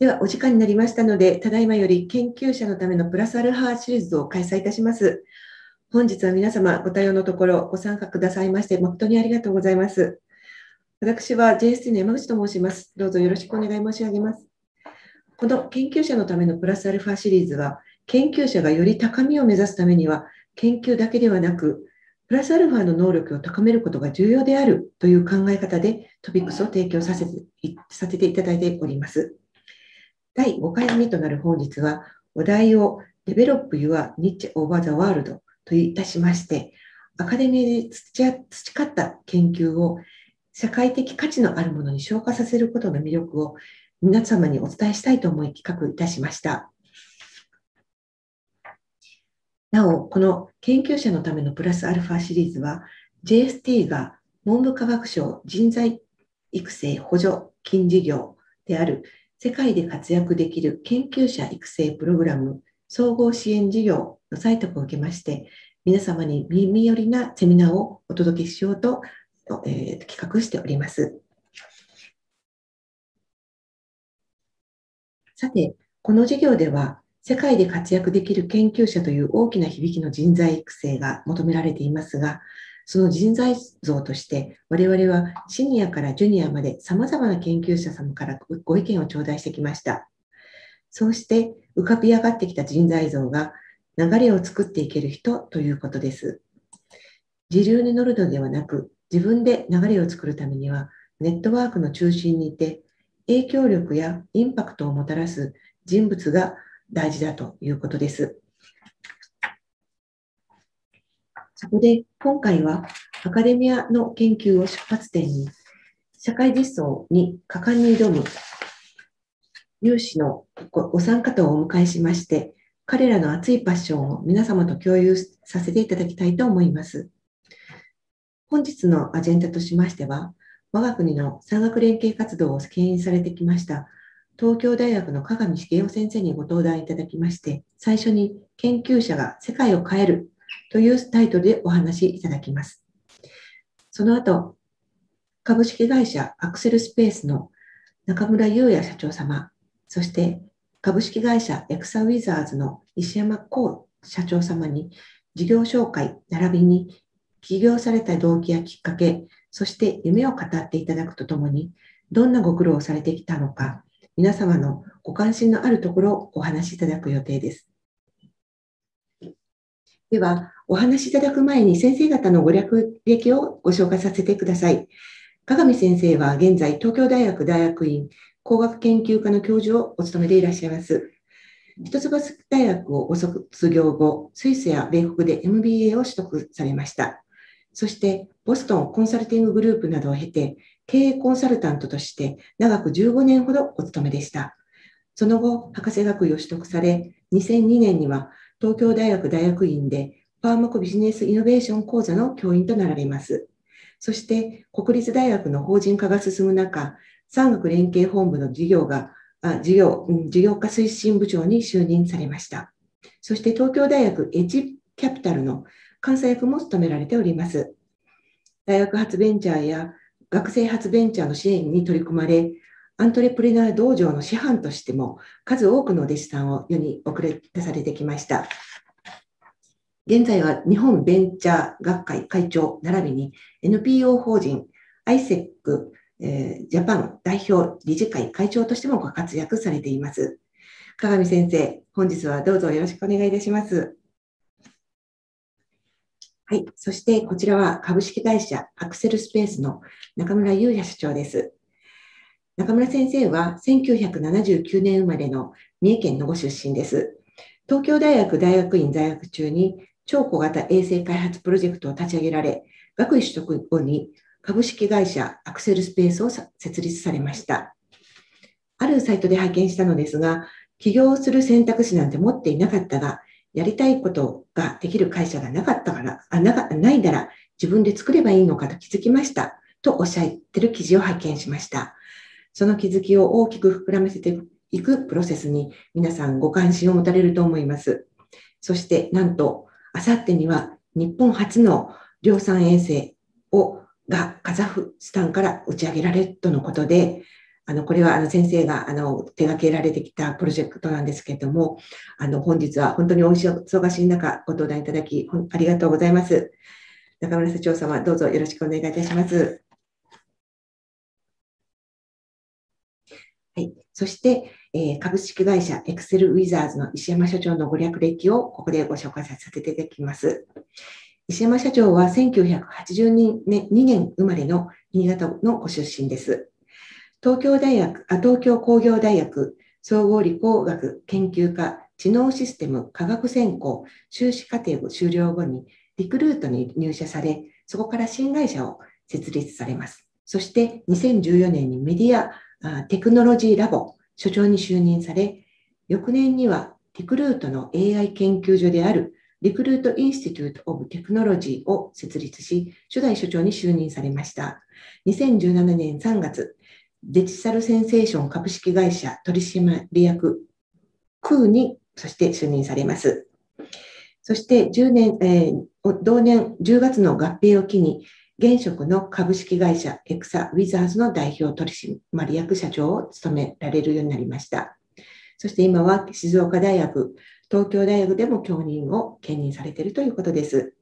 では、お時間になりましたので、ただいまより研究者のためのプラスアルファシリーズを開催いたします。本日は皆様ご対応のところご参加くださいまして、誠にありがとうございます。私は JST の山口と申します。どうぞよろしくお願い申し上げます。この研究者のためのプラスアルファシリーズは、研究者がより高みを目指すためには、研究だけではなく、プラスアルファの能力を高めることが重要であるという考え方でトピックスを提供させてさせていただいております。第5回目となる本日は、お題を Develop Your Niche Over the World といたしまして、アカデミーで培った研究を社会的価値のあるものに昇華させることの魅力を皆様にお伝えしたいと思い企画いたしました。なお、この研究者のためのプラスアルファシリーズは、JST が文部科学省人材育成補助金事業である世界で活躍できる研究者育成プログラム総合支援事業の採択を受けまして、皆様に耳寄りなセミナーをお届けしようと、えー、企画しております。さて、この事業では、世界で活躍できる研究者という大きな響きの人材育成が求められていますが、その人材像として、我々はシニアからジュニアまで様々な研究者様からご意見を頂戴してきました。そうして浮かび上がってきた人材像が流れを作っていける人ということです。自流に乗るのではなく、自分で流れを作るためには、ネットワークの中心にいて、影響力やインパクトをもたらす人物が大事だということです。そこで今回はアカデミアの研究を出発点に、社会実装に果敢に挑む有志のご参加等をお迎えしまして、彼らの熱いパッションを皆様と共有させていただきたいと思います。本日のアジェンダとしましては、我が国の産学連携活動を牽引されてきました、東京大学の加賀美茂雄先生にご登壇いただきまして、最初に研究者が世界を変えるというタイトルでお話しいただきます。その後、株式会社アクセルスペースの中村優也社長様、そして株式会社エクサウィザーズの西山幸社長様に事業紹介並びに起業された動機やきっかけ、そして夢を語っていただくとともに、どんなご苦労をされてきたのか、皆様のご関心のあるところをお話しいただく予定です。では、お話しいただく前に先生方のご略歴をご紹介させてください。加賀美先生は現在、東京大学大学院工学研究科の教授をお務めでいらっしゃいます。一橋大学をご卒業後、スイスや米国で MBA を取得されました。そして、ボストンコンサルティンググループなどを経て、経営コンサルタントとして長く15年ほどお勤めでした。その後、博士学位を取得され、2002年には東京大学大学院でファーマコビジネスイノベーション講座の教員となられます。そして国立大学の法人化が進む中、産学連携本部の事業が、あ事業、事業化推進部長に就任されました。そして東京大学エッジキャピタルの監査役も務められております。大学発ベンチャーや学生発ベンチャーの支援に取り組まれ、アントレプレナー道場の師範としても数多くの弟子さんを世に送り出されてきました。現在は日本ベンチャー学会会長並びに NPO 法人 ISEC、えジャパン代表理事会会長としてもご活躍されています。加賀先生、本日はどうぞよろしくお願いいたします。はい。そして、こちらは株式会社アクセルスペースの中村優也社長です。中村先生は1979年生まれの三重県のご出身です。東京大学大学院在学中に超小型衛星開発プロジェクトを立ち上げられ、学位取得後に株式会社アクセルスペースを設立されました。あるサイトで拝見したのですが、起業する選択肢なんて持っていなかったが、やりたいことができる会社がなかったから、あなないなら自分で作ればいいのかと気づきましたとおっしゃってる記事を拝見しました。その気づきを大きく膨らませていくプロセスに皆さんご関心を持たれると思います。そしてなんと、あさってには日本初の量産衛星をがカザフスタンから打ち上げられるとのことで、あの、これはあの先生があの手掛けられてきたプロジェクトなんですけれども、あの、本日は本当にお忙しい中、ご登壇いただき、ありがとうございます。中村社長様、どうぞよろしくお願いいたします。はい、そして、えー、株式会社エクセルウィザーズの石山社長のご略歴をここでご紹介させていただきます。石山社長は1982年年生まれの新潟のご出身です。東京大学あ東京工業大学総合理工学研究科知能システム科学専攻修士課程を修了後にリクルートに入社され、そこから新会社を設立されます。そして2014年にメディアテクノロジーラボ所長に就任され、翌年にはリクルートの AI 研究所であるリクルートインスティテュート・オブ・テクノロジーを設立し、初代所長に就任されました。2017年3月、デジタルセンセーション株式会社取締役空に、そして就任されます。そして10年、えー、同年10月の合併を機に、現職の株式会社エクサウィザーズの代表取締役社長を務められるようになりました。そして今は静岡大学、東京大学でも教任を兼任されているということです。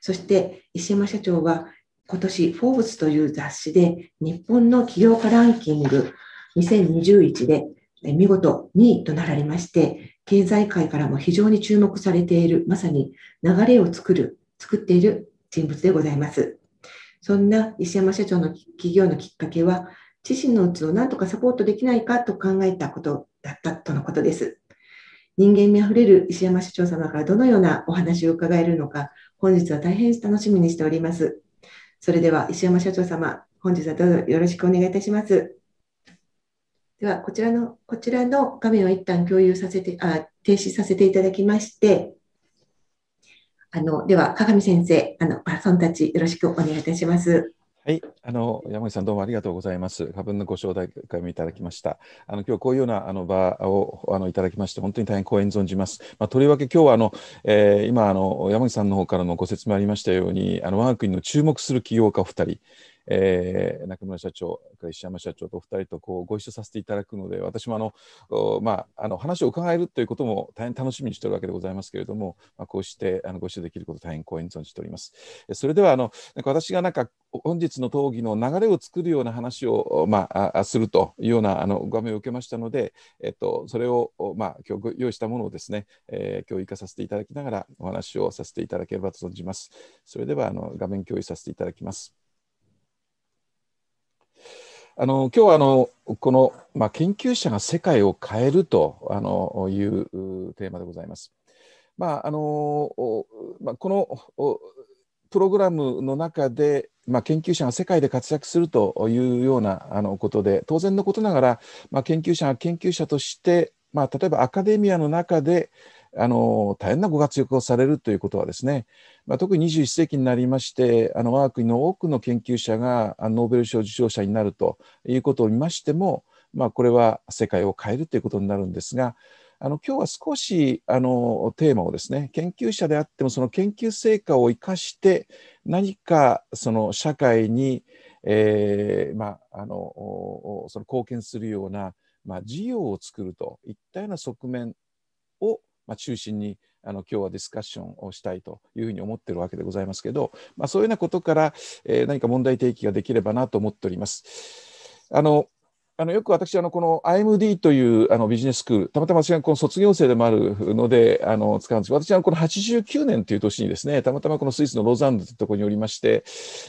そして石山社長は今年フォーブスという雑誌で日本の企業家ランキング2021で見事2位となられまして、経済界からも非常に注目されている、まさに流れを作る、作っている人物でございます。そんな石山社長の企業のきっかけは、自身のうを何とかサポートできないかと考えたことだったとのことです。人間味あふれる石山社長様からどのようなお話を伺えるのか、本日は大変楽しみにしております。それでは石山社長様、本日はどうぞよろしくお願いいたします。では、こちらの、こちらの画面を一旦共有させて、あ停止させていただきまして、あの、では、鏡先生、あの、パーソンたち、よろしくお願いいたします。はい、あの山口さんどうもありがとうございます。花粉のご招待会もいただきました。あの今日こういうようなあの場をあのいただきまして本当に大変光栄に存じます。まあ、とりわけ今日はあの、えー、今あの山口さんの方からのご説明ありましたように、あの我が国の注目する起業家2人。えー、中村社長、石山社長とお二人とこうご一緒させていただくので、私もあの、まあ、あの話を伺えるということも大変楽しみにしているわけでございますけれども、まあ、こうしてあのご一緒できること大変光栄に存じております。それではあの私がなんか本日の討議の流れを作るような話を、まあ、するというようなあの画面を受けましたので、えっと、それを、まあ、今日用意したものをですね、えー、今日生かさせていただきながらお話をさせていただければと存じます。それではあの画面共有させていただきます。あの今日はあのこの、まあ、研究者が世界を変えるとあのいうテーマでございます。まああのまあ、このプログラムの中で、まあ、研究者が世界で活躍するというようなあのことで当然のことながら、まあ、研究者が研究者として、まあ、例えばアカデミアの中で、あの大変なご活躍をされるということはですね、まあ、特に21世紀になりましてあの我が国の多くの研究者がノーベル賞受賞者になるということを見ましても、まあ、これは世界を変えるということになるんですがあの今日は少しあのテーマをですね研究者であってもその研究成果を生かして何かその社会に、えーまあ、あのその貢献するような、まあ、事業を作るといったような側面をまあ、中心にあの今日はディスカッションをしたいというふうに思ってるわけでございますけど、まあ、そういうようなことから、えー、何か問題提起ができればなと思っております。あのあのよく私あの、この IMD というあのビジネススクール、たまたま私がこの卒業生でもあるのであの使うんですけど、私はこの89年という年にですね、たまたまこのスイスのローザンヌというところにおりまして、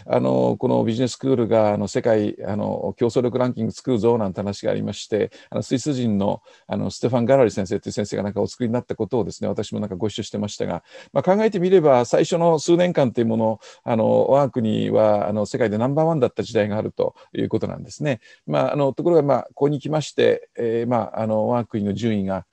あのこのビジネススクールがあの世界あの競争力ランキング作るぞなんて話がありまして、あのスイス人のあのステファン・ガラリ先生という先生がなんかお作りになったことをですね、私もなんかご一緒してましたが、まあ、考えてみれば、最初の数年間というもの、あの我が国はあの世界でナンバーワンだった時代があるということなんですね。まあ、あのところろが、まあ、ここに来まして、えー、まあ、あの我が国の順位が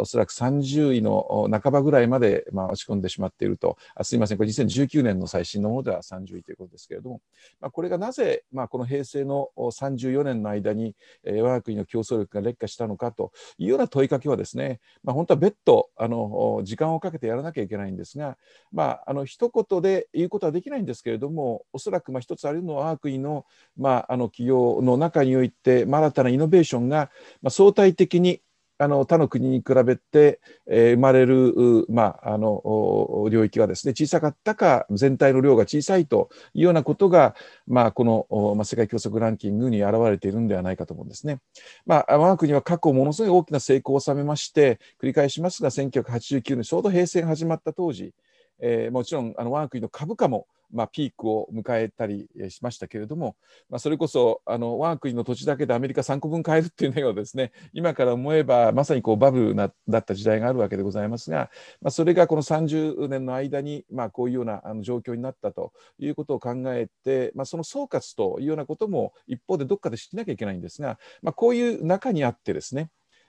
おそらく30位の半ばぐらいまで、まあ、落ち込んでしまっているとあ、すみません、これ2019年の最新ののでは30位ということですけれども、まあ、これがなぜ、まあ、この平成の34年の間に、えー、我が国の競争力が劣化したのかというような問いかけはですね、まあ、本当は別途あの時間をかけてやらなきゃいけないんですが、まあ、あの一言で言うことはできないんですけれども、おそらくまあ一つあるのは我が国の,、まあ、あの企業の中において、まあ、新たなイノベーションが、まあ、相対的にあの他の国に比べて、えー、生まれる、まあ、あの領域がですね小さかったか全体の量が小さいというようなことが、まあ、この、まあ、世界教則ランキングに表れているんではないかと思うんですね。まあ、我が国は過去ものすごい大きな成功を収めまして繰り返しますが1989年ちょうど平成が始まった当時、えー、もちろんあの我が国の株価もまあ、ピークを迎えたりしましたけれども、まあ、それこそあの我が国の土地だけでアメリカ3個分買えるっていうのはですね今から思えばまさにこうバブルなだった時代があるわけでございますが、まあ、それがこの30年の間に、まあ、こういうようなあの状況になったということを考えて、まあ、その総括というようなことも一方でどっかでしなきゃいけないんですが、まあ、こういう中にあってですね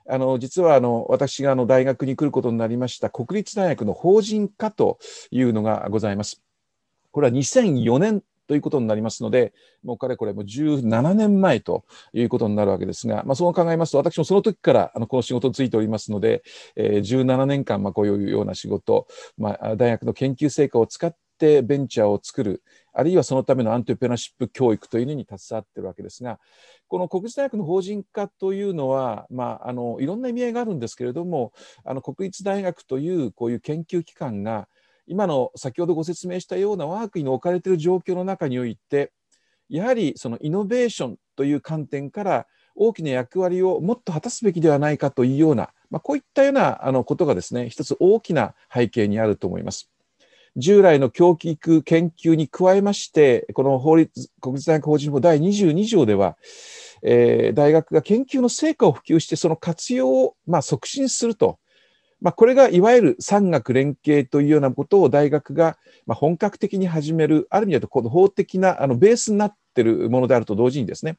あの実はあの私があの大学に来ることになりました国立大学の法人化というのがございます。これは2004年ということになりますので、もうかれこれもう17年前ということになるわけですが、まあ、そう考えますと、私もその時からあのこの仕事についておりますので、えー、17年間、まあ、こういうような仕事、まあ、大学の研究成果を使ってベンチャーを作る、あるいはそのためのアントレプレナーシップ教育というのに携わっているわけですが、この国立大学の法人化というのは、まあ、あのいろんな意味合いがあるんですけれども、あの国立大学というこういう研究機関が、今の先ほどご説明したような我が国の置かれている状況の中においてやはりそのイノベーションという観点から大きな役割をもっと果たすべきではないかというような、まあ、こういったようなあのことがですね一つ大きな背景にあると思います。従来の教育研究に加えましてこの法律国立大学法人法第22条では、えー、大学が研究の成果を普及してその活用をまあ促進するとまあ、これがいわゆる産学連携というようなことを大学が本格的に始める、ある意味で法的なあのベースになっているものであると同時にですね、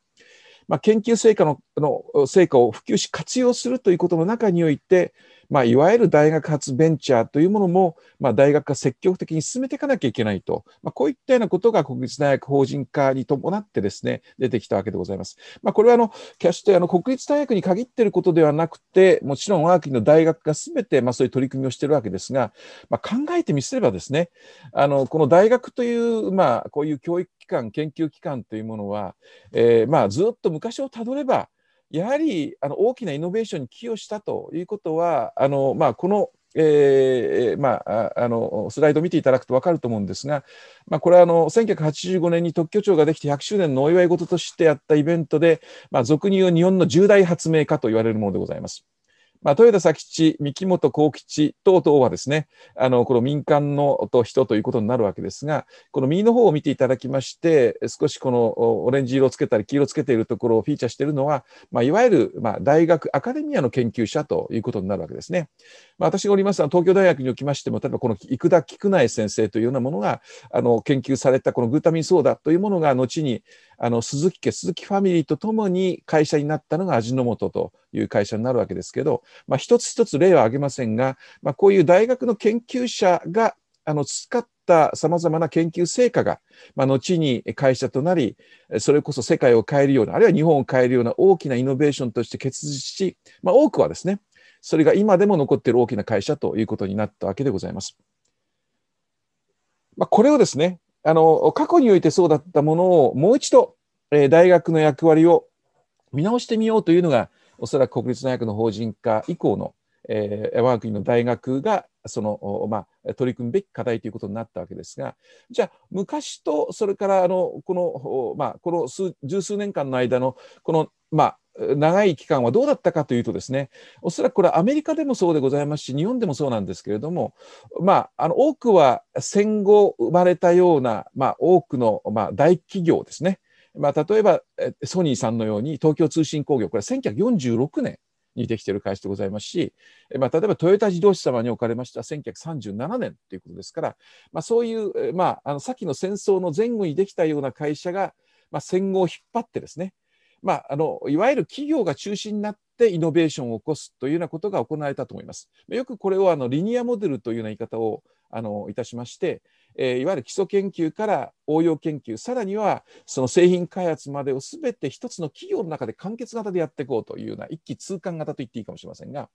まあ、研究成果のの成果を普及し活用するということの中において、まあ、いわゆる大学発ベンチャーというものも、まあ、大学が積極的に進めていかなきゃいけないと、まあ、こういったようなことが国立大学法人化に伴ってですね、出てきたわけでございます。まあ、これはあの、キャッ決してあの国立大学に限っていることではなくて、もちろん我が国の大学が全て、まあ、そういう取り組みをしているわけですが、まあ、考えてみせればですね、あの、この大学という、まあ、こういう教育機関、研究機関というものは、えー、まあ、ずっと昔をたどれば、やはりあの大きなイノベーションに寄与したということは、あのまあ、このえーまあ、あのスライドを見ていただくと分かると思うんですが、まあ、これはあの1985年に特許庁ができて100周年のお祝い事としてやったイベントで、まあ、俗に言う日本の重大発明家と言われるものでございます。まあ、豊田佐吉、三木本幸吉等々はですね、あの、この民間のと人ということになるわけですが、この右の方を見ていただきまして、少しこのオレンジ色をつけたり黄色をつけているところをフィーチャーしているのは、まあ、いわゆる、まあ、大学、アカデミアの研究者ということになるわけですね。まあ、私がおりますの東京大学におきましても、例えばこの生田菊内先生というようなものが、あの、研究されたこのグータミンソーダというものが後に、あの鈴木家鈴木ファミリーとともに会社になったのが味の素という会社になるわけですけど、まあ、一つ一つ例は挙げませんが、まあ、こういう大学の研究者があの培ったさまざまな研究成果が、まあ、後に会社となりそれこそ世界を変えるようなあるいは日本を変えるような大きなイノベーションとして結実し、まあ、多くはですねそれが今でも残っている大きな会社ということになったわけでございます。まあ、これをですねあの過去においてそうだったものをもう一度、えー、大学の役割を見直してみようというのがおそらく国立大学の法人化以降の、えー、我が国の大学がその、まあ、取り組むべき課題ということになったわけですがじゃあ昔とそれからあのこの,、まあ、この数十数年間の間のこの、まあ、長い期間はどうだったかというとですねおそらくこれアメリカでもそうでございますし日本でもそうなんですけれども、まあ、あの多くは戦後生まれたような、まあ、多くの、まあ、大企業ですね、まあ、例えばソニーさんのように東京通信工業これ1946年にできている会社でございますし、まあ、例えばトヨタ自動車様におかれましては1937年ということですから、まあ、そういう、まあ、あのさっきの戦争の前後にできたような会社が、まあ、戦後を引っ張ってですねまあ、あのいわゆる企業が中心になってイノベーションを起こすというようなことが行われたと思います。よくこれをあのリニアモデルというような言い方をあのいたしまして、えー、いわゆる基礎研究から応用研究さらにはその製品開発までを全て一つの企業の中で完結型でやっていこうというような一気通貫型と言っていいかもしれませんが、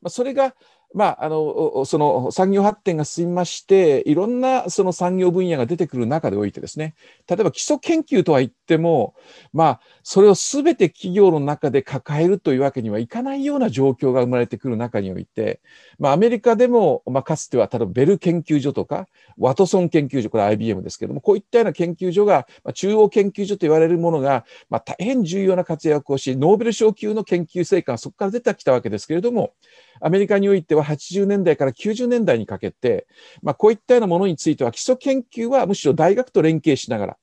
まあ、それが、まあ、あのその産業発展が進みましていろんなその産業分野が出てくる中でおいてですね例えば基礎研究とは言っても、まあ、それを全て企業の中で抱えるというわけにはいかないような状況が生まれてくる中において、まあ、アメリカでも、まあ、かつては例えばベル研究所とかワトソン研究所これ IBM ですけどもこういったったような研究所が、まあ、中央研究所と言われるものが、まあ、大変重要な活躍をし、ノーベル賞級の研究成果がそこから出てきたわけですけれども、アメリカにおいては80年代から90年代にかけて、まあ、こういったようなものについては、基礎研究はむしろ大学と連携しながら、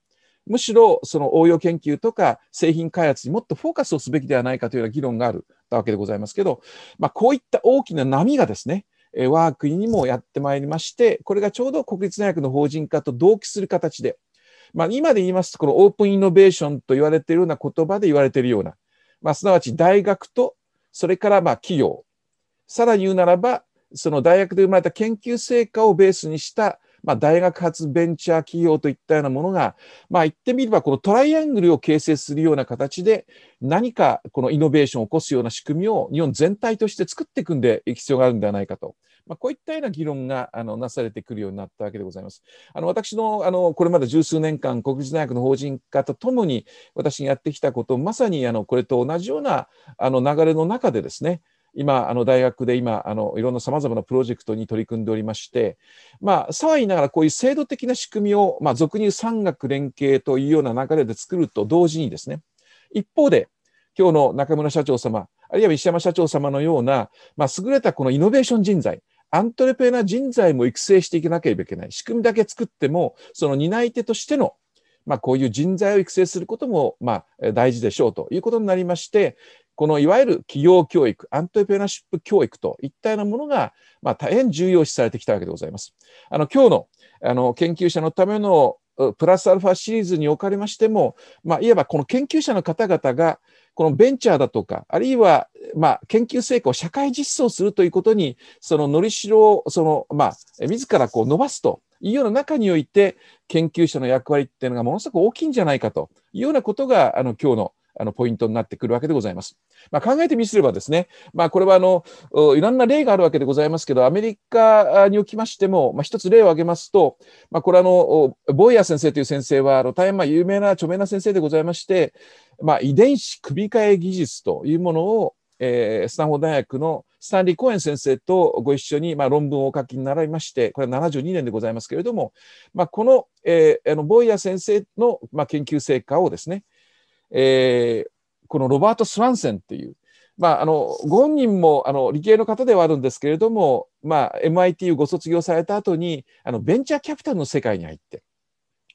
むしろその応用研究とか製品開発にもっとフォーカスをすべきではないかというような議論があるわけでございますけど、まあ、こういった大きな波がですね、え我が国にもやってまいりまして、これがちょうど国立大学の法人化と同期する形で、まあ、今で言いますと、このオープンイノベーションと言われているような言葉で言われているような、まあ、すなわち大学と、それからまあ企業、さらに言うならば、その大学で生まれた研究成果をベースにしたまあ、大学発ベンチャー企業といったようなものが、まあ、言ってみればこのトライアングルを形成するような形で何かこのイノベーションを起こすような仕組みを日本全体として作っていくんでいく必要があるんではないかと。まあ、こういったような議論があのなされてくるようになったわけでございます。あの私のあのこれまで十数年間、国立大学の法人化とともに私がやってきたこと、まさにあのこれと同じようなあの流れの中でですね、今、あの大学で今、あのいろんなさまざまなプロジェクトに取り組んでおりまして、まあ、騒ぎながらこういう制度的な仕組みを、まあ、俗に言う産学連携というような流れで作ると同時にですね、一方で、今日の中村社長様、あるいは石山社長様のような、まあ、優れたこのイノベーション人材、アントレペーナー人材も育成していかなければいけない。仕組みだけ作っても、その担い手としてのまあ、こういう人材を育成することも、まあ、大事でしょうということになりまして、このいわゆる企業教育、アントレプレナーシップ教育といったようなものが、まあ、大変重要視されてきたわけでございます。あの今日のあの研究者のためのプラスアルファシリーズにおかれましても、まあ、いわばこの研究者の方々が、このベンチャーだとか、あるいは、まあ、研究成果を社会実装するということに、そののりしろを、その、まあ、自らこう伸ばすというような中において、研究者の役割っていうのがものすごく大きいんじゃないかというようなことが、あの、今日のあのポイントになってくるわけでございます。まあ、考えてみすればですね、まあ、これはあのいろんな例があるわけでございますけど、アメリカにおきましても、まあ、一つ例を挙げますと、まあ、これあの、ボイヤー先生という先生は、あの大変まあ有名な著名な先生でございまして、まあ、遺伝子組み換え技術というものを、えー、スタンフォード大学のスタンリー・コーエン先生とご一緒に、まあ、論文をお書きになられまして、これは72年でございますけれども、まあ、この、えー、あのボイヤー先生の、まあ、研究成果をですね、えー、このロバート・スワンセンっていう、まあ、あのご本人もあの理系の方ではあるんですけれども、まあ、MIT をご卒業された後にあのベンチャーキャピタルの世界に入って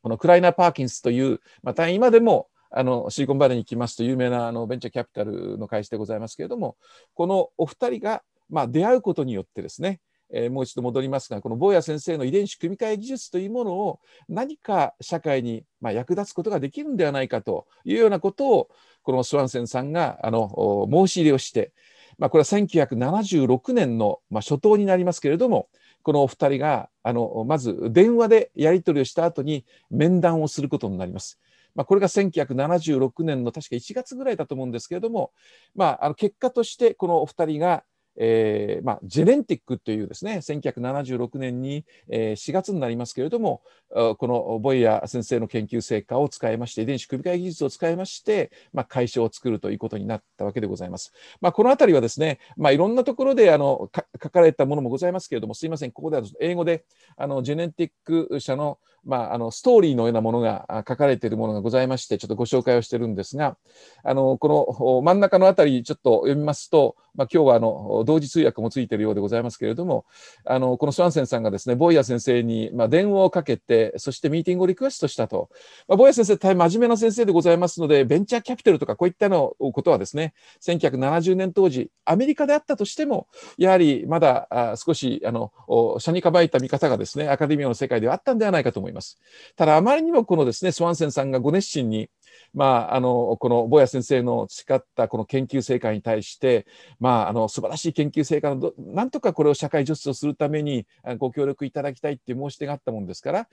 このクライナー・パーキンスという、また今でもあのシリコンバレーに行きますと有名なあのベンチャーキャピタルの会社でございますけれどもこのお二人が、まあ、出会うことによってですねえー、もう一度戻りますがこの坊谷先生の遺伝子組み換え技術というものを何か社会に、まあ、役立つことができるんではないかというようなことをこのスワンセンさんがあの申し入れをして、まあ、これは1976年の、まあ、初頭になりますけれどもこのお二人があのまず電話でやり取りをした後に面談をすることになります。まあ、これが1976年の確か1月ぐらいだと思うんですけれども、まあ、あの結果としてこのお二人がえーまあ、ジェネンティックというですね1976年に、えー、4月になりますけれどもこのボイヤー先生の研究成果を使いまして遺伝子組み換え技術を使いまして、まあ、会社を作るということになったわけでございます。まあ、この辺りはですね、まあ、いろんなところであの書かれたものもございますけれどもすいませんここでは英語であのジェネンティック社の,、まあ、あのストーリーのようなものが書かれているものがございましてちょっとご紹介をしてるんですがあのこの真ん中の辺りちょっと読みますとまあ、今日はあの同時通訳もついているようでございますけれども、あのこのスワンセンさんがですね、ボイヤ先生に、まあ、電話をかけて、そしてミーティングをリクエストしたと。まあ、ボイヤ先生、大変真面目な先生でございますので、ベンチャーキャピタルとかこういったのことはですね、1970年当時、アメリカであったとしても、やはりまだあ少しあの、社に構えた見方がですね、アカデミアの世界ではあったんではないかと思います。ただ、あまりにもこのですね、スワンセンさんがご熱心に、まあ、あのこの坊谷先生の培ったこの研究成果に対して、まあ、あの素晴らしい研究成果のなんとかこれを社会実装するためにご協力いただきたいっていう申し出があったもんですから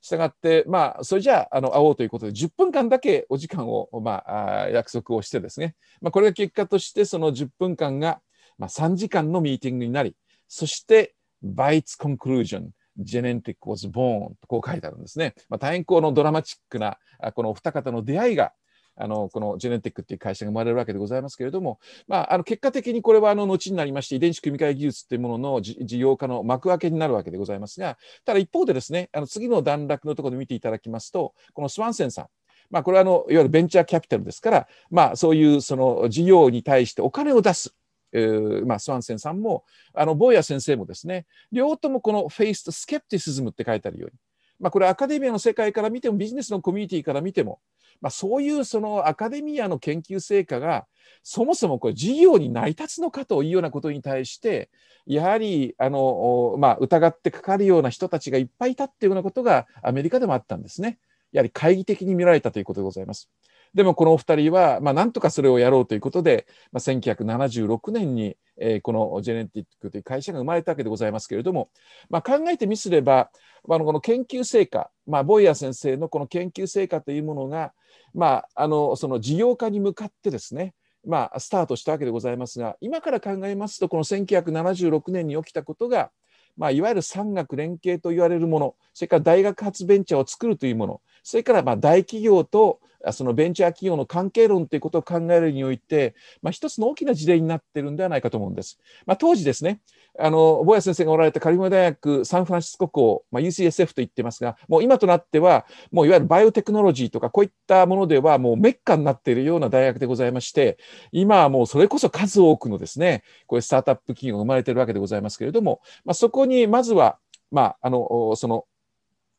したがって、まあ、それじゃああの会おうということで10分間だけお時間を、まあ、約束をしてですね、まあ、これが結果としてその10分間が、まあ、3時間のミーティングになりそしてバイツコンクルージョンジェネティック was b o r とこう書いてあるんですね。まあ、大変このドラマチックなこのお二方の出会いがあのこのジェネティックっていう会社が生まれるわけでございますけれども、まあ、あの結果的にこれはあの後になりまして遺伝子組み換え技術っていうものの事業化の幕開けになるわけでございますがただ一方でですねあの次の段落のところで見ていただきますとこのスワンセンさんまあ、これはあのいわゆるベンチャーキャピタルですから、まあ、そういうその事業に対してお金を出す、えー、まあ、スワンセンさんもあのボーヤ先生もですね両方ともこのフェイスとスケプティシズムって書いてあるように、まあ、これアカデミアの世界から見てもビジネスのコミュニティから見ても、まあ、そういうそのアカデミアの研究成果がそもそもこれ事業に成り立つのかというようなことに対してやはりあの、まあ、疑ってかかるような人たちがいっぱいいたっていうようなことがアメリカでもあったんですね。やはり懐疑的に見られたということでございます。でもこのお二人は、まあ、なんとかそれをやろうということで、まあ、1976年に、えー、このジェネティックという会社が生まれたわけでございますけれども、まあ、考えてみすれば、まあ、この研究成果、まあ、ボイヤー先生のこの研究成果というものが、まあ、あのその事業化に向かってですね、まあ、スタートしたわけでございますが今から考えますとこの1976年に起きたことが、まあ、いわゆる産学連携と言われるものそれから大学発ベンチャーを作るというものそれからまあ大企業とそのベンチャー企業の関係論ということを考えるにおいて、まあ、一つの大きな事例になっているんではないかと思うんです。まあ、当時ですね、あの坊谷先生がおられたカリフォルニア大学サンフランシスコ校、まあ、UCSF と言ってますが、もう今となっては、もういわゆるバイオテクノロジーとか、こういったものではもうメッカになっているような大学でございまして、今はもうそれこそ数多くのですね、こういうスタートアップ企業が生まれているわけでございますけれども、まあ、そこにまずは、まあ、あのその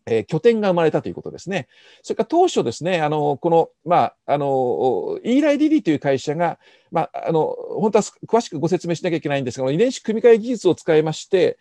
え拠点が生まれたということですね。それから当初ですね、あの、この、まあ、あの、イーライ・ィリーという会社が、まあ、あの、本当は詳しくご説明しなきゃいけないんですが、遺伝子組み換え技術を使いまして、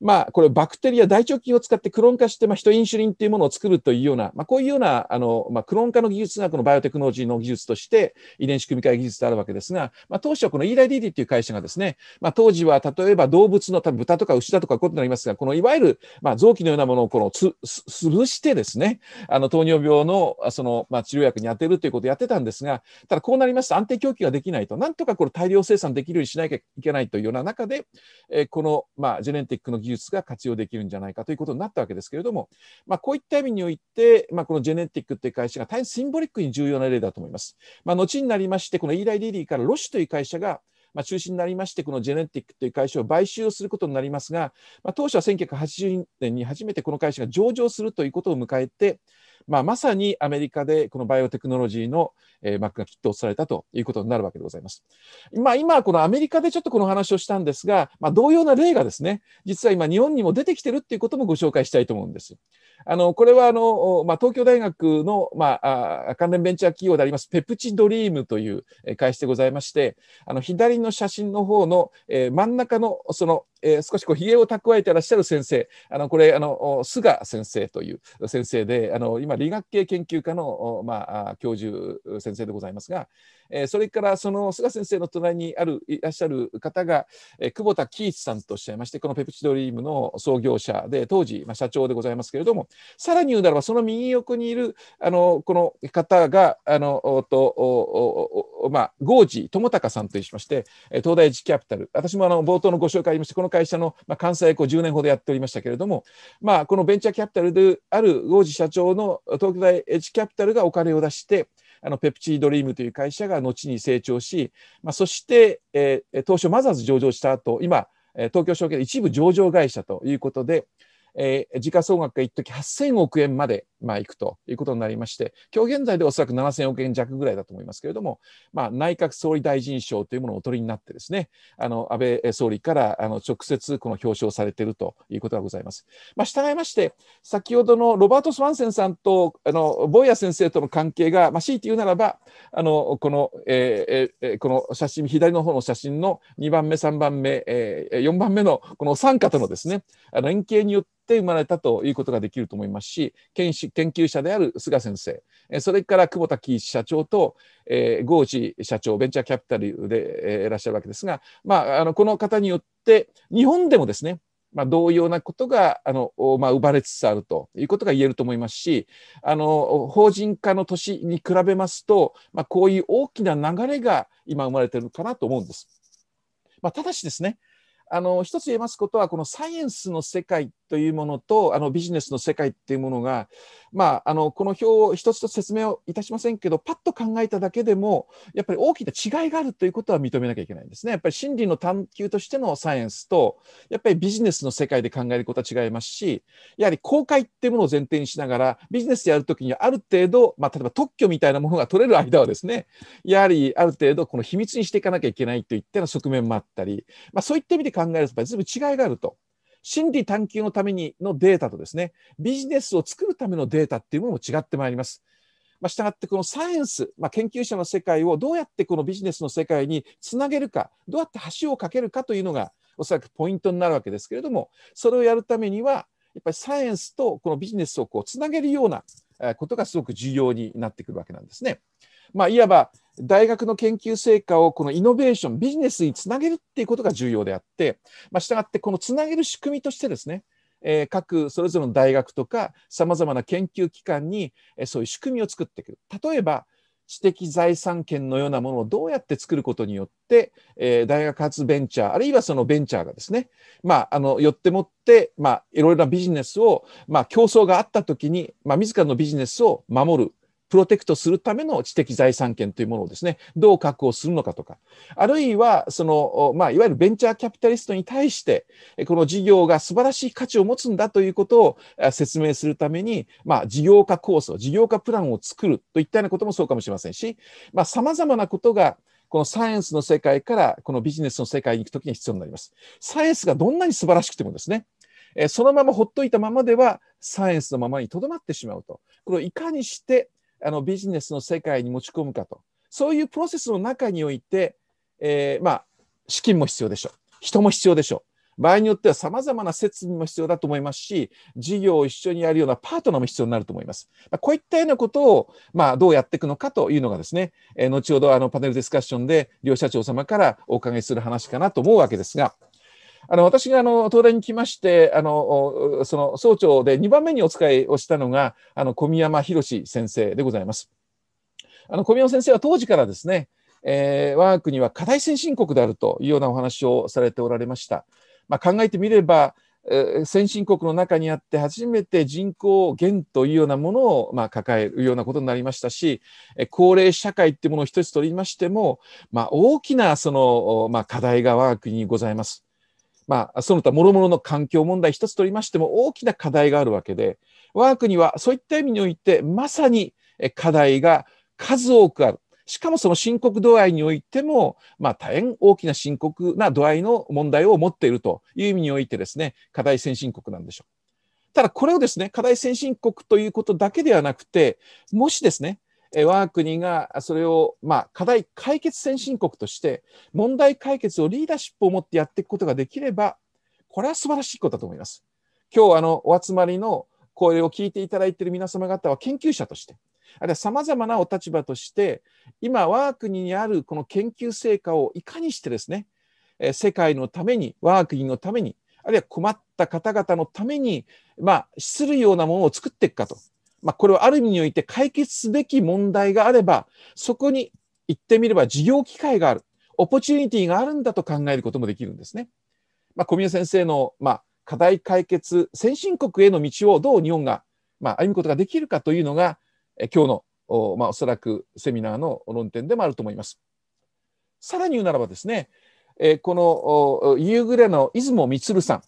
まあ、これバクテリア、大腸菌を使ってクローン化して、まあ、ヒトインシュリンというものを作るというような、まあ、こういうようなあの、まあ、クローン化の技術がこのバイオテクノロジーの技術として遺伝子組み換え技術であるわけですが、まあ、当初はこのイーライ・ディディという会社がですね、まあ、当時は例えば動物の豚とか牛だとかこういうことになりますが、このいわゆる、まあ、臓器のようなものをこのつ潰してですね、あの糖尿病のその、まあ、治療薬に当てるということをやってたんですが、ただこうなりますと安定供給ができないと、なんとかこれ大量生産できるようにしなきゃいけないというような中で、えー、この、まあ、ジェネティックの技術技術が活用できるんじゃないかということになったわけですけれども、まあ、こういった意味において、まあ、このジェネティックという会社が大変シンボリックに重要な例だと思います。まあ、後になりまして、このイーライ・リリーからロシュという会社が、まあ、中心になりまして、このジェネティックという会社を買収をすることになりますが、まあ、当初は1980年に初めてこの会社が上場するということを迎えて、まあ、まさにアメリカでこのバイオテクノロジーの幕がきっと押されたということになるわけでございます。まあ、今、このアメリカでちょっとこの話をしたんですが、まあ、同様な例がですね、実は今、日本にも出てきてるっていうこともご紹介したいと思うんです。あのこれはあの、まあ、東京大学の、まあ、関連ベンチャー企業でありますペプチドリームという会社でございましてあの左の写真の方の、えー、真ん中のその、えー、少しこうひげを蓄えてらっしゃる先生あのこれあの菅先生という先生であの今理学系研究科の、まあ、教授先生でございますがえそれからその菅先生の隣にあるいらっしゃる方が、え久保田喜一さんとおっしゃいましてこのペプチドリームの創業者で当時、まあ、社長でございますけれどもさらに言うならばその右横にいるあのこの方があのおとおおまあ郷地智隆さんといいまして東大エッジキャピタル私もあの冒頭のご紹介ありましてこの会社の、まあ、関西こう10年ほどやっておりましたけれども、まあ、このベンチャーキャピタルである郷地社長の東京大エッジキャピタルがお金を出してあのペプチードリームという会社が後に成長し、まあ、そして、えー、当初マザーズ上場した後今、東京証券の一部上場会社ということで、えー、時価総額が一時8000億円までまあ、いくということになりまして、今日現在でおそらく7000億円弱ぐらいだと思いますけれども、まあ、内閣総理大臣賞というものをお取りになってですね、あの安倍総理からあの直接この表彰されているということがございます。まあ、従いまして、先ほどのロバート・スワンセンさんとあのボーヤ先生との関係が、まあ、強いて言うならば、あのこの、えーえこの写真、左の方の写真の2番目、3番目、えー、4番目のこのお三方のですね、あの連携によって生まれたということができると思いますし、県研究者である菅先生、それから久保田喜一社長と、えー、郷内社長、ベンチャーキャピタルで、えー、いらっしゃるわけですが、まあ、あのこの方によって、日本でもですね、まあ、同様なことがあの、まあ、生まれつつあるということが言えると思いますしあの法人化の年に比べますと、まあ、こういう大きな流れが今生まれてるかなと思うんです。まあ、ただしですねあの一つ言えますことはこのサイエンスの世界というものとあのビジネスの世界っていうものが、まあ、あのこの表を一つと説明をいたしませんけどパッと考えただけでもやっぱり大きな違いがあるということは認めなきゃいけないんですね。やっぱり心理の探求としてのサイエンスとやっぱりビジネスの世界で考えることは違いますしやはり公開っていうものを前提にしながらビジネスでやるときにはある程度、まあ、例えば特許みたいなものが取れる間はですねやはりある程度この秘密にしていかなきゃいけないといったような側面もあったり、まあ、そういった意味で考えると全部違いがあると。心理探求のためにのデータとですね、ビジネスを作るためのデータっていうものも違ってまいります。まあ、したがってこのサイエンス、まあ、研究者の世界をどうやってこのビジネスの世界につなげるか、どうやって橋を架けるかというのが、おそらくポイントになるわけですけれども、それをやるためには、やっぱりサイエンスとこのビジネスをこうつなげるようなことがすごく重要になってくるわけなんですね。まあ、いわば大学の研究成果をこのイノベーション、ビジネスにつなげるっていうことが重要であって、まあ、したがってこのつなげる仕組みとしてですね、えー、各それぞれの大学とかさまざまな研究機関に、えそういう仕組みを作っていく。例えば知的財産権のようなものをどうやって作ることによって、えー、大学発ベンチャー、あるいはそのベンチャーがですね、まあ、あの、よってもって、まあ、いろいろなビジネスを、まあ、競争があったときに、まあ、自らのビジネスを守る、プロテクトするための知的財産権というものをですね、どう確保するのかとか、あるいは、その、まあ、いわゆるベンチャーキャピタリストに対して、この事業が素晴らしい価値を持つんだということを説明するために、まあ、事業化構想、事業化プランを作るといったようなこともそうかもしれませんし、まあ、様々なことが、このサイエンスの世界からこのビジネスの世界に行くときに必要になります。サイエンスがどんなに素晴らしくてもですね、そのままほっといたままではサイエンスのままにとどまってしまうと。これをいかにしてあのビジネスの世界に持ち込むかとそういうプロセスの中において、えー、まあ、資金も必要でしょう人も必要でしょう場合によってはさまざまな設備も必要だと思いますし事業を一緒にやるようなパートナーも必要になると思います。まあ、こういったようなことを、まあ、どうやっていくのかというのがですね、えー、後ほどあのパネルディスカッションで両社長様からお伺いする話かなと思うわけですが。あの私があの東大に来ましてあのその総長で2番目にお使いをしたのがあの小宮山士先生でございます。あの小宮山先生は当時からですね、えー、我が国は課題先進国であるというようなお話をされておられました。まあ、考えてみれば、え先進国の中にあって初めて人口減というようなものを、まあ、抱えるようなことになりましたし、え高齢社会っていうものを一つ取りましても、まあ、大きなその、まあ、課題が我が国にございます。まあ、その他諸々の環境問題一つとりましても大きな課題があるわけで我が国はそういった意味においてまさに課題が数多くあるしかもその深刻度合いにおいても、まあ、大変大きな深刻な度合いの問題を持っているという意味においてですね課題先進国なんでしょう。ただこれをですね課題先進国ということだけではなくてもしですねえ我が国がそれを、まあ、課題解決先進国として問題解決をリーダーシップを持ってやっていくことができればこれは素晴らしいことだと思います。今日あのお集まりの声を聞いていただいている皆様方は研究者としてあるいはさまざまなお立場として今我が国にあるこの研究成果をいかにしてですね世界のために我が国のためにあるいは困った方々のために、まあ、するようなものを作っていくかとまあ、これはある意味において解決すべき問題があれば、そこに行ってみれば事業機会がある、オポチュニティがあるんだと考えることもできるんですね。まあ、小宮先生の、まあ、課題解決、先進国への道をどう日本が、まあ、歩むことができるかというのが、え今日のお,、まあ、おそらくセミナーの論点でもあると思います。さらに言うならばですね、えこの夕暮れの出雲満さん、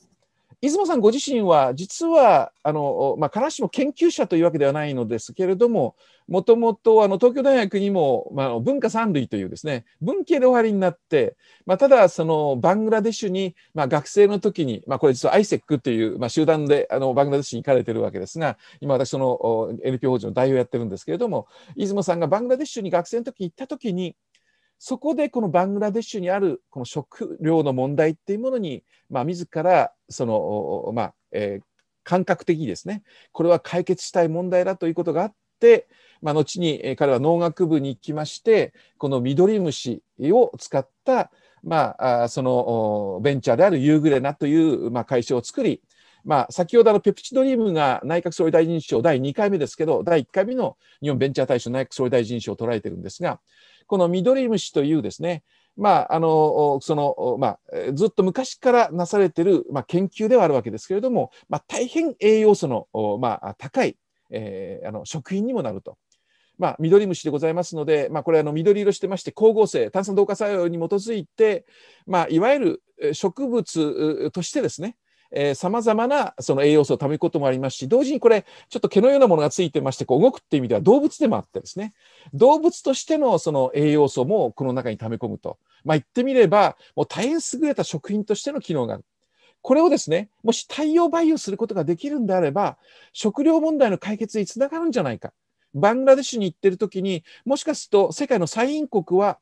出雲さんご自身は実はあの、まあ、必ずしも研究者というわけではないのですけれどももともと東京大学にも、まあ、文化三類というですね文系でお入りになって、まあ、ただそのバングラデシュに、まあ、学生の時に、まあ、これ実は ISEC という、まあ、集団であのバングラデシュに行かれてるわけですが今私その NPO 法人の代表をやってるんですけれども出雲さんがバングラデシュに学生の時に行った時にそこでこのバングラデシュにあるこの食料の問題っていうものに、まあ、自らその、まあえー、感覚的にですねこれは解決したい問題だということがあって、まあ、後に彼は農学部に行きましてこのミドリムシを使った、まあ、そのベンチャーであるユーグレナという、まあ、会社を作りまあ、先ほどのペプチドリームが内閣総理大臣賞第2回目ですけど、第1回目の日本ベンチャー大賞内閣総理大臣賞を捉えてるんですが、このミドリム氏というですね、まあ、あの、その、まあ、ずっと昔からなされてる、まあ、研究ではあるわけですけれども、まあ、大変栄養素の、まあ、高い、えー、あの食品にもなると。まあ、緑虫でございますので、まあ、これあの緑色してまして光合成炭酸同化作用に基づいて、まあ、いわゆる植物としてですねさまざまなその栄養素をためることもありますし同時にこれちょっと毛のようなものがついてましてこう動くっていう意味では動物でもあってですね動物としてのその栄養素もこの中に溜め込むと、まあ、言ってみればもう大変優れた食品としての機能がある。これをですね、もし太陽培養することができるんであれば、食料問題の解決につながるんじゃないか。バングラデシュに行ってる時に、もしかすると世界の産院国は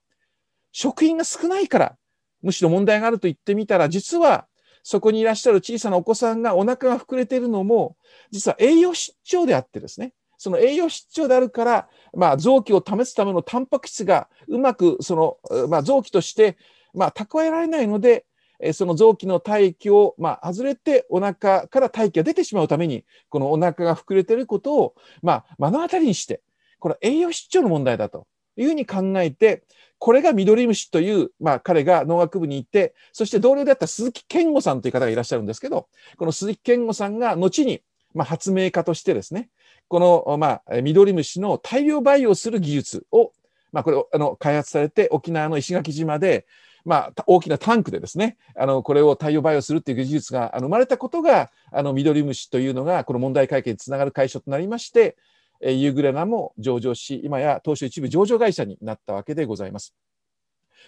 食品が少ないから、むしろ問題があると言ってみたら、実はそこにいらっしゃる小さなお子さんがお腹が膨れているのも、実は栄養失調であってですね、その栄養失調であるから、まあ、臓器を試すためのタンパク質がうまくその、まあ、臓器として、まあ、蓄えられないので、その臓器の体液を、まあ、外れてお腹から体液が出てしまうために、このお腹が膨れていることを、まあ、目の当たりにして、これは栄養失調の問題だと。いうふうに考えて、これが緑虫という、まあ、彼が農学部に行って、そして同僚であった鈴木健吾さんという方がいらっしゃるんですけど、この鈴木健吾さんが後に、まあ、発明家としてですね、この、まあ、緑虫の大量培養する技術を、まあ、これをあの開発されて、沖縄の石垣島で、まあ、大きなタンクでですね、あのこれを太陽培養するっていう技術があの生まれたことが、あの緑虫というのが、この問題解決につながる会社となりまして、ユーグレナも上場し、今や当初一部上場会社になったわけでございます。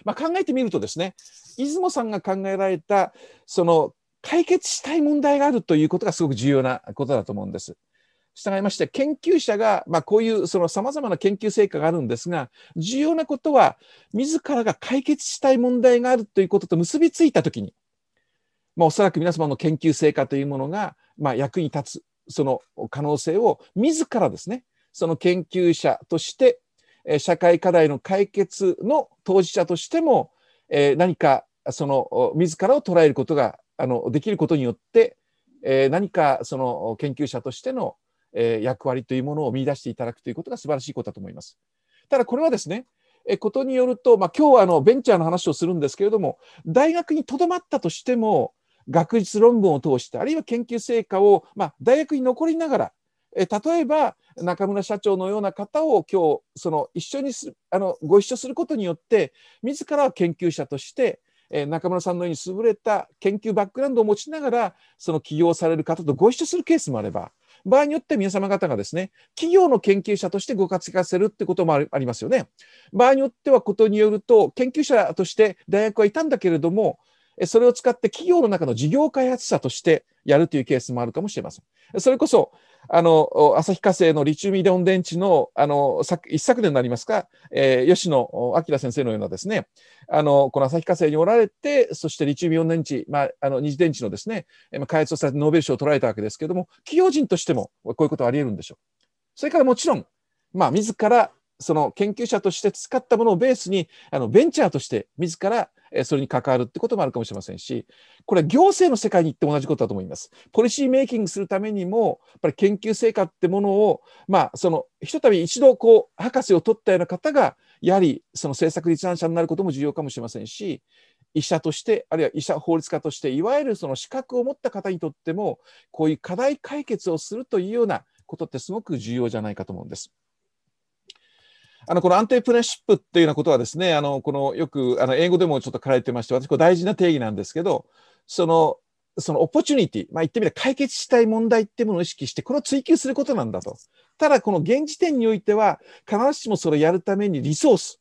まあ、考えてみるとですね、出雲さんが考えられた、その解決したい問題があるということがすごく重要なことだと思うんです。従いまして、研究者が、まあ、こういうその様々な研究成果があるんですが、重要なことは、自らが解決したい問題があるということと結びついたときに、まあ、おそらく皆様の研究成果というものが、まあ、役に立つその可能性を自らですね、その研究者として、社会課題の解決の当事者としても、何かその自らを捉えることがあのできることによって、何かその研究者としての役割というものを見出していただくということが素晴らしいことだと思います。ただこれはですね、ことによると、まあ、今日はあのベンチャーの話をするんですけれども、大学にとどまったとしても、学術論文を通してあるいは研究成果を、まあ、大学に残りながら、え例えば中村社長のような方を今日その一緒にすあのご一緒することによって自ら研究者としてえ中村さんのように優れた研究バックグラウンドを持ちながらその起業される方とご一緒するケースもあれば場合によって皆様方がですね企業の研究者としてご活躍させるってこともありますよね場合によってはことによると研究者として大学はいたんだけれどもそれを使って企業の中の事業開発者としてやるというケースもあるかもしれません。それこそ、あの、旭化成のリチウムイオン電池の、あの、一昨年になりますか、えー、吉野明先生のようなですね、あの、この旭化成におられて、そしてリチウムイオン電池、まあ、あの、二次電池のですね、開発をされてノーベル賞を取られたわけですけれども、企業人としてもこういうことはあり得るんでしょう。それからもちろん、まあ、自らその研究者として使ったものをベースに、あのベンチャーとして自らそれに関わるってこともあるかもしれませんし、これは行政の世界に行って同じことだと思います。ポリシーメイキングするためにも、やっぱり研究成果ってものを、まあ、その、ひとたび一度、こう、博士を取ったような方が、やはり、その政策立案者になることも重要かもしれませんし、医者として、あるいは医者法律家として、いわゆるその資格を持った方にとっても、こういう課題解決をするというようなことってすごく重要じゃないかと思うんです。あのこのアンテプレシップっていうようなことはですね、あのこのよくあの英語でもちょっと書かれてまして、私、これ大事な定義なんですけど、その、そのオポチュニティ、まあ、言ってみれば解決したい問題っていうものを意識して、これを追求することなんだと。ただ、この現時点においては、必ずしもそれをやるためにリソース、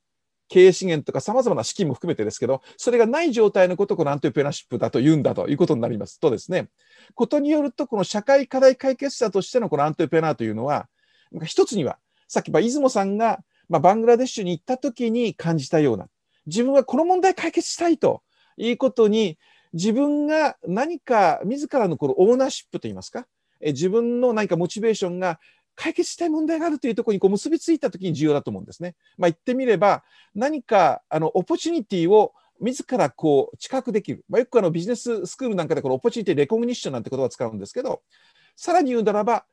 経営資源とか様々な資金も含めてですけど、それがない状態のことをこのアントレプレナーシップだと言うんだということになりますとですね、ことによると、この社会課題解決者としてのこのアントレプレナーというのは、一つには、さっき、出雲さんがまあ、バングラデシュに行った時に感じたような、自分はこの問題解決したいということに、自分が何か自らのこのオーナーシップといいますか、自分の何かモチベーションが解決したい問題があるというところにこう結びついた時に重要だと思うんですね。まあ、言ってみれば、何かあのオポチュニティを自らこう知覚できる、まあ、よくあのビジネススクールなんかでこのオポチュニティレコグニッションなんて言葉を使うんですけど、さらに言うならば、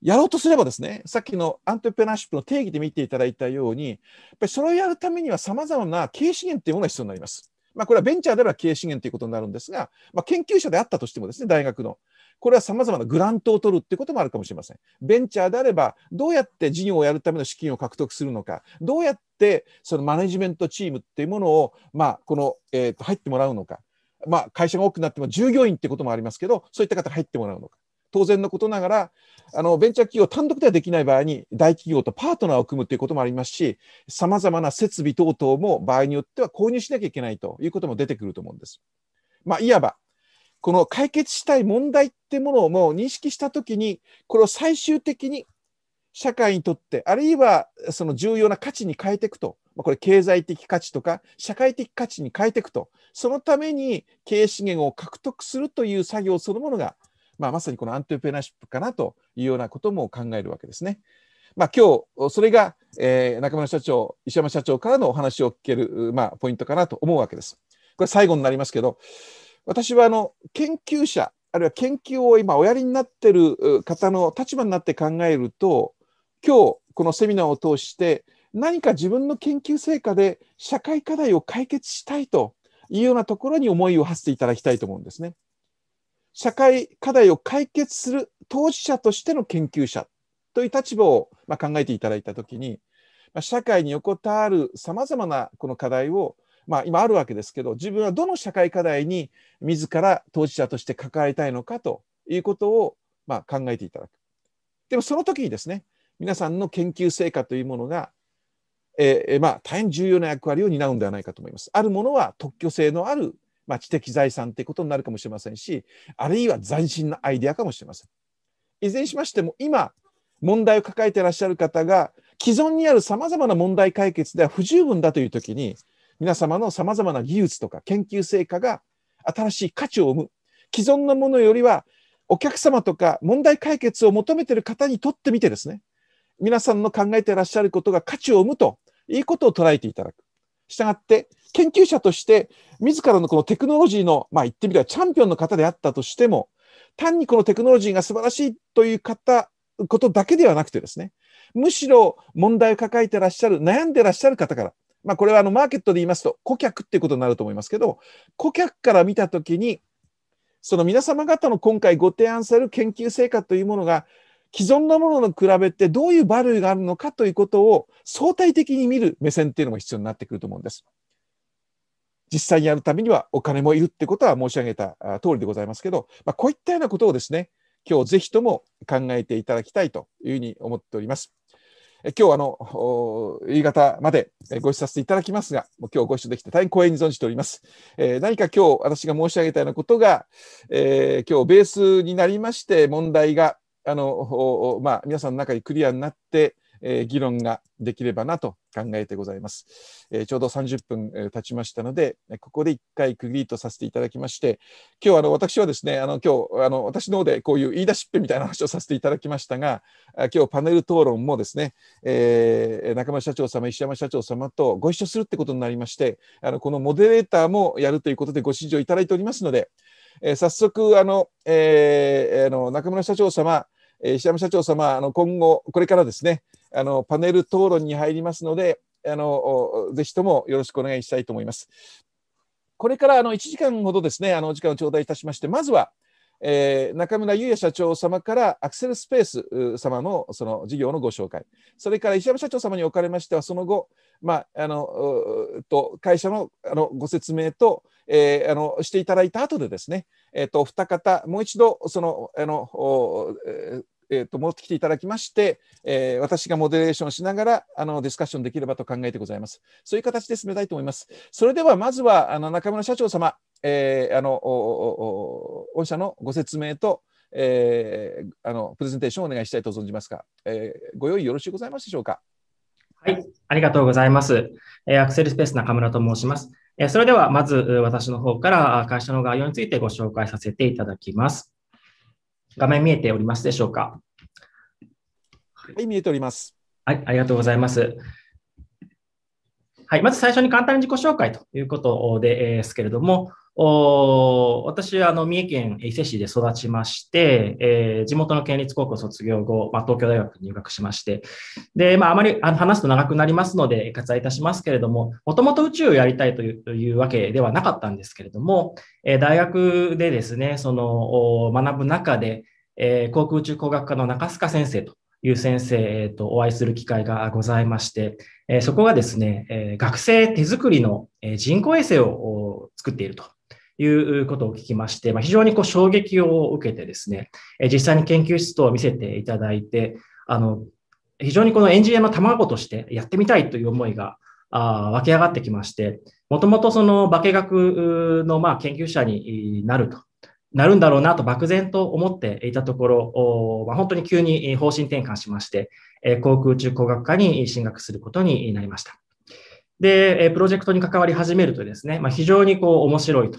やろうとすればですね、さっきのアントレプレナーシップの定義で見ていただいたように、やっぱりそれをやるためには様々な経営資源というものが必要になります。まあ、これはベンチャーであれば経営資源ということになるんですが、まあ、研究者であったとしてもですね、大学の。これは様々なグラントを取るっていうこともあるかもしれません。ベンチャーであれば、どうやって事業をやるための資金を獲得するのか、どうやってそのマネジメントチームっていうものを、まあ、この、えー、と入ってもらうのか、まあ、会社が多くなっても従業員ってこともありますけど、そういった方入ってもらうのか。当然のことながら、あのベンチャー企業単独ではできない場合に大企業とパートナーを組むということもありますし、さまざまな設備等々も場合によっては購入しなきゃいけないということも出てくると思うんです。まあ、いわば、この解決したい問題ってものをもう認識したときに、これを最終的に社会にとって、あるいはその重要な価値に変えていくと、これ経済的価値とか社会的価値に変えていくと、そのために経営資源を獲得するという作業そのものがまあ、まさにこのアントレプレナーシップかなというようなことも考えるわけですね。まあ、今日それが、えー、中村社長、石山社長からのお話を聞ける、まあ、ポイントかなと思うわけです。これ最後になりますけど、私はあの研究者、あるいは研究を今おやりになってる方の立場になって考えると、今日このセミナーを通して、何か自分の研究成果で社会課題を解決したいというようなところに思いを馳せていただきたいと思うんですね。社会課題を解決する当事者としての研究者という立場を、ま考えていただいた時に、ま社会に横たわるさまざまなこの課題を、まあ、今あるわけですけど自分はどの社会課題に自ら当事者として関わりたいのかということを、ま考えていただく。でもその時にですね皆さんの研究成果というものが、えー、まあ、大変重要な役割を担うんではないかと思います。あるものは特許性のあるまあ、知的財産ということになるかもしれませんし、あるいは斬新なアイデアかもしれません。いずれにしましても、今、問題を抱えていらっしゃる方が、既存にある様々な問題解決では不十分だというときに、皆様の様々な技術とか研究成果が新しい価値を生む。既存のものよりは、お客様とか問題解決を求めている方にとってみてですね、皆さんの考えていらっしゃることが価値を生むということを捉えていただく。したがって、研究者として、自らのこのテクノロジーの、まあ言ってみればチャンピオンの方であったとしても、単にこのテクノロジーが素晴らしいという方、ことだけではなくてですね、むしろ問題を抱えてらっしゃる、悩んでらっしゃる方から、まあこれはあのマーケットで言いますと、顧客っていうことになると思いますけど、顧客から見たときに、その皆様方の今回ご提案される研究成果というものが、既存のものと比べてどういうバリューがあるのかということを相対的に見る目線っていうのも必要になってくると思うんです。実際にやるためにはお金もいるってことは申し上げた通りでございますけど、まあ、こういったようなことをですね、今日ぜひとも考えていただきたいというふうに思っております。え今日あの夕方までご視察させていただきますが、もう今日ご一緒できて大変光栄に存じております。えー、何か今日私が申し上げたようなことが、えー、今日ベースになりまして問題があの、まあ、皆さんの中にクリアになって、えー、議論ができればなと考えてございます。えー、ちょうど30分、えー、経ちましたので、ここで1回区切りとさせていただきまして、今日あの私はですね、あの今日あの私の方でこういう言い出しっぺみたいな話をさせていただきましたが、今日パネル討論もですね、えー、中村社長様、石山社長様とご一緒するってことになりまして、あのこのモデレーターもやるということでご指示をいただいておりますので、えー、早速あの、えー、あの中村社長様、えー、石山社長様、あの今後、これからですね、あのパネル討論に入りますので、あのぜひともよろしくお願いしたいと思います。これからあの1時間ほどですね、あのお時間を頂戴いたしまして、まずは、えー、中村優也社長様からアクセルスペース様のその事業のご紹介、それから石山社長様におかれましては、その後、まあ、あのと会社のあのご説明と、えー、あのしていただいた後でですね、えー、と二方もう一度そのあのえー、と戻ってきていただきまして、えー、私がモデレーションしながらあのディスカッションできればと考えてございます。そういう形で進めたいと思います。それではまずはあの中村社長様、えー、あの御社のご説明と、えー、あのプレゼンテーションをお願いしたいと存じますが、えー、ご用意よろしゅうございますでしょうか。はい、ありがとうございます。えー、アクセルスペース中村と申します。それでは、まず私の方から会社の概要についてご紹介させていただきます。画面見えておりますでしょうか。はい、見えております。はい、ありがとうございます。はい、まず最初に簡単に自己紹介ということですけれども、お私、あの、三重県伊勢市で育ちまして、えー、地元の県立高校卒業後、まあ、東京大学に入学しまして、で、まあ、あまり話すと長くなりますので、割愛いたしますけれども、もともと宇宙をやりたいというわけではなかったんですけれども、えー、大学でですね、その、学ぶ中で、えー、航空宇宙工学科の中須賀先生という先生とお会いする機会がございまして、そこがですね、学生手作りの人工衛星を作っているということを聞きまして、まあ、非常にこう衝撃を受けてですね、実際に研究室を見せていただいて、あの、非常にこのエンジニアの卵としてやってみたいという思いがあ湧き上がってきまして、もともとその化学のまあ研究者になると、なるんだろうなと漠然と思っていたところ、まあ、本当に急に方針転換しまして、航空宇宙工学科に進学することになりました。で、プロジェクトに関わり始めるとですね、まあ、非常にこう面白いと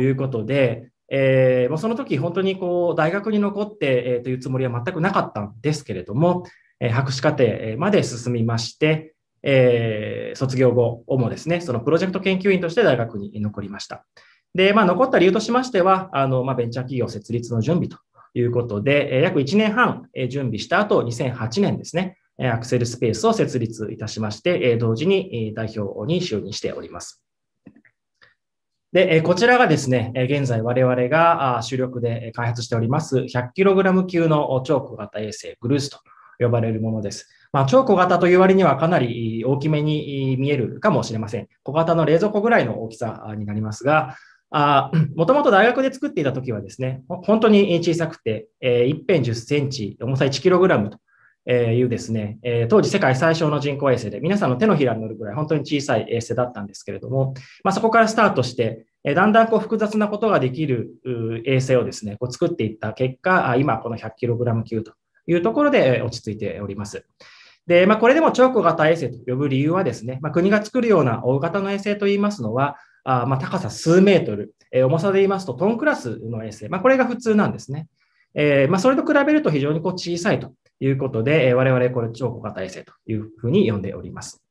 いうことで、えー、その時本当にこう大学に残って、えー、というつもりは全くなかったんですけれども、えー、博士課程まで進みまして、えー、卒業後もですね、そのプロジェクト研究員として大学に残りました。で、まあ、残った理由としましては、あのまあ、ベンチャー企業設立の準備ということで、え約1年半準備した後、2008年ですね、アクセルスペースを設立いたしまして、同時に代表に就任しております。で、こちらがですね、現在我々が主力で開発しております 100kg 級の超小型衛星グルースと呼ばれるものです。まあ、超小型という割にはかなり大きめに見えるかもしれません。小型の冷蔵庫ぐらいの大きさになりますが、もともと大学で作っていた時はですね、本当に小さくて、一1辺10センチ、重さ1 k g とえいうですね、え当時世界最小の人工衛星で、皆さんの手のひらに乗るぐらい本当に小さい衛星だったんですけれども、まあ、そこからスタートして、えだんだんこう複雑なことができる衛星をですね、こう作っていった結果、今この 100kg 級というところで落ち着いております。で、まあ、これでも超小型衛星と呼ぶ理由はですね、まあ、国が作るような大型の衛星といいますのは、あまあ、高さ数メートル、えー、重さで言いますとトンクラスの衛星、まあ、これが普通なんですね。えー、まあ、それと比べると非常にこう小さいということで、我々これ超小型衛星というふうに呼んでおります。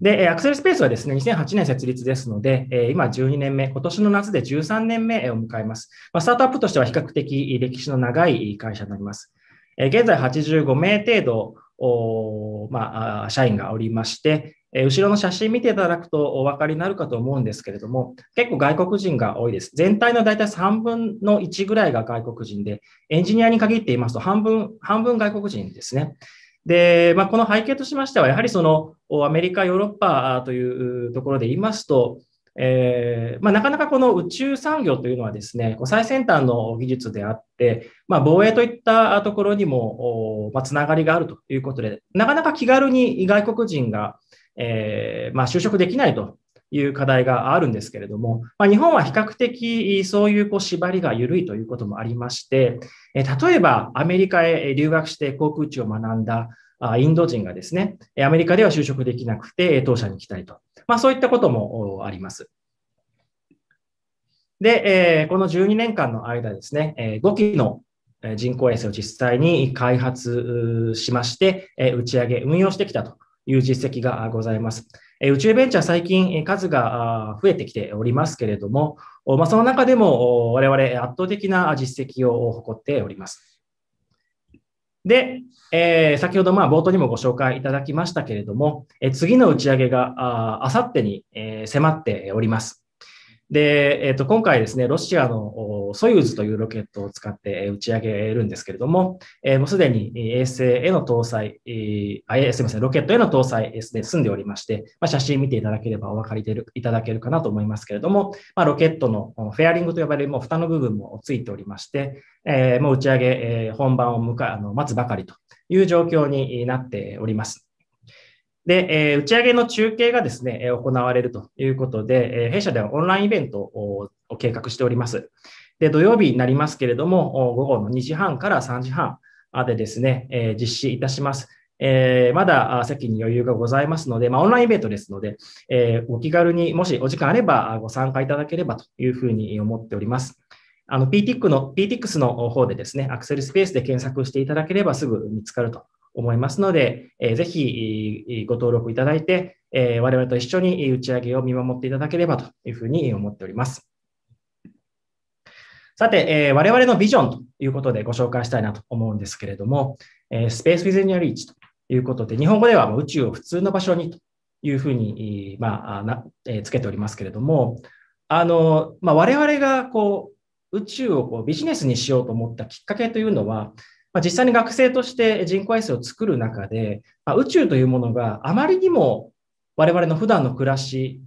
で、アクセルスペースはですね、2008年設立ですので、今12年目、今年の夏で13年目を迎えます。スタートアップとしては比較的歴史の長い会社になります。現在85名程度、まあ、社員がおりまして、え後ろの写真見ていただくとお分かりになるかと思うんですけれども、結構外国人が多いです。全体の大体3分の1ぐらいが外国人で、エンジニアに限って言いますと半分、半分外国人ですね。で、まあ、この背景としましては、やはりそのアメリカ、ヨーロッパというところで言いますと、えー、まあ、なかなかこの宇宙産業というのはですね、最先端の技術であって、まあ、防衛といったところにも、まあ、つながりがあるということで、なかなか気軽に外国人がえー、まあ、就職できないという課題があるんですけれども、まあ、日本は比較的そういうこう縛りが緩いということもありまして、え例えばアメリカへ留学して航空地を学んだインド人がですね、アメリカでは就職できなくて当社に来たいと、まあ、そういったこともあります。で、えこの12年間の間ですね、え5機の人工衛星を実際に開発しまして、打ち上げ、運用してきたという実績がございます。宇宙ベンチャー最近数が増えてきておりますけれども、まその中でも我々圧倒的な実績を誇っております。で、え先ほどま冒頭にもご紹介いただきましたけれども、え次の打ち上げがあさってに、え迫っております。で、えっ、ー、と、今回ですね、ロシアのソユーズというロケットを使って打ち上げるんですけれども、えー、もうすでに衛星への搭載、えあ、ー、すみません、ロケットへの搭載で済んでおりまして、まあ、写真見ていただければお分かりでいただけるかなと思いますけれども、まあ、ロケットのフェアリングと呼ばれるもう蓋の部分もついておりまして、えもう打ち上げ、え本番を迎えあの待つばかりという状況になっております。で、え打ち上げの中継がですね、行われるということで、え弊社ではオンラインイベントを計画しております。で、土曜日になりますけれども、午後の2時半から3時半でですね、え実施いたします。えまだ席に余裕がございますので、まあ、オンラインイベントですので、えお気軽にもしお時間あればご参加いただければというふうに思っております。あの PTIC の PTIX の方でですね、アクセルスペースで検索していただければすぐ見つかると思いますので、えぜひご登録いただいて、え我々と一緒に打ち上げを見守っていただければというふうに思っております。さて、え我々のビジョンということでご紹介したいなと思うんですけれども、えスペース・ウィズ・ニア・リーチということで、日本語では宇宙を普通の場所にというふうに、まあなえつけておりますけれども、あのまあ、我々がこう宇宙をこうビジネスにしようと思ったきっかけというのは、まあ、実際に学生として人工衛星を作る中で、まあ、宇宙というものがあまりにも我々の普段の暮らし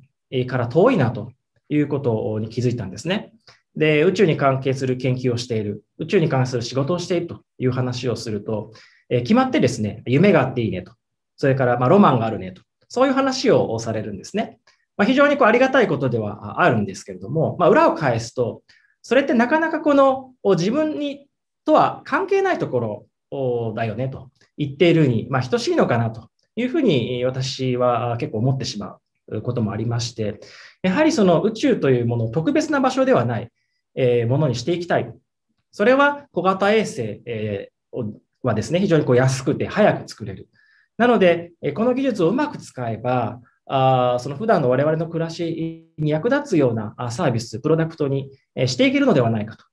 から遠いなということに気づいたんですね。で、宇宙に関係する研究をしている、宇宙に関する仕事をしているという話をすると、え決まってですね、夢があっていいねと、それからまロマンがあるねと、そういう話をされるんですね。まあ、非常にこうありがたいことではあるんですけれども、まあ、裏を返すと、それってなかなかこの自分にとは関係ないところだよねと言っているに、まあ、等しいのかなというふうに私は結構思ってしまうこともありまして、やはりその宇宙というものを特別な場所ではないものにしていきたい。それは小型衛星はですね、非常にこう安くて早く作れる。なので、この技術をうまく使えば、あその普段の我々の暮らしに役立つようなサービス、プロダクトにしていけるのではないかと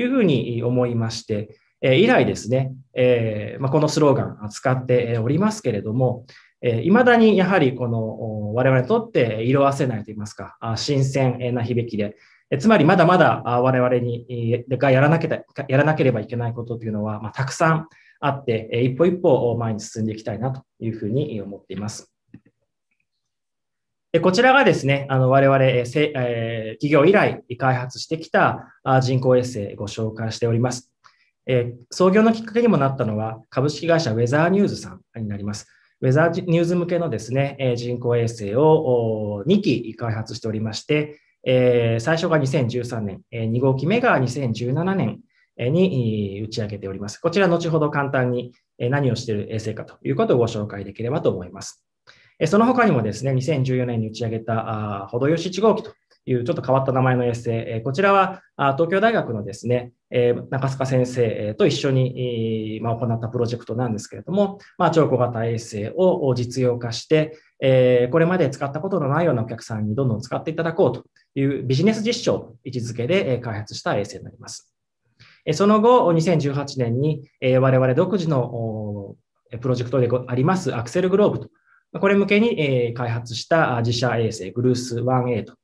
いうふうに思いまして、え以来ですね、えまこのスローガン扱っておりますけれども、いまだにやはりこの我々にとって色あせないといいますか、新鮮な響きで、つまりまだまだ我々にがやらなけやらなければいけないことというのは、またくさんあって、一歩一歩前に進んでいきたいなというふうに思っています。でこちらがですね、あの我々、ええ企業以来開発してきた人工衛星ご紹介しております。え創業のきっかけにもなったのは株式会社ウェザーニューズさんになります。ウェザーニューズ向けのですね、え人工衛星を2機開発しておりまして、え最初が2013年、え2号機目が2017年に打ち上げております。こちら後ほど簡単に何をしている衛星かということをご紹介できればと思います。その他にもですね、2014年に打ち上げた、程よし1号機というちょっと変わった名前の衛星、こちらは東京大学のですね、中塚先生と一緒に行ったプロジェクトなんですけれども、まあ、超小型衛星を実用化して、これまで使ったことのないようなお客さんにどんどん使っていただこうというビジネス実証と位置づけで開発した衛星になります。その後、2018年に我々独自のプロジェクトでありますアクセルグローブとこれ向けに開発した自社衛星グルース 1A と、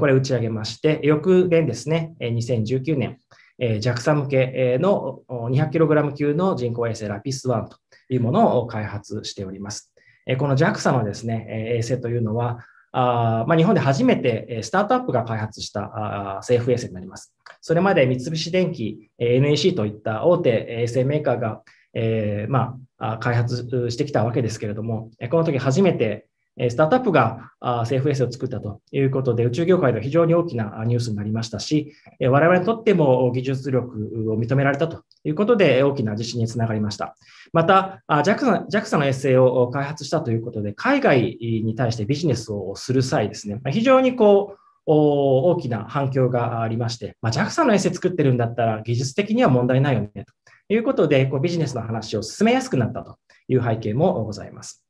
これ打ち上げまして、翌年ですね、2019年、JAXA 向けの 200kg 級の人工衛星ラピス1というものを開発しております。この JAXA のですね、衛星というのは、あまあ、日本で初めてスタートアップが開発した政府衛星になります。それまで三菱電機、NEC といった大手衛星メーカーがえー、まあ、開発してきたわけですけれども、この時初めてスタートアップが政府衛星を作ったということで、宇宙業界では非常に大きなニュースになりましたし、我々にとっても技術力を認められたということで、大きな自信につながりました。また、JAXA の衛星を開発したということで、海外に対してビジネスをする際ですね、非常にこう、大きな反響がありまして、まあ、JAXA の衛星作ってるんだったら技術的には問題ないよねということで、こうビジネスの話を進めやすくなったという背景もございます。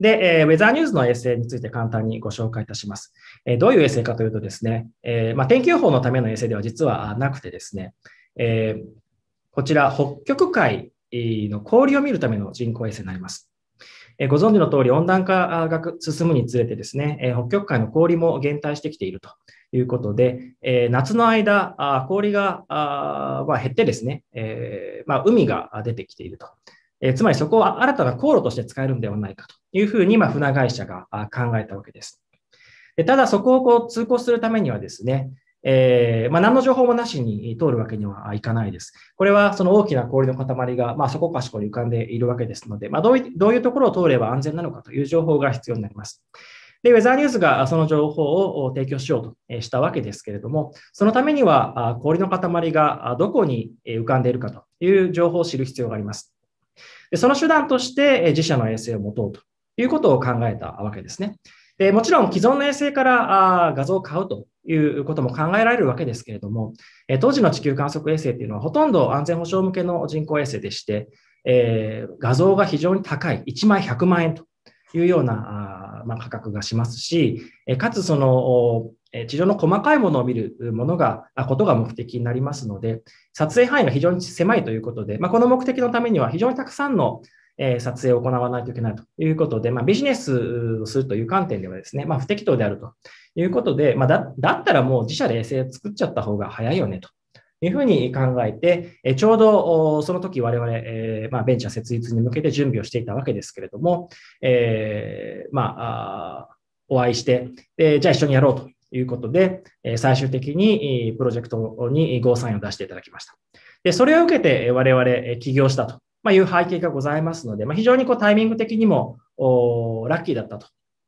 で、えウェザーニュースの衛星について簡単にご紹介いたします。えどういう衛星かというとですね、えま天気予報のための衛星では実はなくてですね、えこちら北極海の氷を見るための人工衛星になります。ご存知の通り温暖化が進むにつれてですね、北極海の氷も減退してきているということで、えー、夏の間、あ氷があ、まあ、減ってですね、えー、まあ、海が出てきていると。えー、つまりそこは新たな航路として使えるんではないかというふうに、まあ、船会社が考えたわけです。でただ、そこをこう通行するためにはですね、えー、まあ、何の情報もなしに通るわけにはいかないです。これはその大きな氷の塊が、まあ、そこかしこに浮かんでいるわけですので、まあ、どういうところを通れば安全なのかという情報が必要になります。で、ウェザーニュースがその情報を提供しようとしたわけですけれども、そのためには氷の塊がどこに浮かんでいるかという情報を知る必要があります。でその手段として自社の衛星を持とうということを考えたわけですね。でもちろん既存の衛星から画像を買うということも考えられるわけですけれども、当時の地球観測衛星っていうのはほとんど安全保障向けの人工衛星でして、えー、画像が非常に高い、1枚100万円というようなま価格がしますし、かつその地上の細かいものを見るものが、ことが目的になりますので、撮影範囲が非常に狭いということで、まあ、この目的のためには非常にたくさんの撮影を行わないといけないということで、まあ、ビジネスをするという観点ではですね、まあ、不適当であるということで、まだったらもう自社で衛星作っちゃった方が早いよねというふうに考えて、えちょうどその時我々、えまあ、ベンチャー設立に向けて準備をしていたわけですけれども、えまあ、お会いして、えじゃあ一緒にやろうということで、え最終的にプロジェクトにゴーサインを出していただきました。でそれを受けて我々起業したという背景がございますので、ま非常にこうタイミング的にもラッキーだったと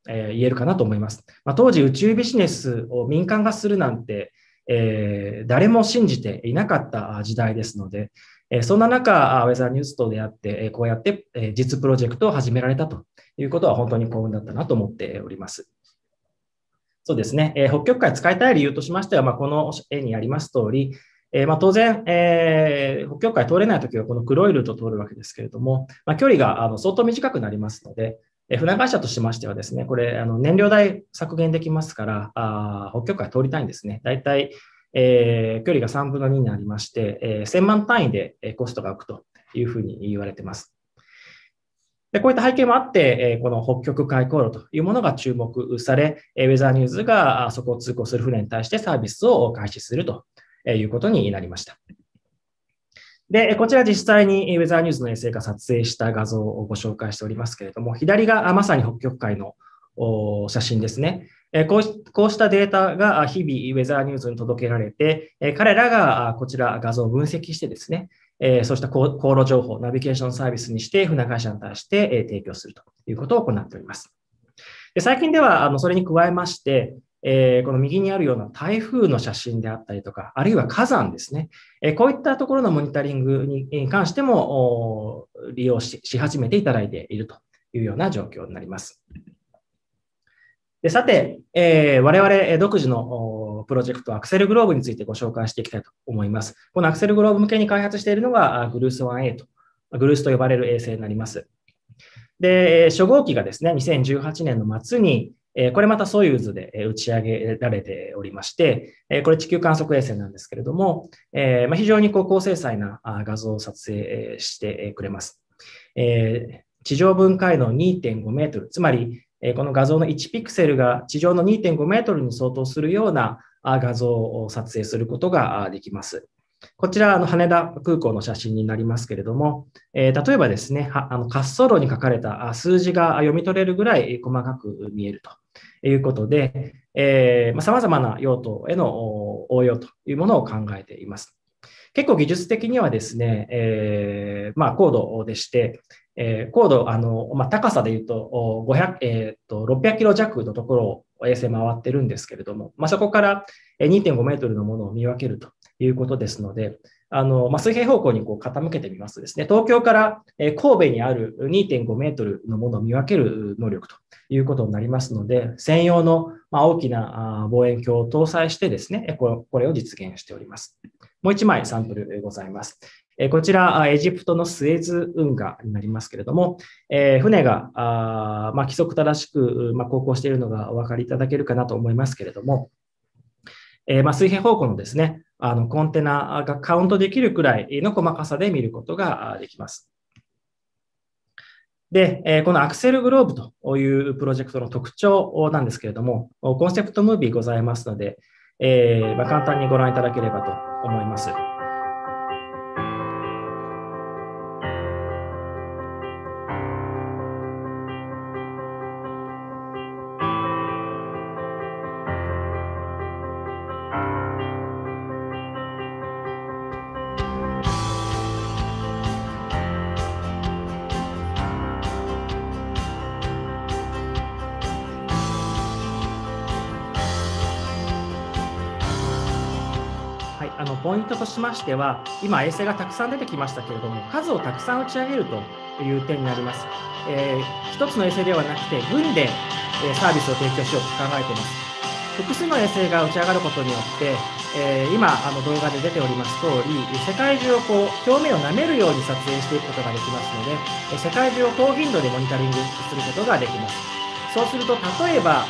え言えるかなと思います。まあ、当時、宇宙ビジネスを民間化するなんて、えー、誰も信じていなかった時代ですので、えー、そんな中、ウェザーニュースと出会って、えー、こうやって、えー、実プロジェクトを始められたということは本当に幸運だったなと思っております。そうですね、え北極海使いたい理由としましては、まあ、この絵にあります通り、えまあ、当然、えー、北極海通れないときはこの黒いルートを通るわけですけれども、まあ、距離があの相当短くなりますので、船会社としましてはですね、これ、あの燃料代削減できますから、あ北極海通りたいんですね。だいたい、えー、距離が3分の2になりまして、え1000万単位でコストが浮くというふうに言われています。でこういった背景もあって、えこの北極海航路というものが注目され、えウェザーニューズがそこを通行する船に対してサービスを開始するということになりました。で、こちら実際にウェザーニュースの衛星が撮影した画像をご紹介しておりますけれども、左がまさに北極海の写真ですね。こうしたデータが日々ウェザーニュースに届けられて、彼らがこちら画像を分析してですね、そうした航路情報、ナビゲーションサービスにして船会社に対して提供するということを行っております。最近ではそれに加えまして、えー、この右にあるような台風の写真であったりとか、あるいは火山ですね、えこういったところのモニタリングに関しても利用し始めていただいているというような状況になります。でさて、えー、我々独自のプロジェクト、アクセルグローブについてご紹介していきたいと思います。このアクセルグローブ向けに開発しているのがグルース 1A と、グルースと呼ばれる衛星になります。で、初号機がですね、2018年の末に、これまたソユーズで打ち上げられておりまして、これ地球観測衛星なんですけれども、非常に高精細な画像を撮影してくれます。地上分解の2.5メートル、つまりこの画像の1ピクセルが地上の2.5メートルに相当するような画像を撮影することができます。こちら、羽田空港の写真になりますけれども、え例えばですね、あの滑走路に書かれた数字が読み取れるぐらい細かく見えるということで、えさまざ、まな用途への応用というものを考えています。結構技術的にはですね、えー、まあ、高度でして、えー、高度、あの、まあ、高さで言うと、えっ、ー、と、600キロ弱のところを衛星回ってるんですけれども、まあ、そこから2.5メートルのものを見分けるということですので、あの、まあ、水平方向にこう傾けてみますとですね、東京から神戸にある2.5メートルのものを見分ける能力ということになりますので、専用の大きな望遠鏡を搭載してですね、これを実現しております。もう1枚サンプルございます。こちら、エジプトのスエズ運河になりますけれども、え船があ、まあ、規則正しく、ま航行しているのがお分かりいただけるかなと思いますけれども、えー、ま水平方向のですね、あのコンテナがカウントできるくらいの細かさで見ることができます。で、えこのアクセルグローブというプロジェクトの特徴なんですけれども、コンセプトムービーございますので、えま簡単にご覧いただければと思います。としましては、今、衛星がたくさん出てきましたけれども、数をたくさん打ち上げるという点になります。えー、1つの衛星ではなくて、軍でサービスを提供しようと考えています。複数の衛星が打ち上がることによって、えー、今あの動画で出ております通り世界中をこう表面を舐めるように撮影していくことができますので世界中を高頻度でモニタリングすることができますそうすると例えば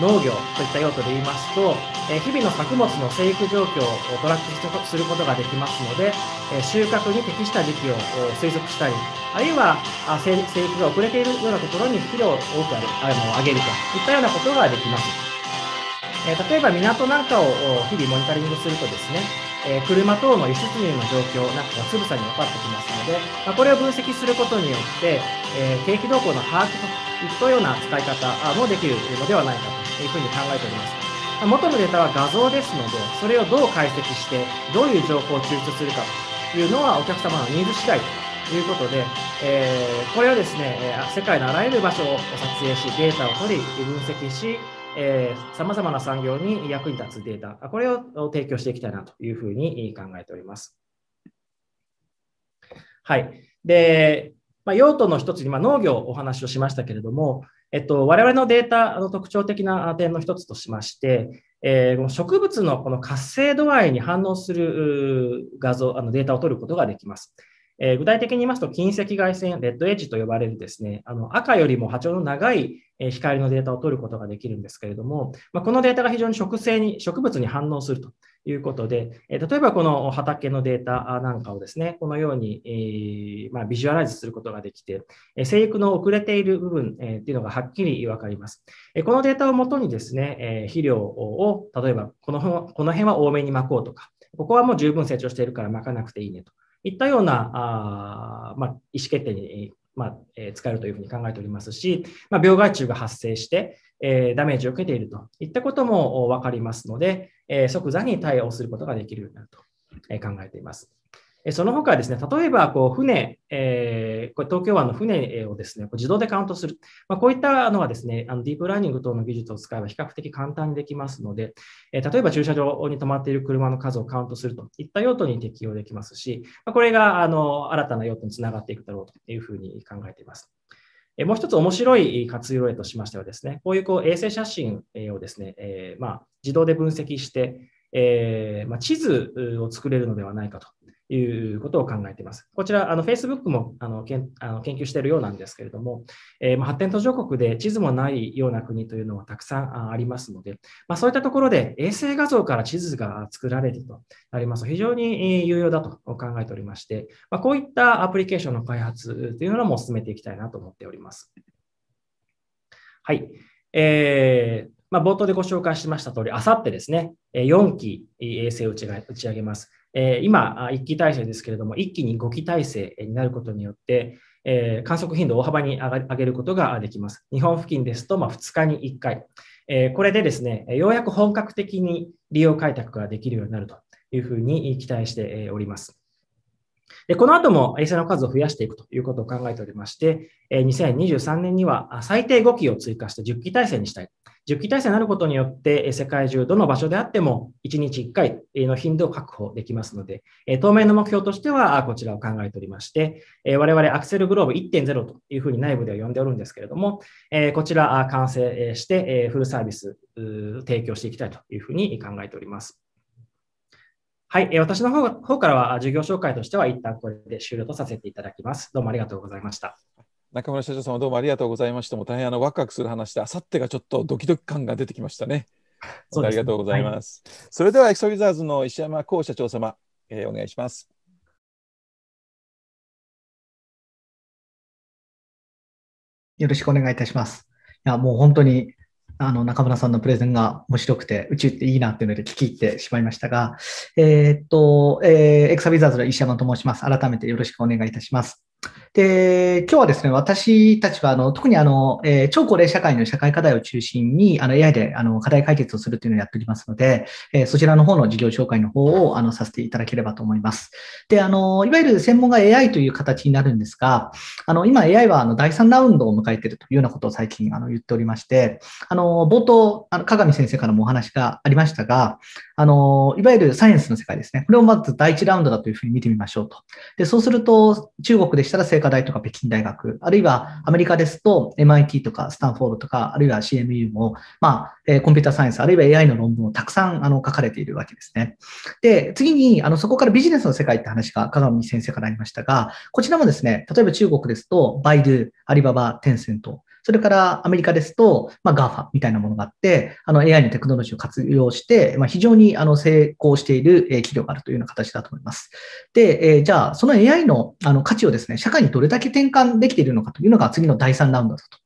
農業といった用途で言いますと日々の作物の生育状況をトラックすることができますので、収穫に適した時期を推測したり、あるいは生育が遅れているようなところに肥料を多くあげるといったようなことができます。例えば港なんかを日々モニタリングするとですね、え車等の輸出入の状況なんかがつぶさに分かってきますので、まこれを分析することによって、え景気動向の把握といったような使い方もできるのではないかというふうに考えております。元のデータは画像ですので、それをどう解析して、どういう情報を抽出するかというのはお客様のニーズ次第ということで、えー、これをですね、世界のあらゆる場所を撮影し、データを取り、分析し、さまざまな産業に役に立つデータ、これを提供していきたいなというふうに考えております。はい。で、まあ、用途の一つに、まあ、農業お話をしましたけれども、えっと、我々のデータの特徴的な点の一つとしまして、えー、植物のこの活性度合いに反応する画像、あのデータを取ることができます。えー、具体的に言いますと、近赤外線、レッドエッジと呼ばれるですね、あの赤よりも波長の長い光のデータを取ることができるんですけれども、まあ、このデータが非常に植生に植物に反応するということで、例えばこの畑のデータなんかをですね、このように、まビジュアライズすることができて、生育の遅れている部分っていうのがはっきりわかります。このデータをもとにですね、肥料を例えばこのこの辺は多めにまこうとか、ここはもう十分成長しているからまかなくていいねといったようなあ、ま意思決定にまあ、え使えるというふうに考えておりますし、まあ、病害虫が発生して、えダメージを受けているといったことも分かりますので、え即座に対応することができるようになると考えています。その他ですね、例えばこう船、えこれ東京湾の船をですね、自動でカウントする。まこういったのはですね、あのディープラーニング等の技術を使えば比較的簡単にできますので、え例えば駐車場に止まっている車の数をカウントするといった用途に適用できますし、まこれがあの新たな用途につながっていくだろうというふうに考えています。もう一つ面白い活用例としましてはですね、こういうこう衛星写真をですね、えまあ、自動で分析して、えまあ、地図を作れるのではないかということを考えています。こちら、あの Facebook もあのけんあの研究しているようなんですけれども、えー、まあ、発展途上国で地図もないような国というのはたくさんありますので、まあ、そういったところで衛星画像から地図が作られるとなりますと非常に有用だと考えておりまして、まあ、こういったアプリケーションの開発というのも進めていきたいなと思っております。はい。えーまあ、冒頭でご紹介しました通り、あさってですね、4機衛星を打ち上げます。え今、1期体制ですけれども、一気に5期体制になることによって、え観測頻度を大幅に上げることができます。日本付近ですと、ま2日に1回、えこれでですね、ようやく本格的に利用開拓ができるようになるというふうに期待しております。でこの後も衛星の数を増やしていくということを考えておりまして、2023年には最低5機を追加して10機体制にしたい。10機体制になることによって、世界中どの場所であっても1日1回の頻度を確保できますので、当面の目標としてはこちらを考えておりまして、我々アクセルグローブ1.0というふうに内部では呼んでおるんですけれども、こちら完成してフルサービス提供していきたいというふうに考えております。はい、え私の方方からは事業紹介としては一旦これで終了とさせていただきます。どうもありがとうございました。中村社長様どうもありがとうございました。も大変あのワクワクする話で、あさってがちょっとドキドキ感が出てきましたね。ねありがとうございます。はい、それではエクソギザーズの石山幸社長様、えー、お願いします。よろしくお願いいたします。いや、もう本当にあの、中村さんのプレゼンが面白くて、宇宙っていいなっていうので聞き入ってしまいましたが、えー、っと、えー、エクサビザーズの石山と申します。改めてよろしくお願いいたします。で、今日はですね、私たちは、あの、特にあの、えー、超高齢社会の社会課題を中心に、あの、AI で、あの、課題解決をするというのをやっておりますので、えー、そちらの方の事業紹介の方を、あの、させていただければと思います。で、あの、いわゆる専門が AI という形になるんですが、あの、今 AI は、あの、第3ラウンドを迎えているというようなことを最近、あの、言っておりまして、あの、冒頭、あの、鏡先生からもお話がありましたが、あの、いわゆるサイエンスの世界ですね。これをまず第1ラウンドだというふうに見てみましょうと。で、そうすると、中国でしたら清大とか北京大学、あるいはアメリカですと MIT とかスタンフォードとか、あるいは CMU も、まあ、えコンピュータサイエンス、あるいは AI の論文をたくさんあの書かれているわけですね。で、次に、あのそこからビジネスの世界って話が香上先生からありましたが、こちらもですね、例えば中国ですと、バイドゥ、アリババ、テンセント、それからアメリカですと、まあ、GAFA みたいなものがあって、あの AI のテクノロジーを活用して、まあ、非常にあの成功している企業があるというような形だと思います。で、えじゃあ、その AI のあの価値をですね、社会にどれだけ転換できているのかというのが次の第3ラウンドだと。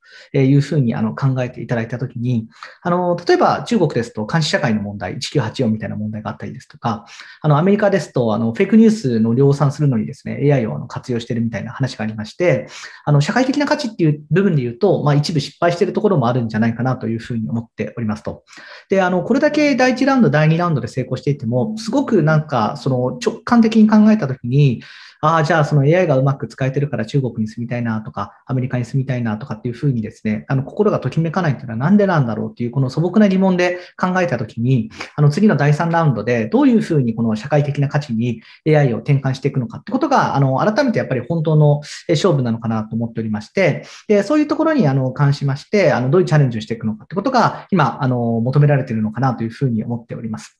いうふうにあの考えていただいたときに、あの、例えば中国ですと監視社会の問題、1984みたいな問題があったりですとか、あの、アメリカですと、あの、フェイクニュースの量産するのにですね、AI をあの活用してるみたいな話がありまして、あの、社会的な価値っていう部分で言うと、まあ、一部失敗してるところもあるんじゃないかなというふうに思っておりますと。で、あの、これだけ第1ラウンド、第2ラウンドで成功していても、すごくなんか、その直感的に考えたときに、ああ、じゃあその AI がうまく使えてるから中国に住みたいなとか、アメリカに住みたいなとかっていうふうにですね、あの、心がときめかないっていうのはなんでなんだろうっていう、この素朴な疑問で考えたときに、あの、次の第3ラウンドでどういうふうにこの社会的な価値に AI を転換していくのかってことが、あの、改めてやっぱり本当の勝負なのかなと思っておりまして、で、そういうところに、あの、関しまして、あの、どういうチャレンジをしていくのかってことが、今、あの、求められているのかなというふうに思っております。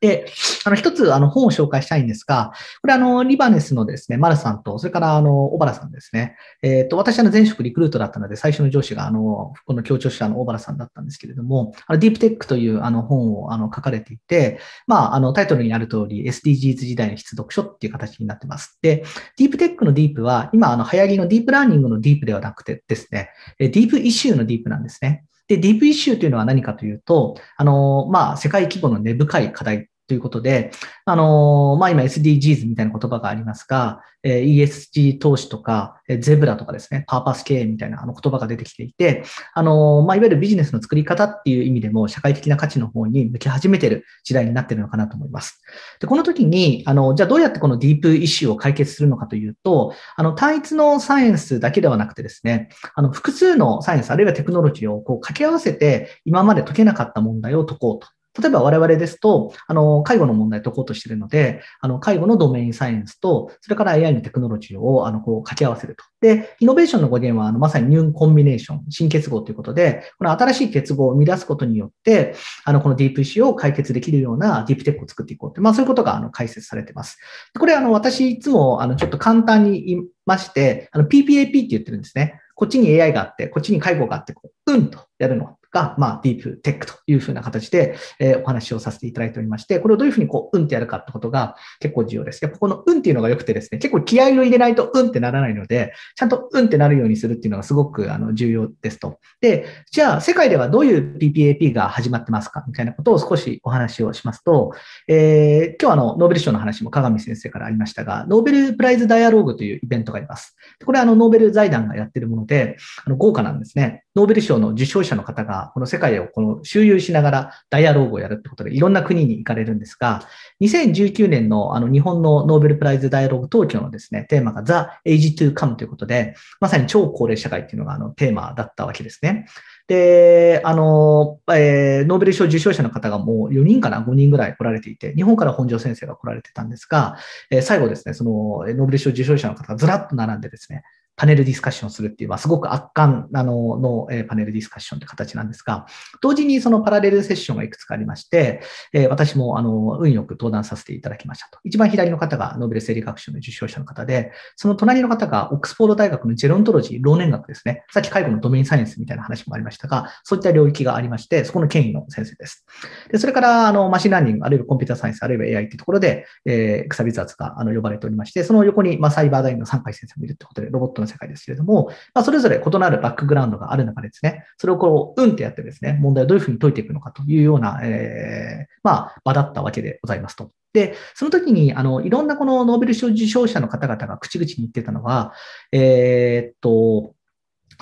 で、あの、一つ、あの、本を紹介したいんですが、これ、あの、リバネスのですね、マルさんと、それから、あの、小原さんですね。えっ、ー、と、私、あの、前職リクルートだったので、最初の上司が、あの、この協調者の小原さんだったんですけれども、あの、ディープテックという、あの、本を、あの、書かれていて、まあ、あの、タイトルにある通り、SDGs 時代の必読書っていう形になってます。で、ディープテックのディープは、今、あの、流行りのディープラーニングのディープではなくてですね、ディープイシューのディープなんですね。で、ディープイシューというのは何かというと、あの、まあ、世界規模の根深い課題ということで、あのまあ、今 SDGs みたいな言葉がありますが、え ESG 投資とか、えゼブラとかですね、パーパス経営みたいなあの言葉が出てきていて、あのまあ、いわゆるビジネスの作り方っていう意味でも社会的な価値の方に向き始めてる時代になってるのかなと思います。で、この時に、あの、じゃあどうやってこのディープイシューを解決するのかというと、あの、単一のサイエンスだけではなくてですね、あの、複数のサイエンスあるいはテクノロジーをこう掛け合わせて今まで解けなかった問題を解こうと例えば我々ですと、あの、介護の問題解こうとしているので、あの、介護のドメインサイエンスと、それから AI のテクノロジーを、あの、こう、掛け合わせると。で、イノベーションの語源は、あの、まさにニューコンビネーション、新結合ということで、この新しい結合を生み出すことによって、あの、このディープ石を解決できるようなディープテックを作っていこうって、まあ、そういうことが、あの、解説されてます。これ、あの、私、いつも、あの、ちょっと簡単に言いまして、あの、PPAP って言ってるんですね。こっちに AI があって、こっちに介護があって、こう、うんとやるの。が、まあ、ディープテックというふうな形で、えお話をさせていただいておりまして、これをどういうふうにこう、うんってやるかってことが結構重要です。やっぱこのうんっていうのが良くてですね、結構気合を入れないとうんってならないので、ちゃんとうんってなるようにするっていうのがすごくあの重要ですと。で、じゃあ世界ではどういう PPAP が始まってますかみたいなことを少しお話をしますと、えー、今日あの、ノーベル賞の話も加賀美先生からありましたが、ノーベルプライズダイアローグというイベントがあります。これはあの、ノーベル財団がやってるもので、あの豪華なんですね。ノーベル賞の受賞者の方がこの世界をこの周遊しながらダイアローグをやるってことで、いろんな国に行かれるんですが、2019年のあの日本のノーベルプライズダイアローグ東京のですね、テーマが The Age to Come ということで、まさに超高齢社会っていうのがあのテーマだったわけですね。で、あの、えー、ノーベル賞受賞者の方がもう4人かな、5人ぐらい来られていて、日本から本庄先生が来られてたんですが、えー、最後ですね、そのノーベル賞受賞者の方がずらっと並んでですね、パネルディスカッションするっていう、まあ、すごく圧巻なのの、えパネルディスカッションって形なんですが、同時にそのパラレルセッションがいくつかありまして、え私もあの運よく登壇させていただきましたと。一番左の方がノーベル生理学賞の受賞者の方で、その隣の方がオックスフォード大学のジェロントロジー、老年学ですね。さっき介護のドメインサイエンスみたいな話もありましたが、そういった領域がありまして、そこの権威の先生です。でそれからあのマシンランニング、あるいはコンピューターサイエンス、あるいは AI っていうところで、えー、草びビザがあの呼ばれておりまして、その横に、まあ、サイバー大学の3回先生もいるってことで、ロボットの世界ですけれども、まあ、それぞれ異なるバックグラウンドがある中ですね、それをこう、うんってやってですね、問題をどういうふうに解いていくのかというような、えー、まあ、場だったわけでございますと。で、その時に、あの、いろんなこのノーベル賞受賞者の方々が口々に言ってたのは、えー、っと、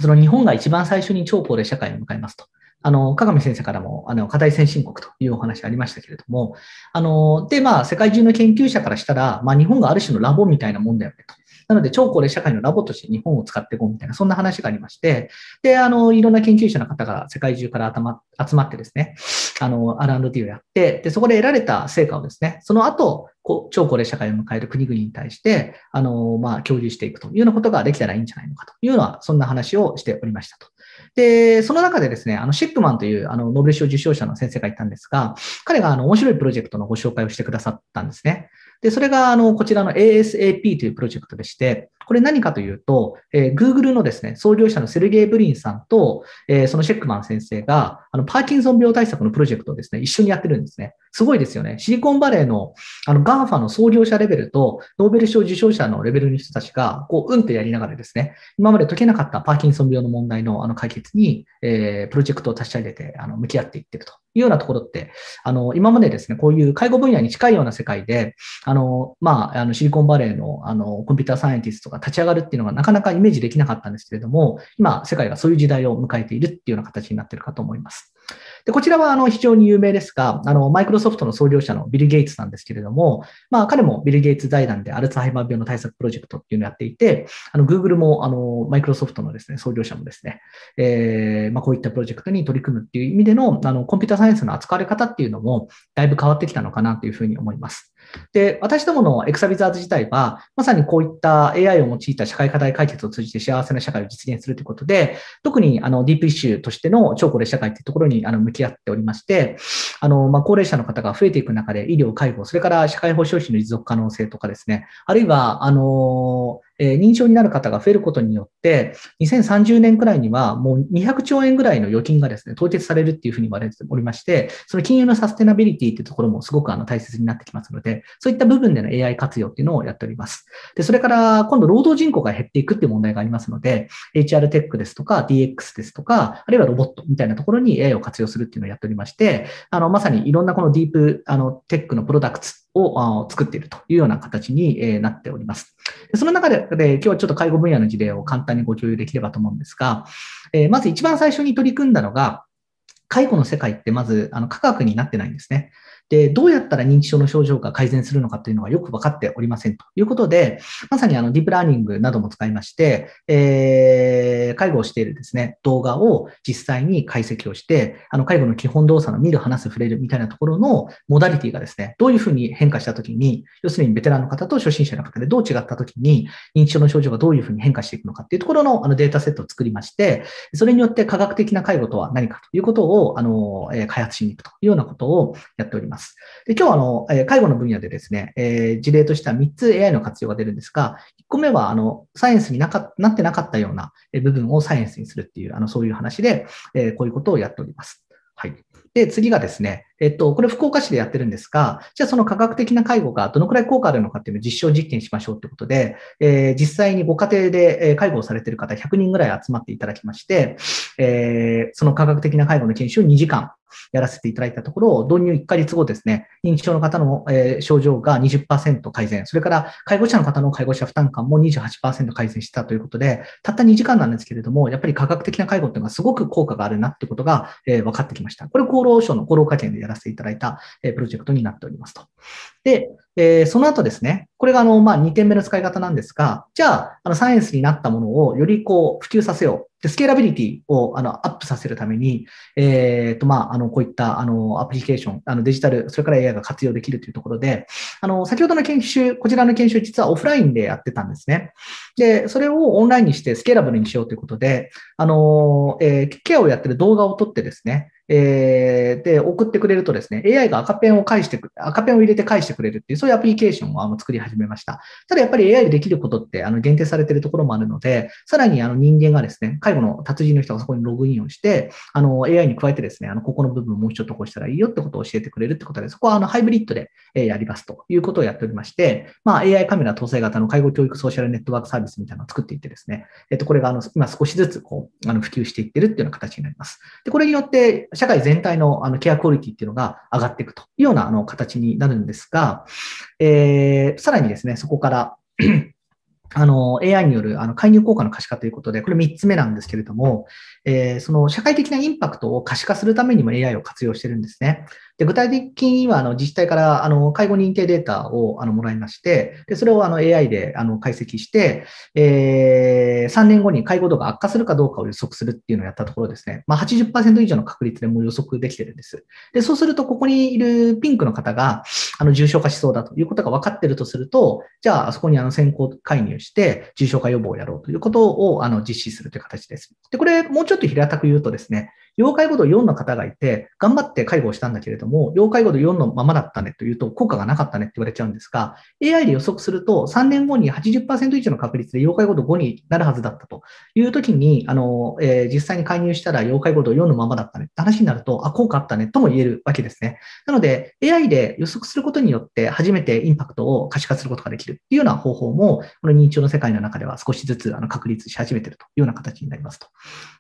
その日本が一番最初に超高齢社会を迎えますと。あの、加先生からも、あの、課題先進国というお話ありましたけれども、あの、で、まあ、世界中の研究者からしたら、まあ、日本がある種のラボみたいなもんだよねと。なので、超高齢社会のラボとして日本を使っていこうみたいな、そんな話がありまして、で、あの、いろんな研究者の方が世界中から集まってですね、あの、R&D をやって、で、そこで得られた成果をですね、その後、こう超高齢社会を迎える国々に対して、あの、まあ、共有していくというようなことができたらいいんじゃないのかというのは、そんな話をしておりましたと。で、その中でですね、あの、シックマンという、あの、ノーベル賞受賞者の先生がいたんですが、彼が、あの、面白いプロジェクトのご紹介をしてくださったんですね。で、それが、あの、こちらの ASAP というプロジェクトでして、これ何かというと、えー、Google のですね、創業者のセルゲイ・ブリンさんと、えー、そのシェックマン先生が、あの、パーキンソン病対策のプロジェクトをですね、一緒にやってるんですね。すごいですよね。シリコンバレーの、あの、ガーファの創業者レベルと、ノーベル賞受賞者のレベルの人たちが、こう、うんとやりながらですね、今まで解けなかったパーキンソン病の問題の、あの、解決に、えー、プロジェクトを立ち上げて、あの、向き合っていってるというようなところって、あの、今までですね、こういう介護分野に近いような世界で、あの、まあ、あの、シリコンバレーの、あの、コンピューターサイエンティストとかか立ち上がるっていうのがなかなかイメージできなかったんですけれども、今、世界がそういう時代を迎えているっていうような形になってるかと思います。で、こちらはあの非常に有名ですが、あの、マイクロソフトの創業者のビル・ゲイツなんですけれども、まあ、彼もビル・ゲイツ財団でアルツハイマー病の対策プロジェクトっていうのをやっていて、あの、Google も、あの、マイクロソフトのですね、創業者もですね、えー、まあ、こういったプロジェクトに取り組むっていう意味での、あの、コンピュータサイエンスの扱われ方っていうのも、だいぶ変わってきたのかなというふうに思います。で、私どものエクサビザーズ自体は、まさにこういった AI を用いた社会課題解決を通じて幸せな社会を実現するということで、特にあのディープイシュとしての超高齢社会というところにあの向き合っておりまして、あのまあ、高齢者の方が増えていく中で医療、介護、それから社会保障費の持続可能性とかですね、あるいはあのえ認証になる方が増えることによって、2030年くらいにはもう200兆円ぐらいの預金がですね、凍結されるっていうふうに言われておりまして、その金融のサステナビリティっていうところもすごくあの大切になってきますので、そういった部分での AI 活用っていうのをやっております。で、それから今度労働人口が減っていくっていう問題がありますので、HR テックですとか DX ですとか、あるいはロボットみたいなところに AI を活用するっていうのをやっておりまして、あの、まさにいろんなこのディープ、あの、テックのプロダクツを作っているというような形になっております。その中で今日はちょっと介護分野の事例を簡単にご共有できればと思うんですが、まず一番最初に取り組んだのが、介護の世界ってまずあの科学になってないんですね。で、どうやったら認知症の症状が改善するのかというのがよく分かっておりませんということで、まさにあのディープラーニングなども使いまして、えー、介護をしているですね、動画を実際に解析をして、あの介護の基本動作の見る、話す、触れるみたいなところのモダリティがですね、どういうふうに変化したときに、要するにベテランの方と初心者の方でどう違ったときに、認知症の症状がどういうふうに変化していくのかっていうところのあのデータセットを作りまして、それによって科学的な介護とは何かということをあの開発しに行くというようなことをやっております。ます。で今日あの、え介護の分野でですね、え事例としては3つ AI の活用が出るんですが、1個目はあのサイエンスになかなってなかったような部分をサイエンスにするっていう、あのそういう話で、えこういうことをやっております。はい。で、次がですね、えっと、これ福岡市でやってるんですが、じゃあその科学的な介護がどのくらい効果あるのかっていうのを実証実験しましょうってことで、えー、実際にご家庭で介護をされている方100人ぐらい集まっていただきまして、えー、その科学的な介護の研修を2時間やらせていただいたところ、導入1ヶ月後ですね、認知症の方の、え症状が20%改善、それから介護者の方の介護者負担感も28%改善したということで、たった2時間なんですけれども、やっぱり科学的な介護っていうのはすごく効果があるなってことが、え分かってきました。これ厚労省の厚労課程でやらせていただいた、えプロジェクトになっておりますと。で、えー、その後ですね、これがあの、まあ、2点目の使い方なんですが、じゃあ、あの、サイエンスになったものをよりこう、普及させよう。で、スケーラビリティをあのアップさせるために、えっ、ー、と、まあ、あの、こういったあのアプリケーション、あのデジタル、それから AI が活用できるというところで、あの、先ほどの研修、こちらの研修、実はオフラインでやってたんですね。で、それをオンラインにしてスケーラブルにしようということで、あの、えー、ケアをやってる動画を撮ってですね、えー、で、送ってくれるとですね、AI が赤ペンを返してく、赤ペンを入れて返してくれるっていう、そういうアプリケーションをあの作り始めました。ただやっぱり AI でできることってあの限定されているところもあるので、さらにあの人間がですね、介護の達人の人がそこにログインをして、あの AI に加えてですね、あのここの部分もうちょっとこうしたらいいよってことを教えてくれるってことで、そこはあのハイブリッドでやりますということをやっておりまして、まあ AI カメラ搭載型の介護教育ソーシャルネットワークサービスみたいなのを作っていってですね、えっと、これがあの今少しずつこうあの普及していってるっていうような形になります。で、これによって社会全体のあのケアクオリティっていうのが上がっていくというようなあの形になるんですが、えー、さらにですね、そこからあの、AI によるあの介入効果の可視化ということで、これ3つ目なんですけれども、えー、その社会的なインパクトを可視化するためにも AI を活用してるんですね。で具体的にはあの自治体からあの介護認定データをあのもらいまして、でそれをあの AI であの解析して、えー、3年後に介護度が悪化するかどうかを予測するっていうのをやったところですね、まあ、80%以上の確率でも予測できてるんです。でそうすると、ここにいるピンクの方があの重症化しそうだということが分かってるとすると、じゃあ、あそこにあの先行介入して重症化予防をやろうということをあの実施するという形です。でこれもうちょょっと平たく言うとですね、要介護度4の方がいて、頑張って介護をしたんだけれども、要介護度4のままだったねというと、効果がなかったねって言われちゃうんですが、AI で予測すると、3年後に80%以上の確率で要介護度5になるはずだったというときに、あの、えー、実際に介入したら要介護度4のままだったねって話になると、あ、効果あったねとも言えるわけですね。なので、AI で予測することによって、初めてインパクトを可視化することができるっていうような方法も、この認知症の世界の中では少しずつあの確立し始めているというような形になりますと。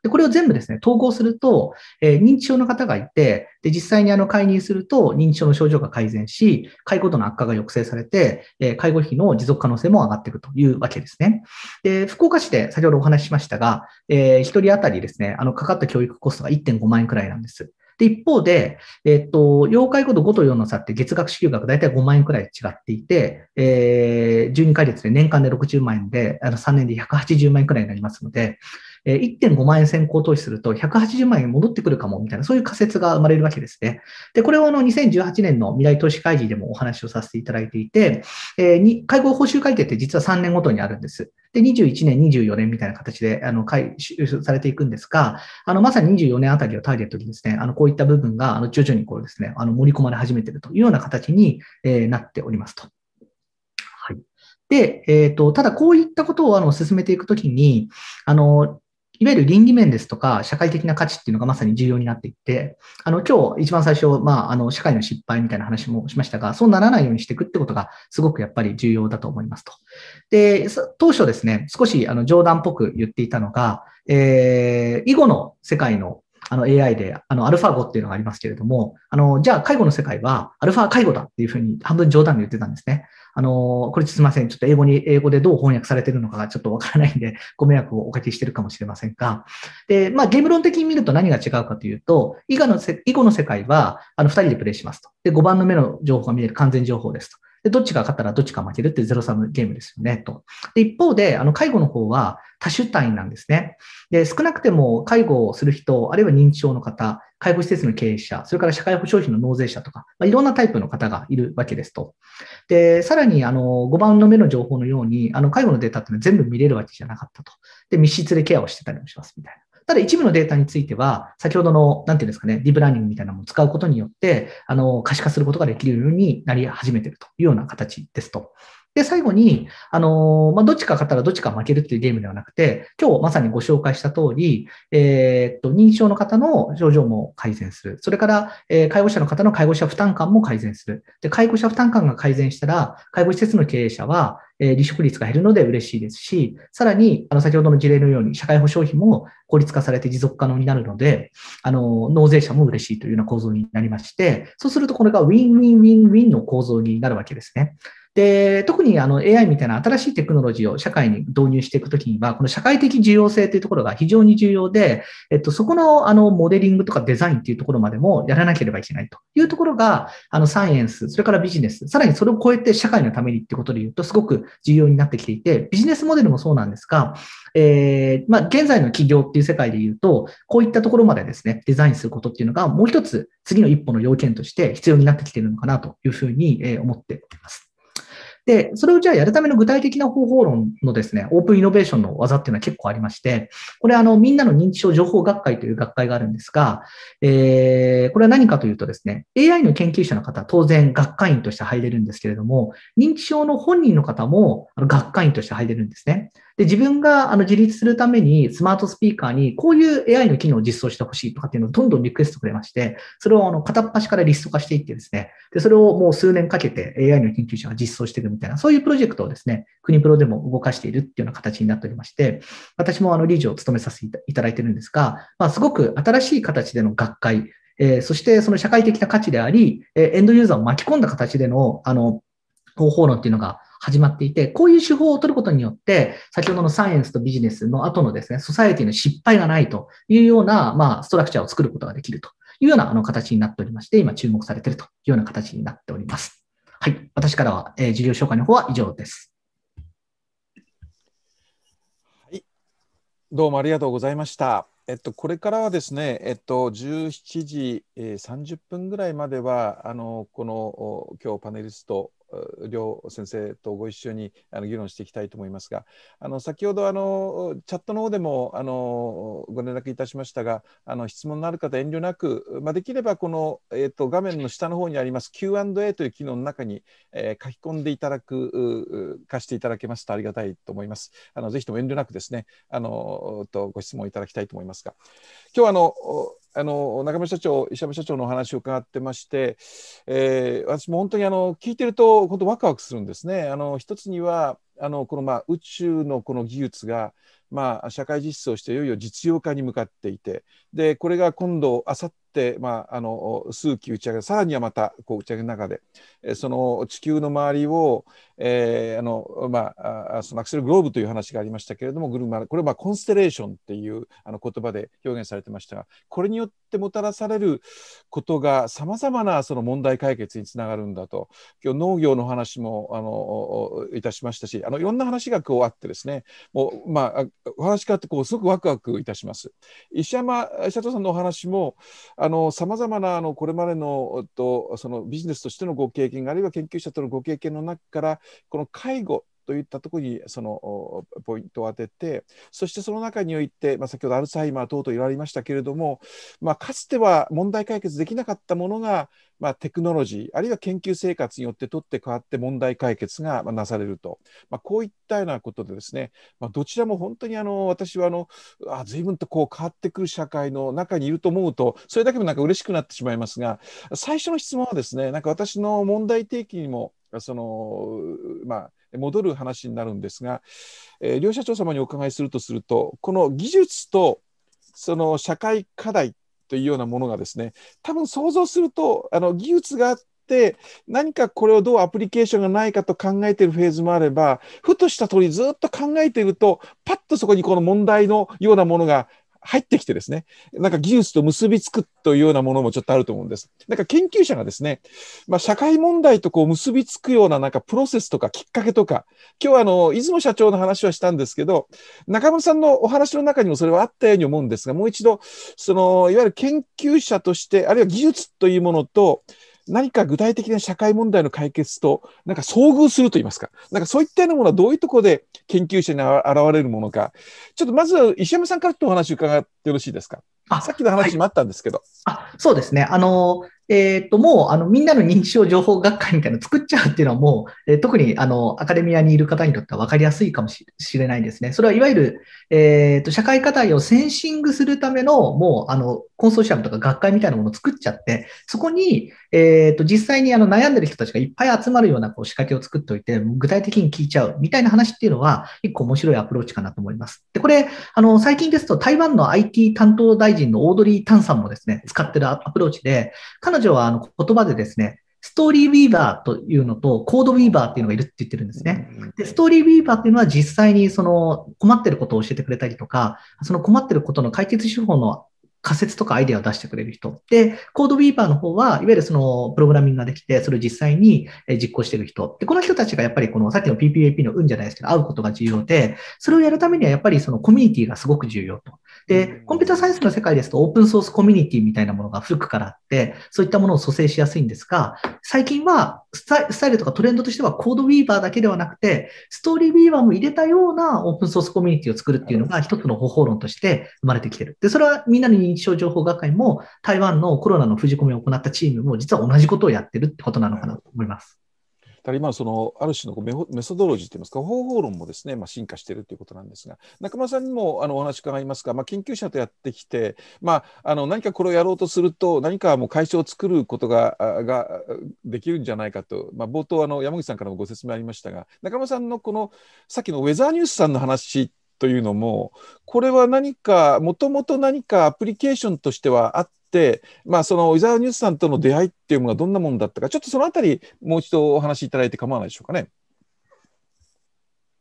でこれを全部ですね、統合すると、えー、認知症の方がいて、で、実際にあの、介入すると認知症の症状が改善し、介護度の悪化が抑制されて、えー、介護費の持続可能性も上がっていくというわけですね。で、福岡市で先ほどお話ししましたが、えー、1人当たりですね、あの、かかった教育コストが1.5万円くらいなんです。で、一方で、えっと、要介護度5と4の差って月額支給額大体5万円くらい違っていて、えー、12ヶ月で年間で60万円で、あの3年で180万円くらいになりますので、1.5万円先行投資すると180万円戻ってくるかもみたいな、そういう仮説が生まれるわけですね。で、これはあの2018年の未来投資会議でもお話をさせていただいていて、えー、会合報酬改定って実は3年ごとにあるんです。で、21年、24年みたいな形で、あの、回収されていくんですが、あの、まさに24年あたりをターゲットにですね、あの、こういった部分が、あの、徐々にこうですね、あの、盛り込まれ始めているというような形に、なっておりますと。はい。で、えっ、ー、と、ただこういったことをあの進めていくときに、あの、いわゆる倫理面ですとか、社会的な価値っていうのがまさに重要になっていって、あの、今日一番最初、まあ、あの、社会の失敗みたいな話もしましたが、そうならないようにしていくってことが、すごくやっぱり重要だと思いますと。で、当初ですね、少し、あの、冗談っぽく言っていたのが、えー、囲碁の世界のあの AI で、あの、アルファ語っていうのがありますけれども、あの、じゃあ介護の世界は、アルファ介護だっていうふうに半分冗談で言ってたんですね。あの、これすいません。ちょっと英語に、英語でどう翻訳されてるのかがちょっとわからないんで、ご迷惑をおかけしてるかもしれませんが。で、まあ、ゲーム論的に見ると何が違うかというと、以下の以後の世界は、あの、二人でプレイしますと。で、5番の目の情報が見える完全情報ですと。で、どっちが勝ったらどっちが負けるってゼロサムゲームですよね、と。で、一方で、あの、介護の方は多種単位なんですね。で、少なくても介護をする人、あるいは認知症の方、介護施設の経営者、それから社会保障費の納税者とか、まあ、いろんなタイプの方がいるわけですと。で、さらに、あの、5番の目の情報のように、あの、介護のデータっていうのは全部見れるわけじゃなかったと。で、密室でケアをしてたりもします、みたいな。ただ一部のデータについては、先ほどの、なんていうんですかね、ディープラーニングみたいなのを使うことによって、あの、可視化することができるようになり始めているというような形ですと。で、最後に、あのまあ、どっちか勝ったらどっちか負けるっていうゲームではなくて、今日まさにご紹介した通り、えー、っと、認知症の方の症状も改善する。それから、え介護者の方の介護者負担感も改善する。で、介護者負担感が改善したら、介護施設の経営者は、え離職率が減るので嬉しいですし、さらに、あの、先ほどの事例のように、社会保障費も効率化されて持続可能になるので、あの、納税者も嬉しいというような構造になりまして、そうするとこれがウィンウィンウィンウィンの構造になるわけですね。で、特にあの AI みたいな新しいテクノロジーを社会に導入していくときには、この社会的重要性というところが非常に重要で、えっと、そこのあのモデリングとかデザインというところまでもやらなければいけないというところが、あのサイエンス、それからビジネス、さらにそれを超えて社会のためにってことで言うとすごく重要になってきていて、ビジネスモデルもそうなんですが、えー、まあ、現在の企業っていう世界で言うと、こういったところまでですね、デザインすることっていうのがもう一つ次の一歩の要件として必要になってきているのかなというふうに思っています。で、それをじゃあやるための具体的な方法論のですね、オープンイノベーションの技っていうのは結構ありまして、これあの、みんなの認知症情報学会という学会があるんですが、えー、これは何かというとですね、AI の研究者の方、当然学会員として入れるんですけれども、認知症の本人の方も学会員として入れるんですね。で、自分があの自立するためにスマートスピーカーにこういう AI の機能を実装してほしいとかっていうのをどんどんリクエストくれまして、それをあの片っ端からリスト化していってですね、で、それをもう数年かけて AI の研究者が実装していくみたいな、そういうプロジェクトをですね、国プロでも動かしているっていうような形になっておりまして、私もあの理事を務めさせていただいてるんですが、まあ、すごく新しい形での学会、えー、そしてその社会的な価値であり、えー、エンドユーザーを巻き込んだ形での、あの、方法論っていうのが始まっていて、こういう手法を取ることによって、先ほどのサイエンスとビジネスの後のですね、ソサエティの失敗がないというような、まあ、ストラクチャーを作ることができるというようなあの形になっておりまして、今注目されているというような形になっております。はい。私からは、えー、事業紹介の方は以上です。はい。どうもありがとうございました。えっと、これからはですね、えっと、17時30分ぐらいまでは、あのこの今日パネリスト両先生とご一緒にあの議論していきたいと思いますがあの先ほどあのチャットの方でもあのご連絡いたしましたがあの質問のある方遠慮なく、まあ、できればこの、えーと、画面の下の方にあります Q&A という機能の中に、えー、書き込んでいただく貸していただけますとありがたいと思います。あのぜひとも遠慮なくですねあのとご質問いただきたいと思いますが今日あのあの中村社長、石山社長のお話を伺ってまして、えー、私も本当にあの聞いてると、本当、ワクワクするんですね。あの一つにはあのこのまあ宇宙のこの技術が、まあ、社会実装していよいよ実用化に向かっていてでこれが今度あさって数機打ち上げさらにはまたこう打ち上げの中でその地球の周りを、えー、あのまあ、そのアクセル・グローブという話がありましたけれどもグルマこれはまあコンステレーションっていうあの言葉で表現されてましたがこれによってもたらされることがさまざまなその問題解決につながるんだと今日農業の話もあのいたしましたしあのいろんな話がこうあってですねもう、まあ、お話があってこうすごくワクワクいたします。石山社長さんのお話もさまざまなあのこれまでのとそのビジネスとしてのご経験あるいは研究者とのご経験の中からこの介護といったところにそのポイントを当ててそしてその中において、まあ、先ほどアルツハイマー等々言われましたけれども、まあ、かつては問題解決できなかったものが、まあ、テクノロジーあるいは研究生活によって取って変わって問題解決がなされると、まあ、こういったようなことでですね、まあ、どちらも本当にあの私はあのあ随分とこう変わってくる社会の中にいると思うとそれだけもなんか嬉しくなってしまいますが最初の質問はですねなんか私の問題提起にもそのまあ、戻る話になるんですが、えー、両社長様にお伺いするとするとこの技術とその社会課題というようなものがですね多分想像するとあの技術があって何かこれをどうアプリケーションがないかと考えているフェーズもあればふとした通りずっと考えているとパッとそこにこの問題のようなものが入ってきてですね、なんか技術と結びつくというようなものもちょっとあると思うんです。なんか研究者がですね、まあ、社会問題とこう結びつくようななんかプロセスとかきっかけとか、今日はあの、出雲社長の話はしたんですけど、中村さんのお話の中にもそれはあったように思うんですが、もう一度、その、いわゆる研究者として、あるいは技術というものと、何か具体的な社会問題の解決と、なんか遭遇すると言いますか、なんかそういったようなものはどういうところで研究者に現れるものか、ちょっとまず石山さんからちょっとお話伺ってよろしいですか。あさっきの話もあったんですけど。はい、あそうですね。あの、えっ、と、もう、あの、みんなの認知症情報学会みたいなの作っちゃうっていうのはもう、えー、特に、あの、アカデミアにいる方にとっては分かりやすいかもしれないですね。それはいわゆる、えっ、と、社会課題をセンシングするための、もう、あの、コンソーシアムとか学会みたいなものを作っちゃって、そこに、えっ、と、実際にあの悩んでる人たちがいっぱい集まるようなこう仕掛けを作っておいて、具体的に聞いちゃうみたいな話っていうのは、一個面白いアプローチかなと思います。で、これ、あの、最近ですと、台湾の IT 担当大臣のオードリー・タンさんもですね、使ってるアプローチで、かな彼女はあの言葉でですね、ストーリーウィーバーというのとコードウィーバーっていうのがいるって言ってるんですね。で、ストーリーウィーバーっていうのは実際にその困ってることを教えてくれたりとか、その困ってることの解決手法の仮説とかアイデアを出してくれる人。で、コードウィーバーの方は、いわゆるそのプログラミングができて、それを実際に実行してる人。で、この人たちがやっぱりこのさっきの PPAP の運じゃないですけど、会うことが重要で、それをやるためにはやっぱりそのコミュニティがすごく重要と。で、コンピュータサイエンスの世界ですとオープンソースコミュニティみたいなものが古くからあって、そういったものを蘇生しやすいんですが、最近はスタイルとかトレンドとしてはコードウィーバーだけではなくて、ストーリーウィーバーも入れたようなオープンソースコミュニティを作るっていうのが一つの方法論として生まれてきてる。で、それはみんなの認知症情報学会も台湾のコロナの封じ込みを行ったチームも実は同じことをやってるってことなのかなと思います。ただ今のそのある種のメソドロジーといいますか方法論もですね、まあ、進化しているということなんですが中村さんにもあのお話伺いますが、まあ、研究者とやってきて、まあ、あの何かこれをやろうとすると何かもう会社を作ることがができるんじゃないかと、まあ、冒頭あの山口さんからもご説明ありましたが中村さんのこのさっきのウェザーニュースさんの話というのもこれは何かもともと何かアプリケーションとしてはあっ、まあ、その、伊沢ニュースさんとの出会いっていうのがどんなもんだったか、ちょっとそのあたり、もう一度お話しいただいて構わないでしょうかね。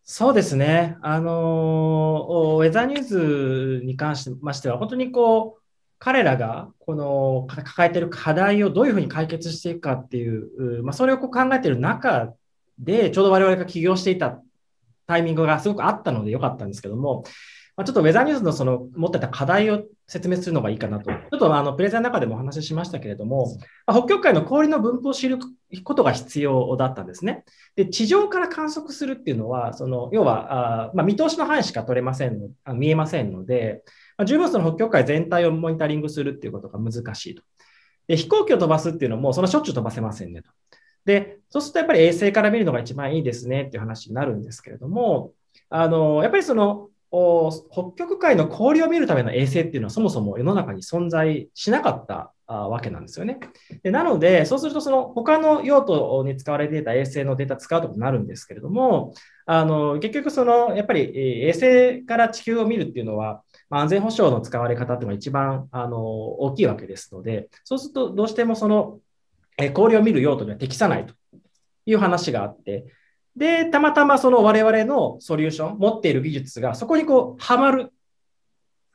そうですね。あの、ウェザーニュースに関しましては、本当にこう、彼らがこの抱えている課題をどういうふうに解決していくかっていう、まあ、それをこう考えている中で、ちょうど我々が起業していたタイミングがすごくあったのでよかったんですけども、まあ、ちょっとウェザーニュースのその持ってた課題を説明するのがいいかなと、ちょっとあのプレゼンの中でもお話ししましたけれども、まあ、北極海の氷の分布を知ることが必要だったんですね。で地上から観測するっていうのは、その要はあ、まあ、見通しの範囲しか取れませんのあ見えませんので、まあ、十分その北極海全体をモニタリングするっていうことが難しいと。で飛行機を飛ばすっていうのも、そのしょっちゅう飛ばせませんねと。で、そうするとやっぱり衛星から見るのが一番いいですねっていう話になるんですけれども、あのやっぱりその北極海の氷を見るための衛星っていうのはそもそも世の中に存在しなかったわけなんですよね。でなので、そうするとその他の用途に使われていた衛星のデータ使うとことになるんですけれども、あの結局そのやっぱり衛星から地球を見るっていうのは、安全保障の使われ方っていうのが一番あの大きいわけですので、そうするとどうしてもその氷を見る用途には適さないという話があって、で、たまたまその我々のソリューション、持っている技術がそこにこう、はまる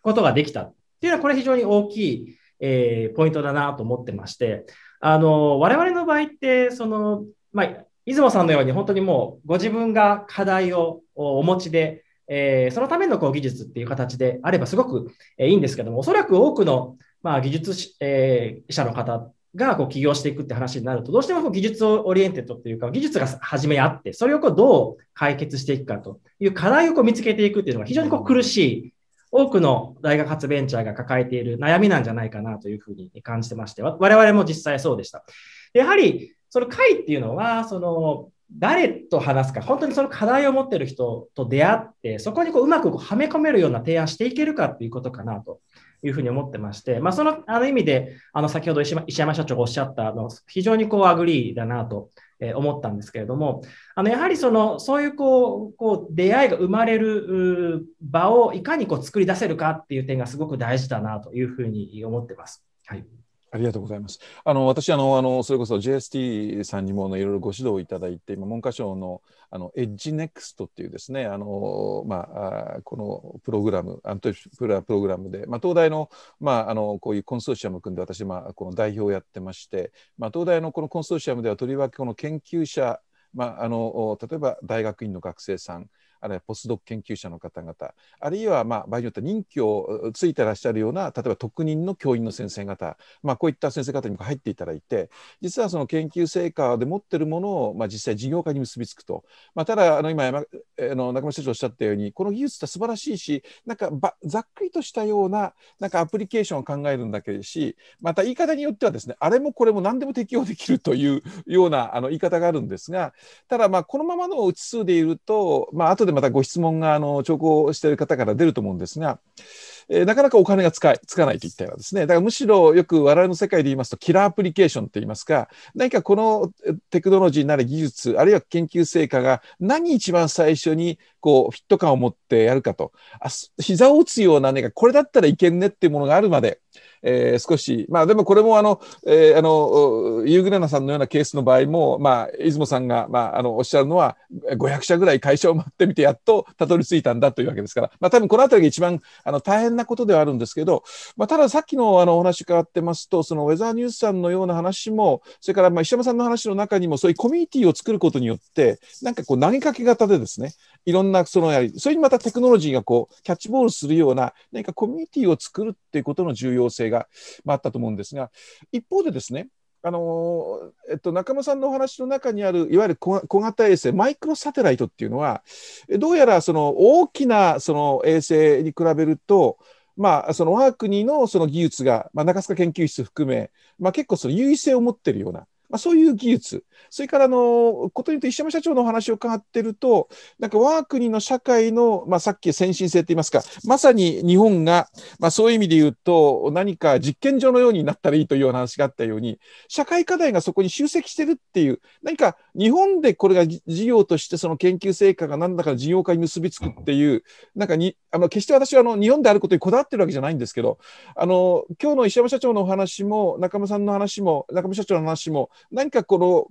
ことができたっていうのは、これ非常に大きい、えー、ポイントだなと思ってまして、あの、我々の場合って、その、まあ、出雲さんのように本当にもうご自分が課題をお持ちで、えー、そのためのこう技術っていう形であればすごく、えー、いいんですけども、おそらく多くの、まあ、技術、えー、者の方がこう起業していくって話になると、どうしてもこう技術オリエンテッドっていうか、技術が初めあって、それをこうどう解決していくかという課題をこう見つけていくっていうのが非常にこう苦しい、多くの大学発ベンチャーが抱えている悩みなんじゃないかなというふうに感じてまして、我々も実際そうでした。やはり、その会っていうのは、その、誰と話すか、本当にその課題を持ってる人と出会って、そこにこううまくこうはめ込めるような提案していけるかっていうことかなというふうに思ってまして、まあ、そのあの意味で、あの先ほど石山社長がおっしゃったあの、非常にこうアグリーだなと思ったんですけれども、あのやはりそのそういうこうこう出会いが生まれる場をいかにこう作り出せるかっていう点がすごく大事だなというふうに思ってます。はいありがとうございます。あの私あのあのそれこそ JST さんにもいろいろご指導いただいて今文科省のあのエッジネクストっていうですねあのまあこのプログラムアントプラプログラムでまあ東大のまああのこういうコンソーシアム組んで私まあこの代表をやってましてまあ東大のこのコンソーシアムではとりわけこの研究者まああの例えば大学院の学生さんあるいはポスドク研究者の方々あるいはまあ場合によっては任期をついてらっしゃるような例えば特任の教員の先生方、まあ、こういった先生方にも入っていただいて実はその研究成果で持ってるものを、まあ、実際事業化に結びつくと、まあ、ただあの今山あの中村社長おっしゃったようにこの技術って素晴らしいしなんかばざっくりとしたようななんかアプリケーションを考えるんだけどしまた言い方によってはですねあれもこれも何でも適用できるというようなあの言い方があるんですがただまあこのままのうち数でいるとまあ後ででまたご質問が、あの、聴講している方から出ると思うんですが、えー、なかなかお金が使い、つかないといったようなですね。だからむしろよく我々の世界で言いますと、キラーアプリケーションと言いますか、何かこのテクノロジーなり技術、あるいは研究成果が何一番最初にこう、フィット感を持ってやるかと、あ膝を打つような、ね、これだったらいけんねっていうものがあるまで、えー、少し、まあでもこれもあの、えー、あの、ユーグレナさんのようなケースの場合も、まあ、出雲さんが、まあ、あの、おっしゃるのは、500社ぐらい会社を待ってみて、やっとたどり着いたんだというわけですから、まあ多分このあたりが一番、あの、大変なことではあるんですけど、まあたださっきのあの、お話伺ってますと、そのウェザーニュースさんのような話も、それから、まあ、石山さんの話の中にも、そういうコミュニティを作ることによって、なんかこう、投げかけ型でですね、いろんな、そのやり、それにまたテクノロジーがこう、キャッチボールするような、何かコミュニティを作るっていうことの重要性が、まあ、あったと思うんですが一方でですねあのえっと、中間さんのお話の中にあるいわゆる小型衛星マイクロサテライトっていうのはどうやらその大きなその衛星に比べると、まあ、その我が国のその技術が、まあ、中須賀研究室含め、まあ、結構その優位性を持ってるようなまあ、そういう技術。それから、あの、ことによって石山社長のお話を伺ってると、なんか我が国の社会の、まあ、さっき先進性って言いますか、まさに日本が、まあ、そういう意味で言うと、何か実験場のようになったらいいというような話があったように、社会課題がそこに集積してるっていう、何か日本でこれが事業としてその研究成果が何だか事業化に結びつくっていう、なんかに、あの、決して私はあの、日本であることにこだわってるわけじゃないんですけど、あの、今日の石山社長のお話も、中村さんの話も、中村社長の話も、何かこの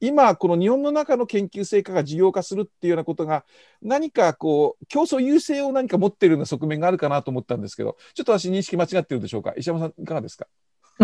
今この日本の中の研究成果が事業化するっていうようなことが何かこう競争優勢を何か持っているような側面があるかなと思ったんですけどちょっと私認識間違ってるでしょうか石山さんいかがですか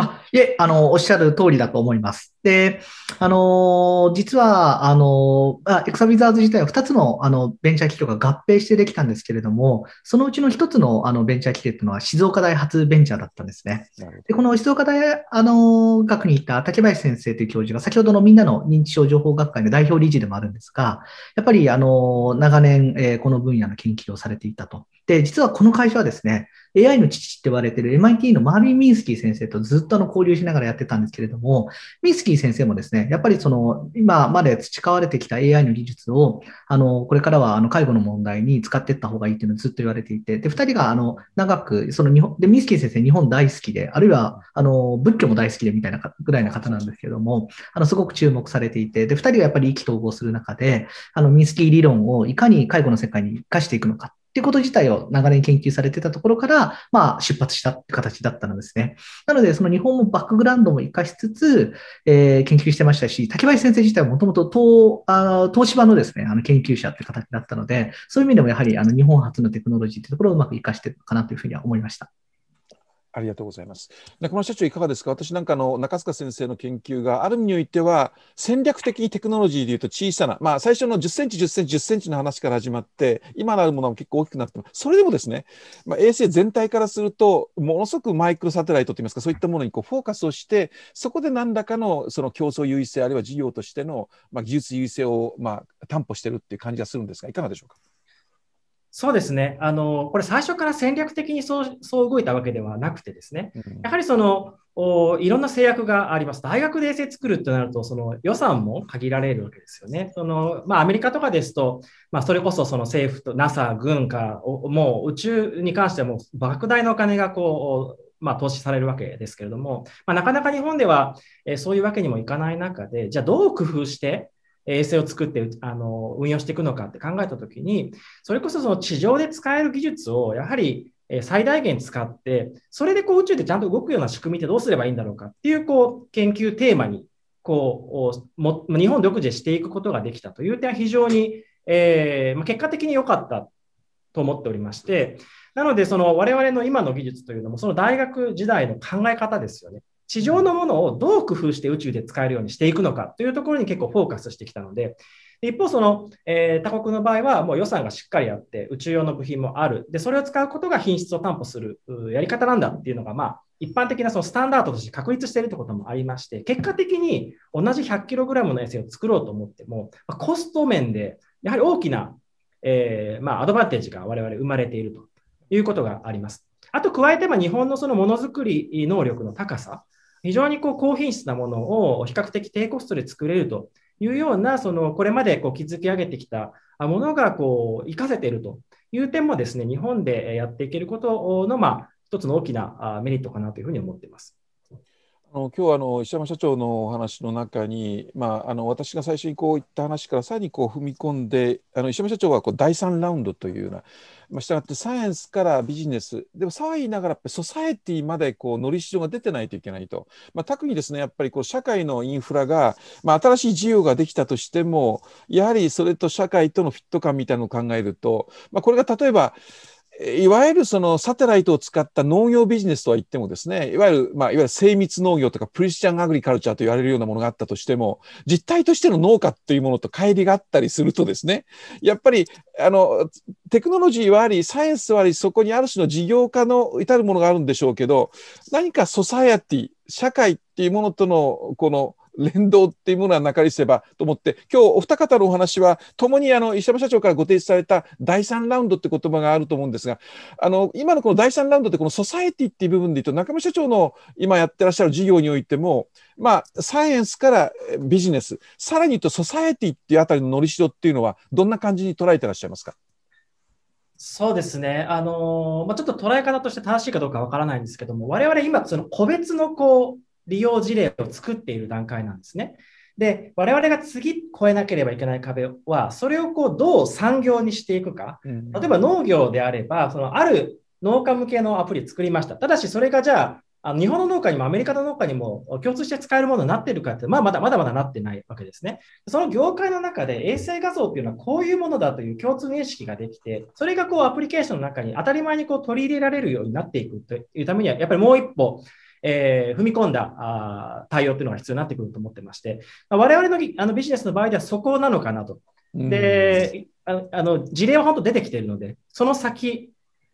あ、いえ、あの、おっしゃる通りだと思います。で、あの、実は、あの、エクサビザーズ自体は2つの、あの、ベンチャー企業が合併してできたんですけれども、そのうちの1つの、あの、ベンチャー企業っていうのは静岡大発ベンチャーだったんですね。で、この静岡大、あの、学に行った竹林先生という教授が、先ほどのみんなの認知症情報学会の代表理事でもあるんですが、やっぱり、あの、長年、えこの分野の研究をされていたと。で、実はこの会社はですね、AI の父って言われてる MIT のマービン・ミンスキー先生とずっとあの交流しながらやってたんですけれども、ミンスキー先生もですね、やっぱりその今まで培われてきた AI の技術を、あの、これからはあの介護の問題に使っていった方がいいっていうのをずっと言われていて、で、二人があの、長く、その日本、で、ミンスキー先生日本大好きで、あるいはあの、仏教も大好きでみたいなぐらいな方なんですけども、あの、すごく注目されていて、で、二人はやっぱり意気投合する中で、あの、ミンスキー理論をいかに介護の世界に活かしていくのかていうこと自体を長年研究されてたところから、まあ、出発したって形だったのですね。なので、その日本もバックグラウンドも活かしつつ、えー、研究してましたし、竹林先生自体はもともと東あの東芝のですね、あの研究者って形だったので、そういう意味でもやはりあの日本初のテクノロジーってところをうまく活かしてるかなというふうには思いました。ありがとうございます。中村社長、いかがですか私なんかの中塚先生の研究がある意味においては、戦略的にテクノロジーでいうと小さな、まあ最初の10センチ、10センチ、10センチの話から始まって、今のあるものも結構大きくなってます。それでもですね、まあ、衛星全体からすると、ものすごくマイクロサテライトといいますか、そういったものにこうフォーカスをして、そこで何らかのその競争優位性、あるいは事業としての、まあ、技術優位性をまあ担保してるっていう感じがするんですが、いかがでしょうかそうですね。あの、これ最初から戦略的にそう、そう動いたわけではなくてですね。やはりその、おいろんな制約があります。大学で衛星作るとなると、その予算も限られるわけですよね。その、まあ、アメリカとかですと、まあ、それこそその政府と NASA、軍かもう宇宙に関してはもう莫大なお金がこう、まあ、投資されるわけですけれども、まあ、なかなか日本では、えー、そういうわけにもいかない中で、じゃあどう工夫して、衛星を作ってあの運用していくのかって考えたときに、それこそその地上で使える技術をやはり最大限使って、それでこう宇宙でちゃんと動くような仕組みってどうすればいいんだろうかっていうこう研究テーマにこうも日本独自でしていくことができたという点は非常に、えー、結果的に良かったと思っておりまして、なので、その我々の今の技術というのも、その大学時代の考え方ですよね。地上のものをどう工夫して宇宙で使えるようにしていくのかというところに結構フォーカスしてきたので、一方、その、えー、他国の場合はもう予算がしっかりあって、宇宙用の部品もある。で、それを使うことが品質を担保するやり方なんだっていうのが、まあ、一般的なそのスタンダードとして確立しているということもありまして、結果的に同じ 100kg の衛星を作ろうと思っても、コスト面でやはり大きな、えー、まあ、アドバンテージが我々生まれているということがあります。あと加えて、日本のそのものづくり能力の高さ非常にこう高品質なものを比較的低コストで作れるというような、そのこれまでこう築き上げてきたものがこう活かせているという点もですね、日本でやっていけることの、まあ、一つの大きなメリットかなというふうに思っています。あの今日はあの石山社長のお話の中に、まあ、あの私が最初にこう言った話からさらにこう踏み込んであの石山社長はこう第3ラウンドというような、まあ、したがってサイエンスからビジネスでも騒ぎながらやっぱソサエティまでこう乗り市場が出てないといけないと、まあ、特にですねやっぱりこう社会のインフラが、まあ、新しい事業ができたとしてもやはりそれと社会とのフィット感みたいなのを考えると、まあ、これが例えばいわゆるそのサテライトを使った農業ビジネスとは言ってもですね、いわゆる、まあ、いわゆる精密農業とかプリスチャンアグリカルチャーと言われるようなものがあったとしても、実態としての農家というものと乖離があったりするとですね、やっぱり、あの、テクノロジーはあり、サイエンスはあり、そこにある種の事業化の至るものがあるんでしょうけど、何かソサエティ、社会っていうものとの、この、連動っていうものはなかりせばと思って今日お二方のお話は共にあの石山社長からご提示された第三ラウンドって言葉があると思うんですがあの今のこの第三ラウンドってこのソサエティっていう部分で言うと中村社長の今やってらっしゃる事業においてもまあサイエンスからビジネスさらに言うとソサエティっていうあたりののりしろっていうのはどんな感じに捉えてらっしゃいますかそうですね。あのまあ、ちょっと捉え方として正しいかどうかわからないんですけども、我々今、その個別のこう、利用事例を作っている段階なんですね。で、我々が次越えなければいけない壁は、それをこうどう産業にしていくか。例えば農業であれば、そのある農家向けのアプリを作りました。ただし、それがじゃあ、あの日本の農家にもアメリカの農家にも共通して使えるものになってるかって、まあ、まだまだまだなってないわけですね。その業界の中で衛星画像っていうのはこういうものだという共通認識ができて、それがこうアプリケーションの中に当たり前にこう取り入れられるようになっていくというためには、やっぱりもう一歩えー、踏み込んだあ対応というのが必要になってくると思ってまして、我々のあのビジネスの場合ではそこなのかなと。で、あの事例は本当出てきているので、その先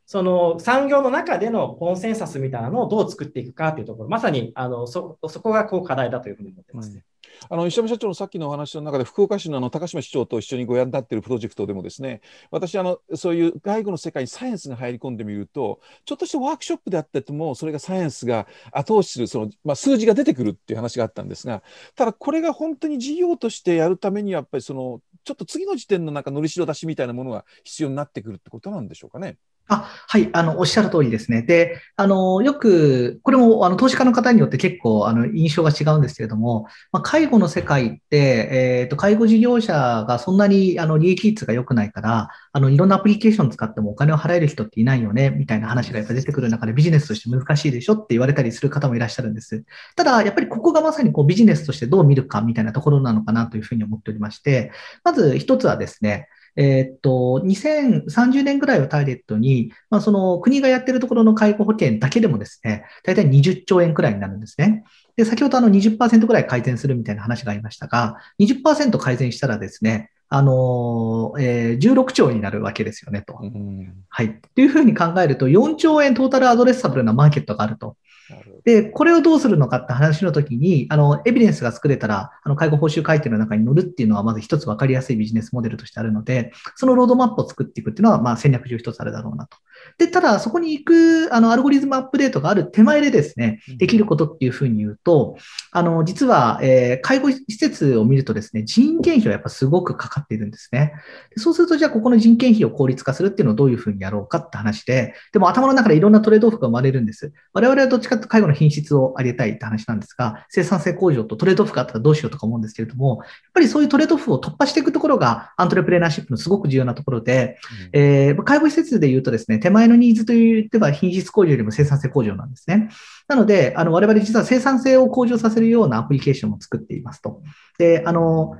その産業の中でのコンセンサスみたいなのをどう作っていくかというところ、まさにあのそそこがこう課題だというふうに思ってますね。うんあの石山社長のさっきのお話の中で福岡市のあの高島市長と一緒にごやんだっているプロジェクトでもですね私あのそういう外部の世界にサイエンスが入り込んでみるとちょっとしたワークショップであってもそれがサイエンスが後押しするその、まあ、数字が出てくるっていう話があったんですがただこれが本当に事業としてやるためにはやっぱりそのちょっと次の時点のなんかのりしろ出しみたいなものが必要になってくるってことなんでしょうかね。あはい、あの、おっしゃる通りですね。で、あの、よく、これも、あの、投資家の方によって結構、あの、印象が違うんですけれども、まあ、介護の世界って、えっ、ー、と、介護事業者がそんなに、あの、利益率が良くないから、あの、いろんなアプリケーション使ってもお金を払える人っていないよね、みたいな話がやっぱ出てくる中でビジネスとして難しいでしょって言われたりする方もいらっしゃるんです。ただ、やっぱりここがまさにこうビジネスとしてどう見るかみたいなところなのかなというふうに思っておりまして、まず一つはですね、えー、っと、2030年ぐらいをターゲットに、まあ、その国がやってるところの介護保険だけでもですね、大体20兆円くらいになるんですね。で、先ほどあの20%くらい改善するみたいな話がありましたが、20%改善したらですね、あのえー、16兆円になるわけですよねと。うん、はい。というふうに考えると、4兆円トータルアドレッサブルなマーケットがあるとで、これをどうするのかって話の時に、あの、エビデンスが作れたら、あの、介護報酬改定の中に乗るっていうのは、まず一つ分かりやすいビジネスモデルとしてあるので、そのロードマップを作っていくっていうのは、まあ、戦略上一つあるだろうなと。で、ただ、そこに行く、あの、アルゴリズムアップデートがある手前でですね、できることっていうふうに言うと、あの、実は、えー、介護施設を見るとですね、人件費はやっぱすごくかかっているんですね。そうすると、じゃあ、ここの人件費を効率化するっていうのをどういうふうにやろうかって話で、でも頭の中でいろんなトレードオフが生まれるんです。我々はどっちかと介護の品質を上げたいって話なんですが、生産性向上とトレードオフがあったらどうしようとか思うんですけれども、やっぱりそういうトレードオフを突破していくところが、アントレプレナーシップのすごく重要なところで、うん、えー、介護施設で言うとですね、前のニーズといっては品質向上よりも生産性向上なんですね。なので、あの、我々実は生産性を向上させるようなアプリケーションも作っていますと。で、あの、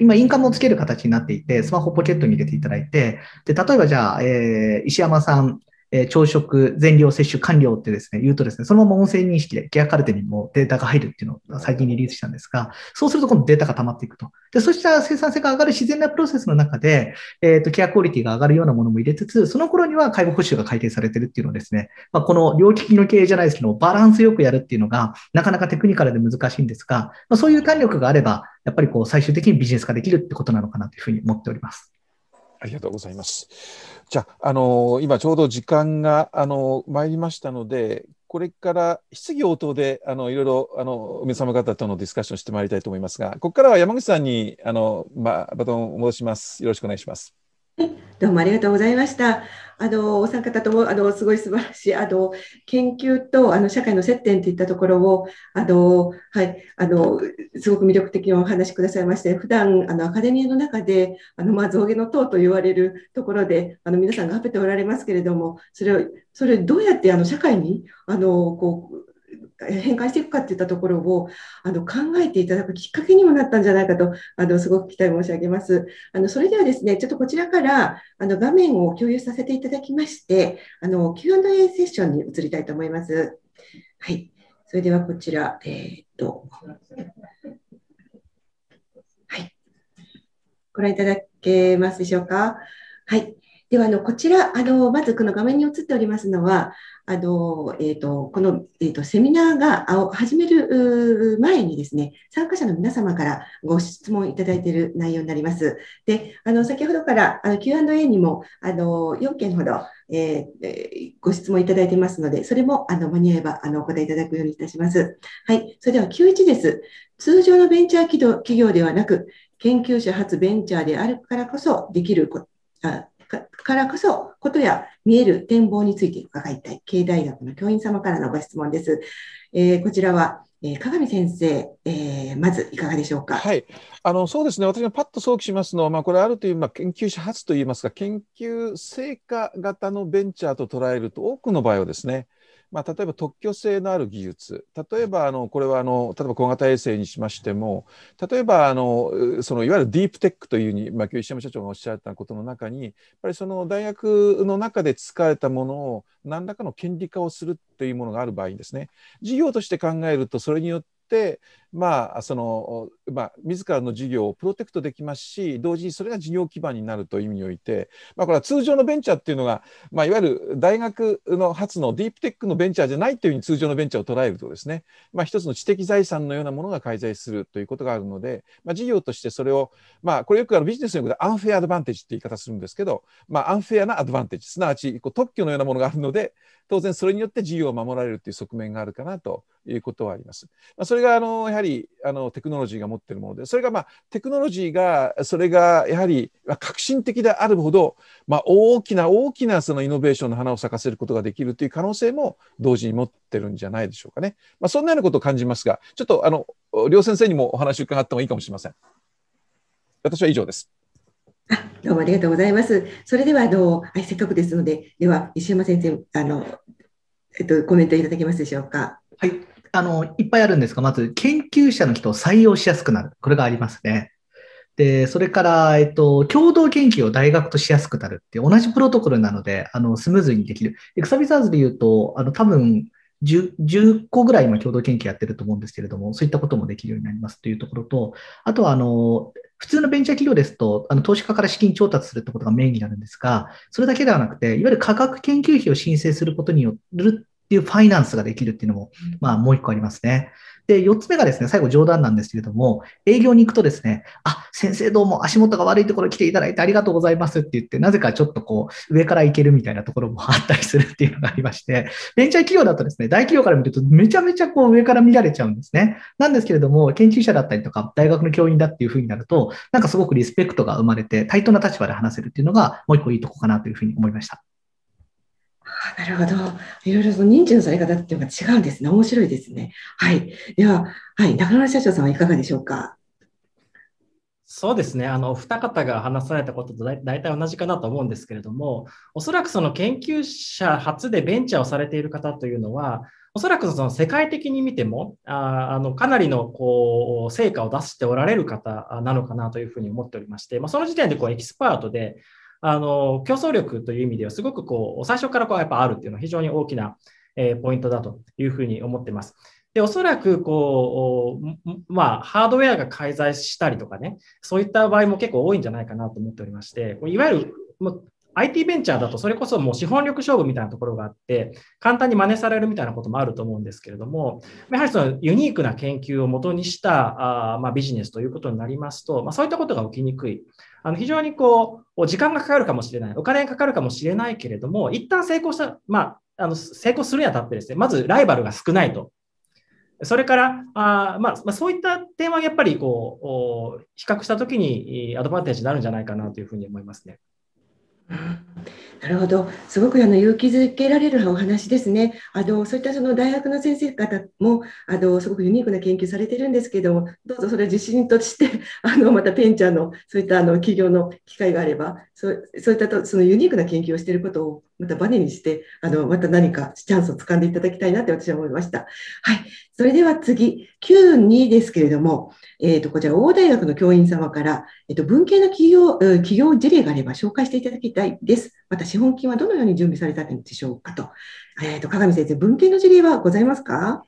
今、インカムをつける形になっていて、スマホポケットに入れていただいて、で、例えばじゃあ、えー、石山さん、え朝食、全量摂取完了ってですね、言うとですね、そのまま音声認識でギアカルテにもデータが入るっていうのを最近リリースしたんですが、そうすると今度データが溜まっていくと。で、そうした生産性が上がる自然なプロセスの中で、えっ、ー、と、ケアクオリティが上がるようなものも入れつつ、その頃には介護報酬が改定されてるっていうのをですね、まあ、この両機器の経営じゃないですけど、バランスよくやるっていうのが、なかなかテクニカルで難しいんですが、まあ、そういう弾力があれば、やっぱりこう最終的にビジネス化できるってことなのかなというふうに思っております。ありがとうございます。じゃあ、あの今ちょうど時間が、あの参りましたので、これから質疑応答で、あのいろいろ、あの皆様方とのディスカッションしてまいりたいと思いますが、ここからは山口さんに、あのまあ、バトンを戻します。よろしくお願いします。どうもありがとうございました。あのお三方ともあのすごい素晴らしいあの研究とあの社会の接点といったところをあの、はい、あのすごく魅力的にお話しくださいまして普段あのアカデミーの中であの、まあ、象牙の塔と言われるところであの皆さんがはべておられますけれどもそれをそれをどうやってあの社会にあのこう変換していくかっていったところをあの考えていただくきっかけにもなったんじゃないかとあのすごく期待申し上げます。あのそれではですね、ちょっとこちらからあの画面を共有させていただきまして、あの Q&A セッションに移りたいと思います。はい、それではこちら、えー、っと、はい、ご覧いただけますでしょうか。はい。では、あの、こちら、あの、まずこの画面に映っておりますのは、あの、えっ、ー、と、この、えっ、ー、と、セミナーが始める前にですね、参加者の皆様からご質問いただいている内容になります。で、あの、先ほどから、あの、Q&A にも、あの、4件ほど、えー、ご質問いただいてますので、それも、あの、間に合えば、あの、お答えいただくようにいたします。はい。それでは、Q1 です。通常のベンチャー企業ではなく、研究者発ベンチャーであるからこそできるこあからこそ、ことや見える展望について伺いたい、経営大学の教員様からのご質問です。えー、こちらは、えー、先生、えー、まずいかがでしょうか。はい、あのそうですね、私がパッと想起しますのは、まあ、これ、あるという、まあ、研究者発といいますか、研究成果型のベンチャーと捉えると、多くの場合はですね、まあ、例えば特許性のある技術例えばあのこれはあの例えば小型衛星にしましても例えばあのそのいわゆるディープテックというに、まあ、今日石山社長がおっしゃったことの中にやっぱりその大学の中で使われたものを何らかの権利化をするというものがある場合にですね事業として考えるとそれによってまあそのまあ、自らの事業をプロテクトできますし同時にそれが事業基盤になるという意味において、まあ、これは通常のベンチャーっていうのが、まあ、いわゆる大学の初のディープテックのベンチャーじゃないというふうに通常のベンチャーを捉えるとですね、まあ、一つの知的財産のようなものが介在するということがあるので、まあ、事業としてそれを、まあ、これよくあのビジネスのようでアンフェアアドバンテージって言い方するんですけど、まあ、アンフェアなアドバンテージすなわちこう特許のようなものがあるので当然それによって事業を守られるという側面があるかなということはあります。まあ、それがあのやはりりあのテクノロジーが持っているものでそれが、まあ、テクノロジーがそれがやはり革新的であるほど、まあ、大きな大きなそのイノベーションの花を咲かせることができるという可能性も同時に持ってるんじゃないでしょうかね、まあ、そんなようなことを感じますがちょっとあの両先生にもお話を伺ってもいいかもしれません私は以上です。どうもありがとうございます。それではあのせっかくですので、では石山先生あのえっとコメントいただけますでしょうか。はい。あの、いっぱいあるんですが、まず研究者の人を採用しやすくなる。これがありますね。で、それから、えっと、共同研究を大学としやすくなるって同じプロトコルなので、あの、スムーズにできる。エクサビザーズで言うと、あの、多分10、10個ぐらい今共同研究やってると思うんですけれども、そういったこともできるようになりますというところと、あとは、あの、普通のベンチャー企業ですと、あの投資家から資金調達するってことがメインになるんですが、それだけではなくて、いわゆる科学研究費を申請することによるっていうファイナンスができるっていうのも、まあもう一個ありますね。で、四つ目がですね、最後冗談なんですけれども、営業に行くとですね、あ、先生どうも足元が悪いところ来ていただいてありがとうございますって言って、なぜかちょっとこう、上から行けるみたいなところもあったりするっていうのがありまして、ベンチャー企業だとですね、大企業から見るとめちゃめちゃこう上から見られちゃうんですね。なんですけれども、研究者だったりとか、大学の教員だっていうふうになると、なんかすごくリスペクトが生まれて、対等な立場で話せるっていうのが、もう一個いいとこかなというふうに思いました。なるほど。いろいろその認知のされ方っていうのが違うんですね。面白いですね。はい。では、はい、中村社長さんはいかがでしょうか。そうですね。あの、二方が話されたことと大体同じかなと思うんですけれども、おそらくその研究者初でベンチャーをされている方というのは、おそらくその世界的に見ても、ああのかなりのこう成果を出しておられる方なのかなというふうに思っておりまして、まあ、その時点でこうエキスパートで、あの、競争力という意味ではすごくこう、最初からこうやっぱあるっていうのは非常に大きな、えポイントだというふうに思ってます。で、おそらく、こう、まあ、ハードウェアが介在したりとかね、そういった場合も結構多いんじゃないかなと思っておりまして、いわゆる、IT ベンチャーだとそれこそもう資本力勝負みたいなところがあって、簡単に真似されるみたいなこともあると思うんですけれども、やはりそのユニークな研究をもとにしたあ、まあ、ビジネスということになりますと、まあ、そういったことが起きにくい。あの非常にこう、時間がかかるかもしれない、お金がかかるかもしれないけれども、一旦成功した、まあ、あの成功するにあたってですね、まずライバルが少ないと。それから、あまあ、まあ、そういった点はやっぱりこう比較したときにアドバンテージになるんじゃないかなというふうに思いますね。なるほど、すごくあの勇気づけられるお話ですね。あのそういったその大学の先生方もあのすごくユニークな研究されてるんですけども、どうぞそれは自信として あのまたペンちゃんのそういったあの企業の機会があれば、そうそういったとそのユニークな研究をしていることをまたバネにして、あの、また何かチャンスを掴んでいただきたいなって私は思いました。はい。それでは次、Q2 ですけれども、えっ、ー、と、こちら、大大学の教員様から、えっ、ー、と、文系の企業、企業事例があれば紹介していただきたいです。また、資本金はどのように準備されたのでしょうかと。えっ、ー、と、鏡先生、文系の事例はございますか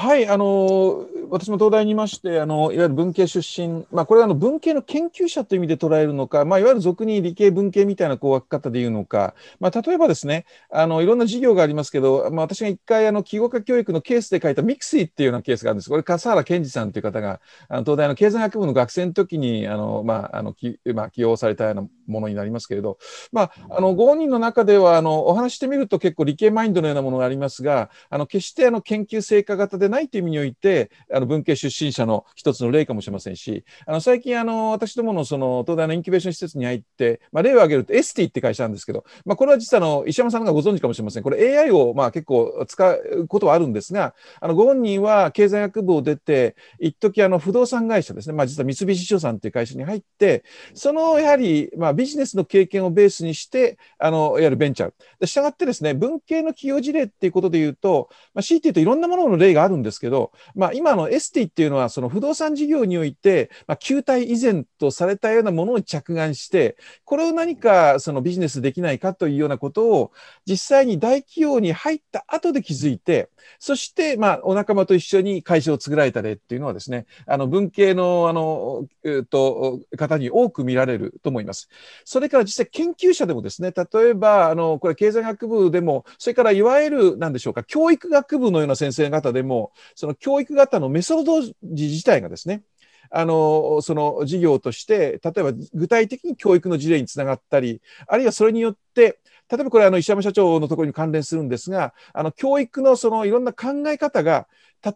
はい、あの私も東大にいましてあの、いわゆる文系出身、まあ、これはあの文系の研究者という意味で捉えるのか、まあ、いわゆる俗に理系、文系みたいなこう分け方で言うのか、まあ、例えばですねあの、いろんな事業がありますけど、まあ、私が一回あの、記号化教育のケースで書いたミクシーっていうようなケースがあるんです、これ、笠原健二さんという方が、あの東大の経済学部の学生の時にあの、まああのきまあ、起用されたようなものになりますけれど、まあ、あのご本人の中ではあの、お話してみると結構理系マインドのようなものがありますが、あの決してあの研究成果型ででないという意味において、あの文系出身者の一つの例かもしれませんし、あの最近あの、私どものその東大のインキュベーション施設に入って、まあ、例を挙げるとエスティって会社なんですけど、まあ、これは実はあの石山さんがご存知かもしれません。これ AI をまあ結構使うことはあるんですが、あのご本人は経済学部を出て、一時あの不動産会社ですね、まあ、実は三菱商さんっていう会社に入って、そのやはりまあビジネスの経験をベースにして、あのいわゆるベンチャー。したがってですね、文系の企業事例っていうことで言うと、まあ、強いといろんなものの例があるんんですけど、まあ、今のエスティっていうのはその不動産事業において、まあ、球体以前とされたようなものを着眼してこれを何かそのビジネスできないかというようなことを実際に大企業に入った後で気づいてそしてまあお仲間と一緒に会社を作られた例っていうのはですねあの文系のあの、えっと方に多く見られると思います。それから実際研究者でもですね例えばあのこれ経済学部でもそれからいわゆるなんでしょうか教育学部のような先生方でもその教育型のメソッド自体がですね、あの、その事業として、例えば具体的に教育の事例につながったり、あるいはそれによって、例えばこれ、あの、石山社長のところに関連するんですが、あの、教育のそのいろんな考え方が、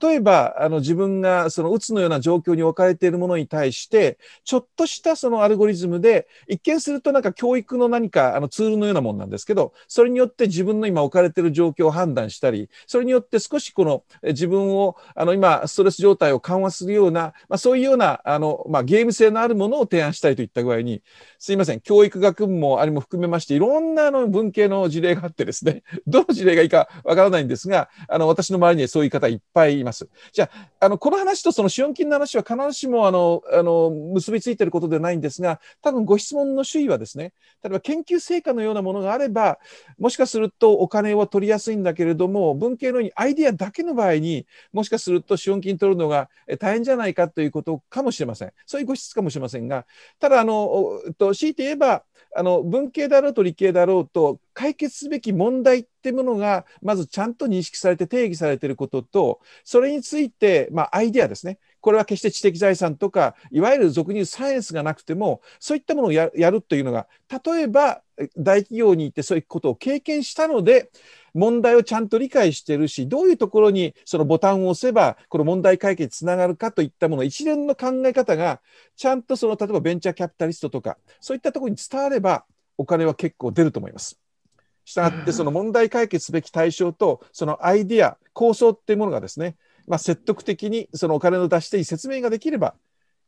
例えば、あの、自分がその、鬱つのような状況に置かれているものに対して、ちょっとしたそのアルゴリズムで、一見するとなんか教育の何か、あの、ツールのようなもんなんですけど、それによって自分の今置かれている状況を判断したり、それによって少しこの、自分を、あの、今、ストレス状態を緩和するような、まあ、そういうような、あの、まあ、ゲーム性のあるものを提案したいといった具合に、すいません、教育学部もあれも含めまして、いろんなあの、分文系の事例があってですね、どの事例がいいかわからないんですが、あの、私の周りにそういう方いっぱいいます。じゃあ、あの、この話とその資本金の話は必ずしも、あの、あの、結びついてることではないんですが、多分ご質問の周囲はですね、例えば研究成果のようなものがあれば、もしかするとお金を取りやすいんだけれども、文系のようにアイディアだけの場合に、もしかすると資本金取るのが大変じゃないかということかもしれません。そういうご質かもしれませんが、ただ、あの、強いて言えば、あの文系だろうと理系だろうと解決すべき問題ってものがまずちゃんと認識されて定義されていることとそれについて、まあ、アイデアですねこれは決して知的財産とかいわゆる俗に言うサイエンスがなくてもそういったものをやるというのが例えば大企業に行ってそういうことを経験したので問題をちゃんと理解してるしどういうところにそのボタンを押せばこの問題解決につながるかといったもの一連の考え方がちゃんとその例えばベンチャーキャピタリストとかそういったところに伝わればお金は結構出ると思います。したがってその問題解決すべき対象とそのアイディア構想っていうものがですね、まあ、説得的にそのお金の出し手に説明ができれば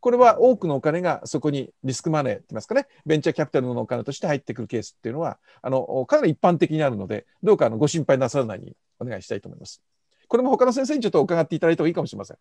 これは多くのお金がそこにリスクマネーって言いますかね、ベンチャーキャピタルのお金として入ってくるケースっていうのは、あのかなり一般的にあるので、どうかあのご心配なさらないようにお願いしたいと思います。これも他の先生にちょっと伺っていただいた方がいいかもしれません。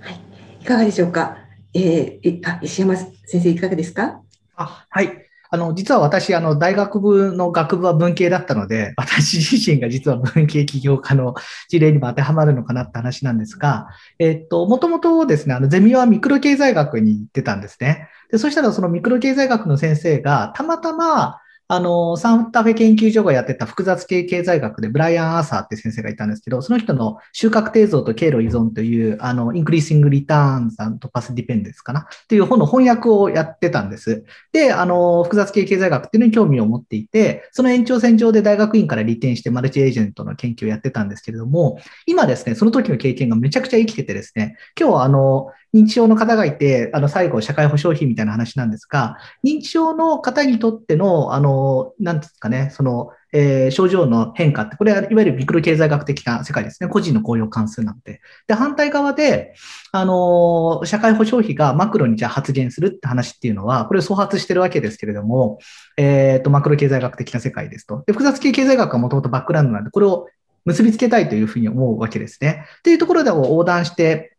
はい、いかがでしょうか。えー、あ石山先生、いかがですかあはいあの、実は私、あの、大学部の学部は文系だったので、私自身が実は文系起業家の事例にも当てはまるのかなって話なんですが、えっと、もともとですね、あの、ゼミはミクロ経済学に行ってたんですね。で、そしたらそのミクロ経済学の先生が、たまたま、あの、サンタフェ研究所がやってた複雑系経済学でブライアン・アーサーって先生がいたんですけど、その人の収穫定像と経路依存という、あの、インクリーシング・リターンさんとパス・ディペンデンスかなっていう本の翻訳をやってたんです。で、あの、複雑系経済学っていうのに興味を持っていて、その延長線上で大学院から利点してマルチエージェントの研究をやってたんですけれども、今ですね、その時の経験がめちゃくちゃ生きててですね、今日はあの、認知症の方がいて、あの、最後、社会保障費みたいな話なんですが、認知症の方にとっての、あの、なんですかね、その、えー、症状の変化って、これはいわゆるミクロ経済学的な世界ですね。個人の雇用関数なんで。で、反対側で、あのー、社会保障費がマクロにじゃあ発言するって話っていうのは、これを創発してるわけですけれども、えっ、ー、と、マクロ経済学的な世界ですと。で、複雑系経済学はもともとバックグラウンドなんで、これを結びつけたいというふうに思うわけですね。ていうところで横断して、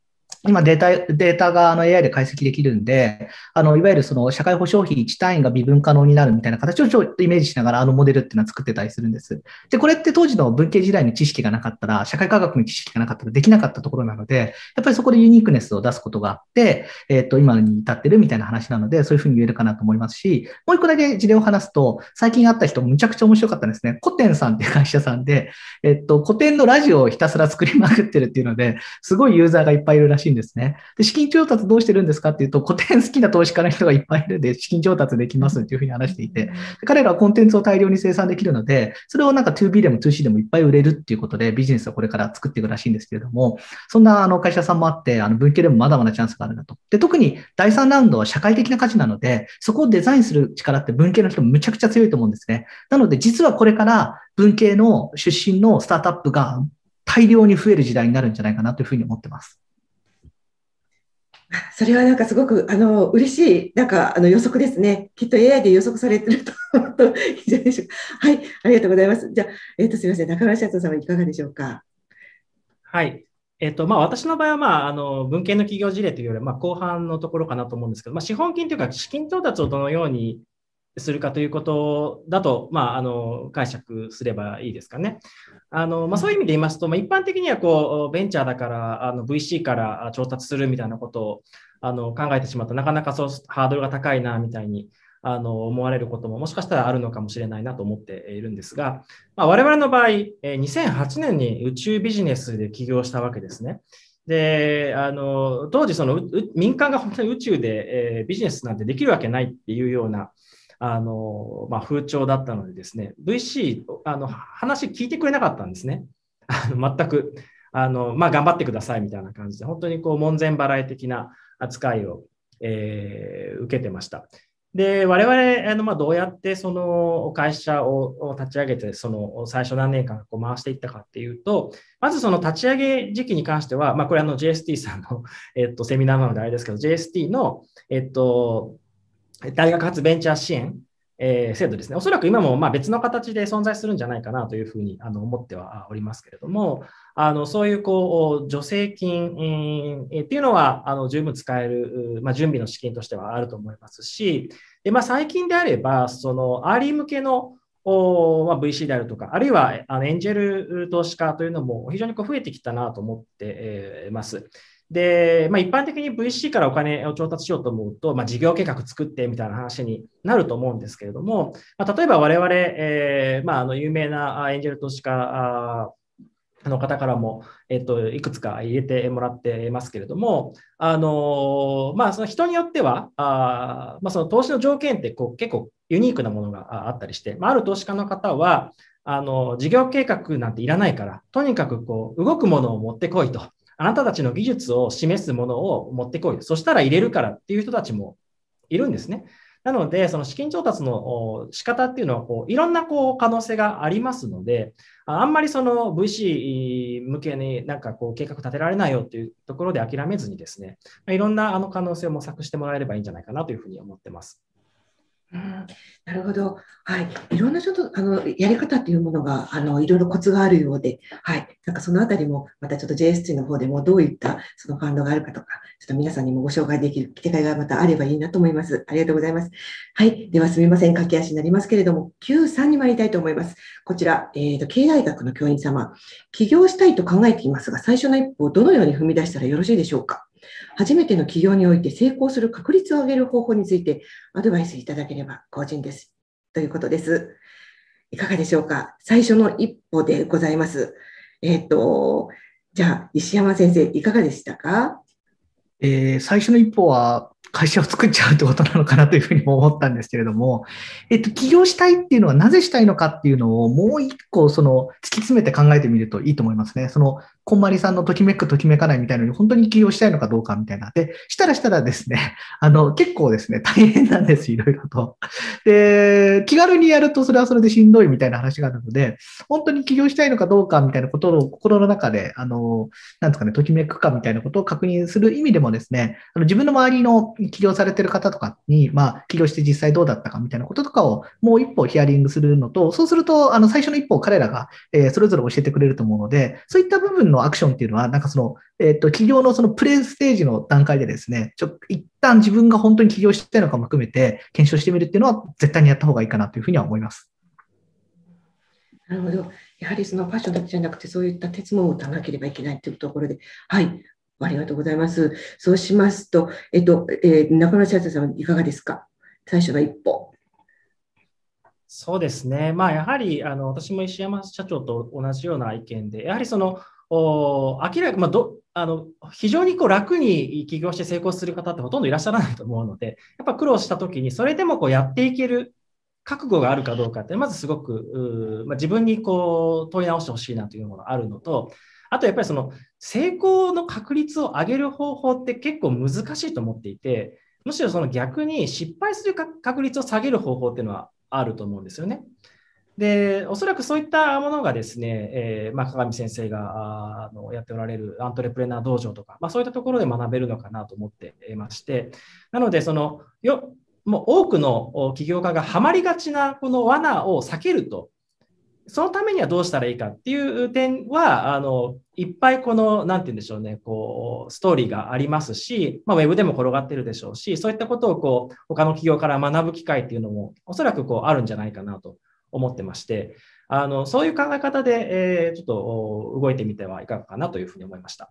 今データ、データがあの AI で解析できるんで、あの、いわゆるその社会保障費1単位が微分可能になるみたいな形をちょっとイメージしながらあのモデルっていうのは作ってたりするんです。で、これって当時の文系時代の知識がなかったら、社会科学の知識がなかったらできなかったところなので、やっぱりそこでユニークネスを出すことがあって、えっ、ー、と、今に至ってるみたいな話なので、そういうふうに言えるかなと思いますし、もう一個だけ事例を話すと、最近会った人むちゃくちゃ面白かったんですね。古典さんっていう会社さんで、えっ、ー、と、古典のラジオをひたすら作りまくってるっていうので、すごいユーザーがいっぱいいるららしいんですね。で、資金調達どうしてるんですかっていうと、古典好きな投資家の人がいっぱいいるんで、資金調達できますっていうふうに話していて、彼らはコンテンツを大量に生産できるので、それをなんか 2B でも 2C でもいっぱい売れるっていうことで、ビジネスをこれから作っていくらしいんですけれども、そんなあの会社さんもあって、あの文系でもまだまだチャンスがあるなと。で、特に第3ラウンドは社会的な価値なので、そこをデザインする力って文系の人もむちゃくちゃ強いと思うんですね。なので、実はこれから文系の出身のスタートアップが大量に増える時代になるんじゃないかなというふうに思ってます。それはなんかすごくあの嬉しいなんかあの予測ですね。きっと AI で予測されてるといいんじゃないでしょうか。はい、ありがとうございます。じゃあ、えっ、ー、とすみません、中村社長様いかがでしょうか。はい。えっ、ー、とまあ、私の場合は、まあ、あの文献の企業事例というよりは、まあ、後半のところかなと思うんですけど、まあ、資本金というか資金調達をどのようにするかということだと、まあ、あの解釈すればいいですかね。あのまあ、そういう意味で言いますと、まあ、一般的にはこうベンチャーだからあの VC から調達するみたいなことをあの考えてしまったなかなかそうハードルが高いなみたいにあの思われることももしかしたらあるのかもしれないなと思っているんですが、まあ、我々の場合、2008年に宇宙ビジネスで起業したわけですね。であの当時その民間が本当に宇宙で、えビジネスなんてできるわけないっていうようなあの、まあ、風潮だったのでですね、VC、あの、話聞いてくれなかったんですね。あの全く、あの、まあ、頑張ってくださいみたいな感じで、本当にこう、門前払い的な扱いを、えー、受けてました。で、我々、あのまあ、どうやってその会社を立ち上げて、その最初何年間こう回していったかっていうと、まずその立ち上げ時期に関しては、まあ、これあの JST さんの、えっと、セミナーなのであれですけど、JST の、えっと、大学発ベンチャー支援、えー、制度ですね。おそらく今もま別の形で存在するんじゃないかなというふうにあの思ってはおりますけれども、あのそういうこう助成金、えー、っていうのはあの十分使える、まあ、準備の資金としてはあると思いますし、でまあ、最近であれば、そのー向けのま VC であるとか、あるいはあのエンジェル投資家というのも非常にこう増えてきたなと思ってます。で、まあ、一般的に VC からお金を調達しようと思うと、まあ、事業計画作ってみたいな話になると思うんですけれども、まあ、例えば我々、えーまあ、あの有名なエンジェル投資家の方からも、えっと、いくつか入れてもらってますけれども、あのまあ、その人によっては、あまあ、その投資の条件ってこう結構ユニークなものがあったりして、まあ、ある投資家の方は、あの事業計画なんていらないから、とにかくこう動くものを持ってこいとあなたたちの技術を示すものを持ってこい。そしたら入れるからっていう人たちもいるんですね。なので、その資金調達の仕方っていうのは、こう、いろんなこう可能性がありますので、あんまりその VC 向けになんかこう計画立てられないよっていうところで諦めずにですね、いろんなあの可能性を模索してもらえればいいんじゃないかなというふうに思ってます。うん、なるほど、はい、いろんなちょっとあのやり方っていうものがあのいろいろコツがあるようで、はい、なんかそのあたりもまたちょっと JST の方でもどういったそのファンドがあるかとか、ちょっと皆さんにもご紹介できる機会がまたあればいいなと思います。ありがとうございます。はい、ではすみません、駆け足になりますけれども、Q3 に参りたいと思います。こちら、えーと、経済学の教員様、起業したいと考えていますが、最初の一歩をどのように踏み出したらよろしいでしょうか。初めての起業において成功する確率を上げる方法についてアドバイスいただければ幸甚です。ということです。いかがでしょうか最初の一歩でございます。えっ、ー、と、じゃあ、石山先生、いかがでしたか、えー、最初の一歩は、会社を作っちゃうってことなのかなというふうにも思ったんですけれども、えっと、起業したいっていうのはなぜしたいのかっていうのをもう一個その突き詰めて考えてみるといいと思いますね。その、こんまりさんのときめくときめかないみたいなのに本当に起業したいのかどうかみたいな。で、したらしたらですね、あの、結構ですね、大変なんです、いろいろと。で、気軽にやるとそれはそれでしんどいみたいな話があるので、本当に起業したいのかどうかみたいなことを心の中で、あの、なんですかね、ときめくかみたいなことを確認する意味でもですね、あの自分の周りの起業されてる方とかに、まあ、起業して実際どうだったかみたいなこととかをもう一歩ヒアリングするのと、そうすると、あの、最初の一歩を彼らが、えー、それぞれ教えてくれると思うので、そういった部分のアクションっていうのは、なんかその、えっ、ー、と、起業のそのプレイステージの段階でですね、ちょっと一旦自分が本当に起業したいのかも含めて、検証してみるっていうのは、絶対にやった方がいいかなというふうには思います。なるほど。やはりそのファッションだけじゃなくて、そういった鉄も打たなければいけないというところで、はい、ありがとうございます。そうしますと、えっと、えー、中村社長さんいかがですか最初の一歩。そうですね。まあ、やはり、あの、私も石山社長と同じような意見で、やはりその、お明らか、まあ、どあの非常にこう楽に起業して成功する方ってほとんどいらっしゃらないと思うので、やっぱ苦労したときに、それでもこうやっていける覚悟があるかどうかって、まずすごく、まあ、自分にこう問い直してほしいなというものがあるのと、あとやっぱりその成功の確率を上げる方法って結構難しいと思っていて、むしろその逆に失敗する確率を下げる方法っていうのはあると思うんですよね。で、おそらくそういったものがですね、えー、まあ、鏡先生があのやっておられるアントレプレナー道場とか、まあ、そういったところで学べるのかなと思っていまして、なので、その、よもう多くの起業家がハマりがちなこの罠を避けるとそのためにはどうしたらいいかっていう点は、あの、いっぱいこの、なんて言うんでしょうね、こう、ストーリーがありますし、まあ、ウェブでも転がってるでしょうし、そういったことを、こう、他の企業から学ぶ機会っていうのも、おそらく、こう、あるんじゃないかなと思ってまして、あの、そういう考え方で、えー、ちょっと動いてみてはいかがかなというふうに思いました。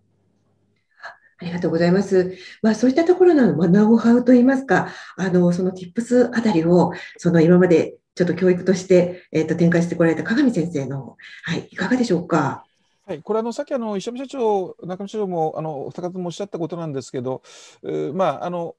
ありがとうございます。まあ、そういったところの、まあ、ノウハウといいますか、あの、その tips あたりを、その今までちょっと教育として、えー、と展開してこられた鏡先生の、はい、いかがでしょうか。はい、これあのさっきあの石見社長、中野社長もあの二方ともおっしゃったことなんですけど、えまああの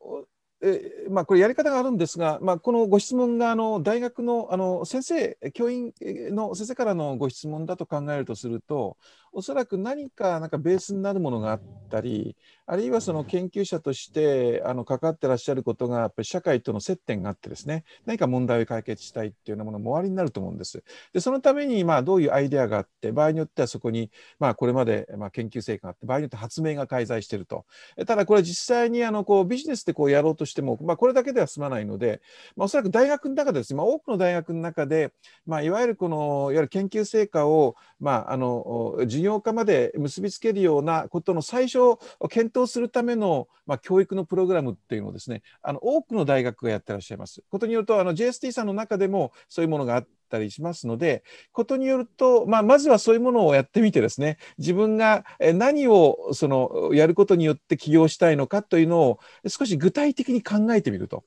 えまあ、これやり方があるんですが、まあ、このご質問があの大学のあの先生教員の先生からのご質問だと考えるとするとおそらく何かなんかベースになるものがあったりあるいはその研究者としてあの関わってらっしゃることがやっぱり社会との接点があってですね何か問題を解決したいっていうようなものもおありになると思うんです。でそのためにまあどういうアイデアがあって場合によってはそこにまあこれまでまあ研究成果があって場合によって発明が介在してると。ただこれ実際にあのこうビジネスでこうやろうとしても、まあ、これだけでは済まないので、まあ、おそらく大学の中でですね、まあ、多くの大学の中で、まあ、いわゆるこのいわゆる研究成果を、まあ、あの事業化まで結びつけるようなことの最初検討頭するための、まあ、教育のプログラムっていうのをですねあの多くの大学がやってらっしゃいます。ことによるとあの JST さんの中でもそういうものがあったりしますのでことによると、まあ、まずはそういうものをやってみてですね自分が何をそのやることによって起業したいのかというのを少し具体的に考えてみると。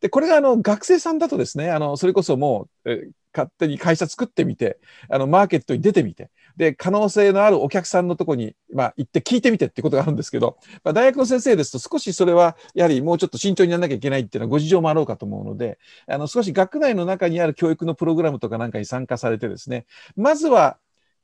で、これがあの学生さんだとですね、あのそれこそもう、えー、勝手に会社作ってみて、あのマーケットに出てみて、で、可能性のあるお客さんのとこに、まあ、行って聞いてみてってことがあるんですけど、まあ、大学の先生ですと少しそれは、やはりもうちょっと慎重にならなきゃいけないっていうのはご事情もあろうかと思うので、あの少し学内の中にある教育のプログラムとかなんかに参加されてですね、まずは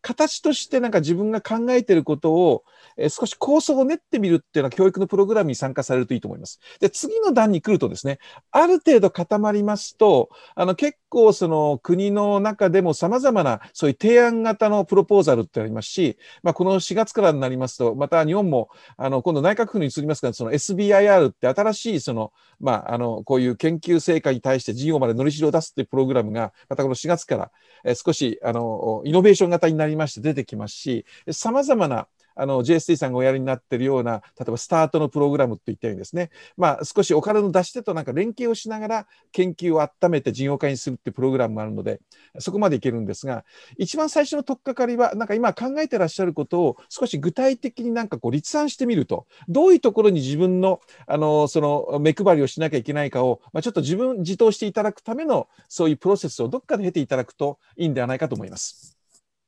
形としてなんか自分が考えてることを、え少し構想を練ってみるっていうのは教育のプログラムに参加されるといいと思います。で、次の段に来るとですね、ある程度固まりますと、あの結構その国の中でも様々なそういう提案型のプロポーザルってありますし、まあ、この4月からになりますと、また日本もあの今度内閣府に移りますから、その SBIR って新しいその、まあ、あのこういう研究成果に対して事業までのりしろを出すっていうプログラムが、またこの4月から、え少しあのイノベーション型になりりまして出てきますしさまざまなあの JST さんがおやりになってるような例えばスタートのプログラムといったようにですね、まあ、少しお金の出し手となんか連携をしながら研究を温めて事業化にするっていうプログラムもあるのでそこまでいけるんですが一番最初の取っかかりはなんか今考えてらっしゃることを少し具体的になんかこう立案してみるとどういうところに自分のあのその目配りをしなきゃいけないかを、まあ、ちょっと自分自答していただくためのそういうプロセスをどっかで経ていただくといいんではないかと思います。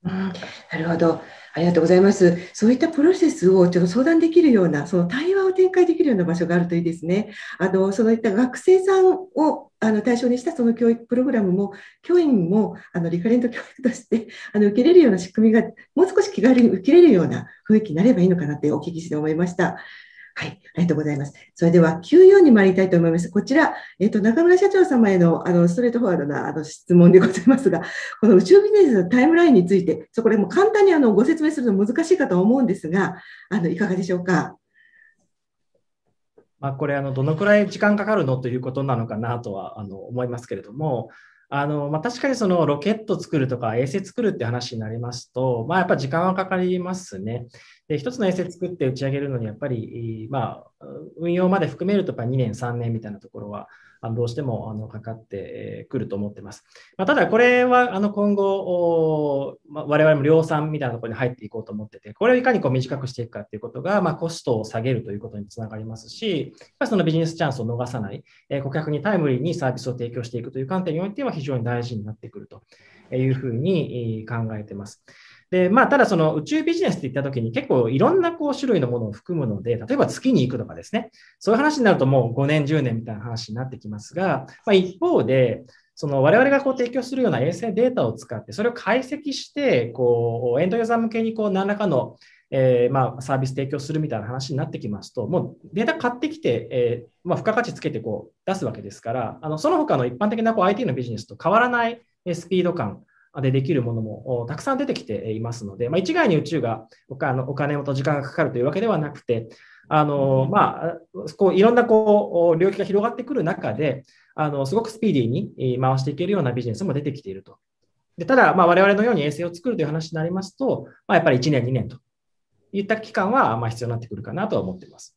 うん、なるほど。ありがとうございます。そういったプロセスをちょっと相談できるような、その対話を展開できるような場所があるといいですね。あの、そういった学生さんをあの対象にしたその教育プログラムも、教員もあのリファレント教育としてあの受けれるような仕組みが、もう少し気軽に受けれるような雰囲気になればいいのかなってお聞きして思いました。はい、ありがとうございます。それでは Q4 に参りたいと思います。こちら、えっ、と、中村社長様へのあのストレートフォワードなあの質問でございますが、この宇宙ビジネスのタイムラインについて、そこでも簡単にあのご説明するの難しいかと思うんですが、あのいかがでしょうか。まあ、これあの、どのくらい時間かかるのということなのかなとはあの思いますけれども、あのまあ、確かにそのロケット作るとか衛星作るって話になりますと、まあ、やっぱ時間はかかりますね。で、一つの衛星作って打ち上げるのに、やっぱり、まあ、運用まで含めるとやっぱ2年、3年みたいなところはどうしてもあのかかってくると思ってます。まあ、ただ、これはあの今後、ま我々も量産みたいなところに入っていこうと思ってて、これをいかにこう短くしていくかっていうことが、まコストを下げるということにつながりますし、そのビジネスチャンスを逃さない、え顧客にタイムリーにサービスを提供していくという観点においては非常に大事になってくるというふうに考えてます。で、まあ、ただその宇宙ビジネスって言った時に結構いろんなこう種類のものを含むので、例えば月に行くとかですね、そういう話になるともう5年、10年みたいな話になってきますが、まあ、一方で、その我々がこう提供するような衛星データを使って、それを解析して、こう、エンドユーザー向けにこう何らかのえー、まあサービス提供するみたいな話になってきますと、もうデータ買ってきて、えー、まあ、付加価値つけてこう出すわけですから、あのその他の一般的なこう IT のビジネスと変わらないスピード感でできるものもたくさん出てきていますので、まあ、一概に宇宙がお金と時間がかかるというわけではなくて、あのまあ、こういろんなこう領域が広がってくる中であの、すごくスピーディーに回していけるようなビジネスも出てきていると。でただ、まあ、我々のように衛星を作るという話になりますと、まあ、やっぱり1年、2年といった期間はま必要になってくるかなとは思っています。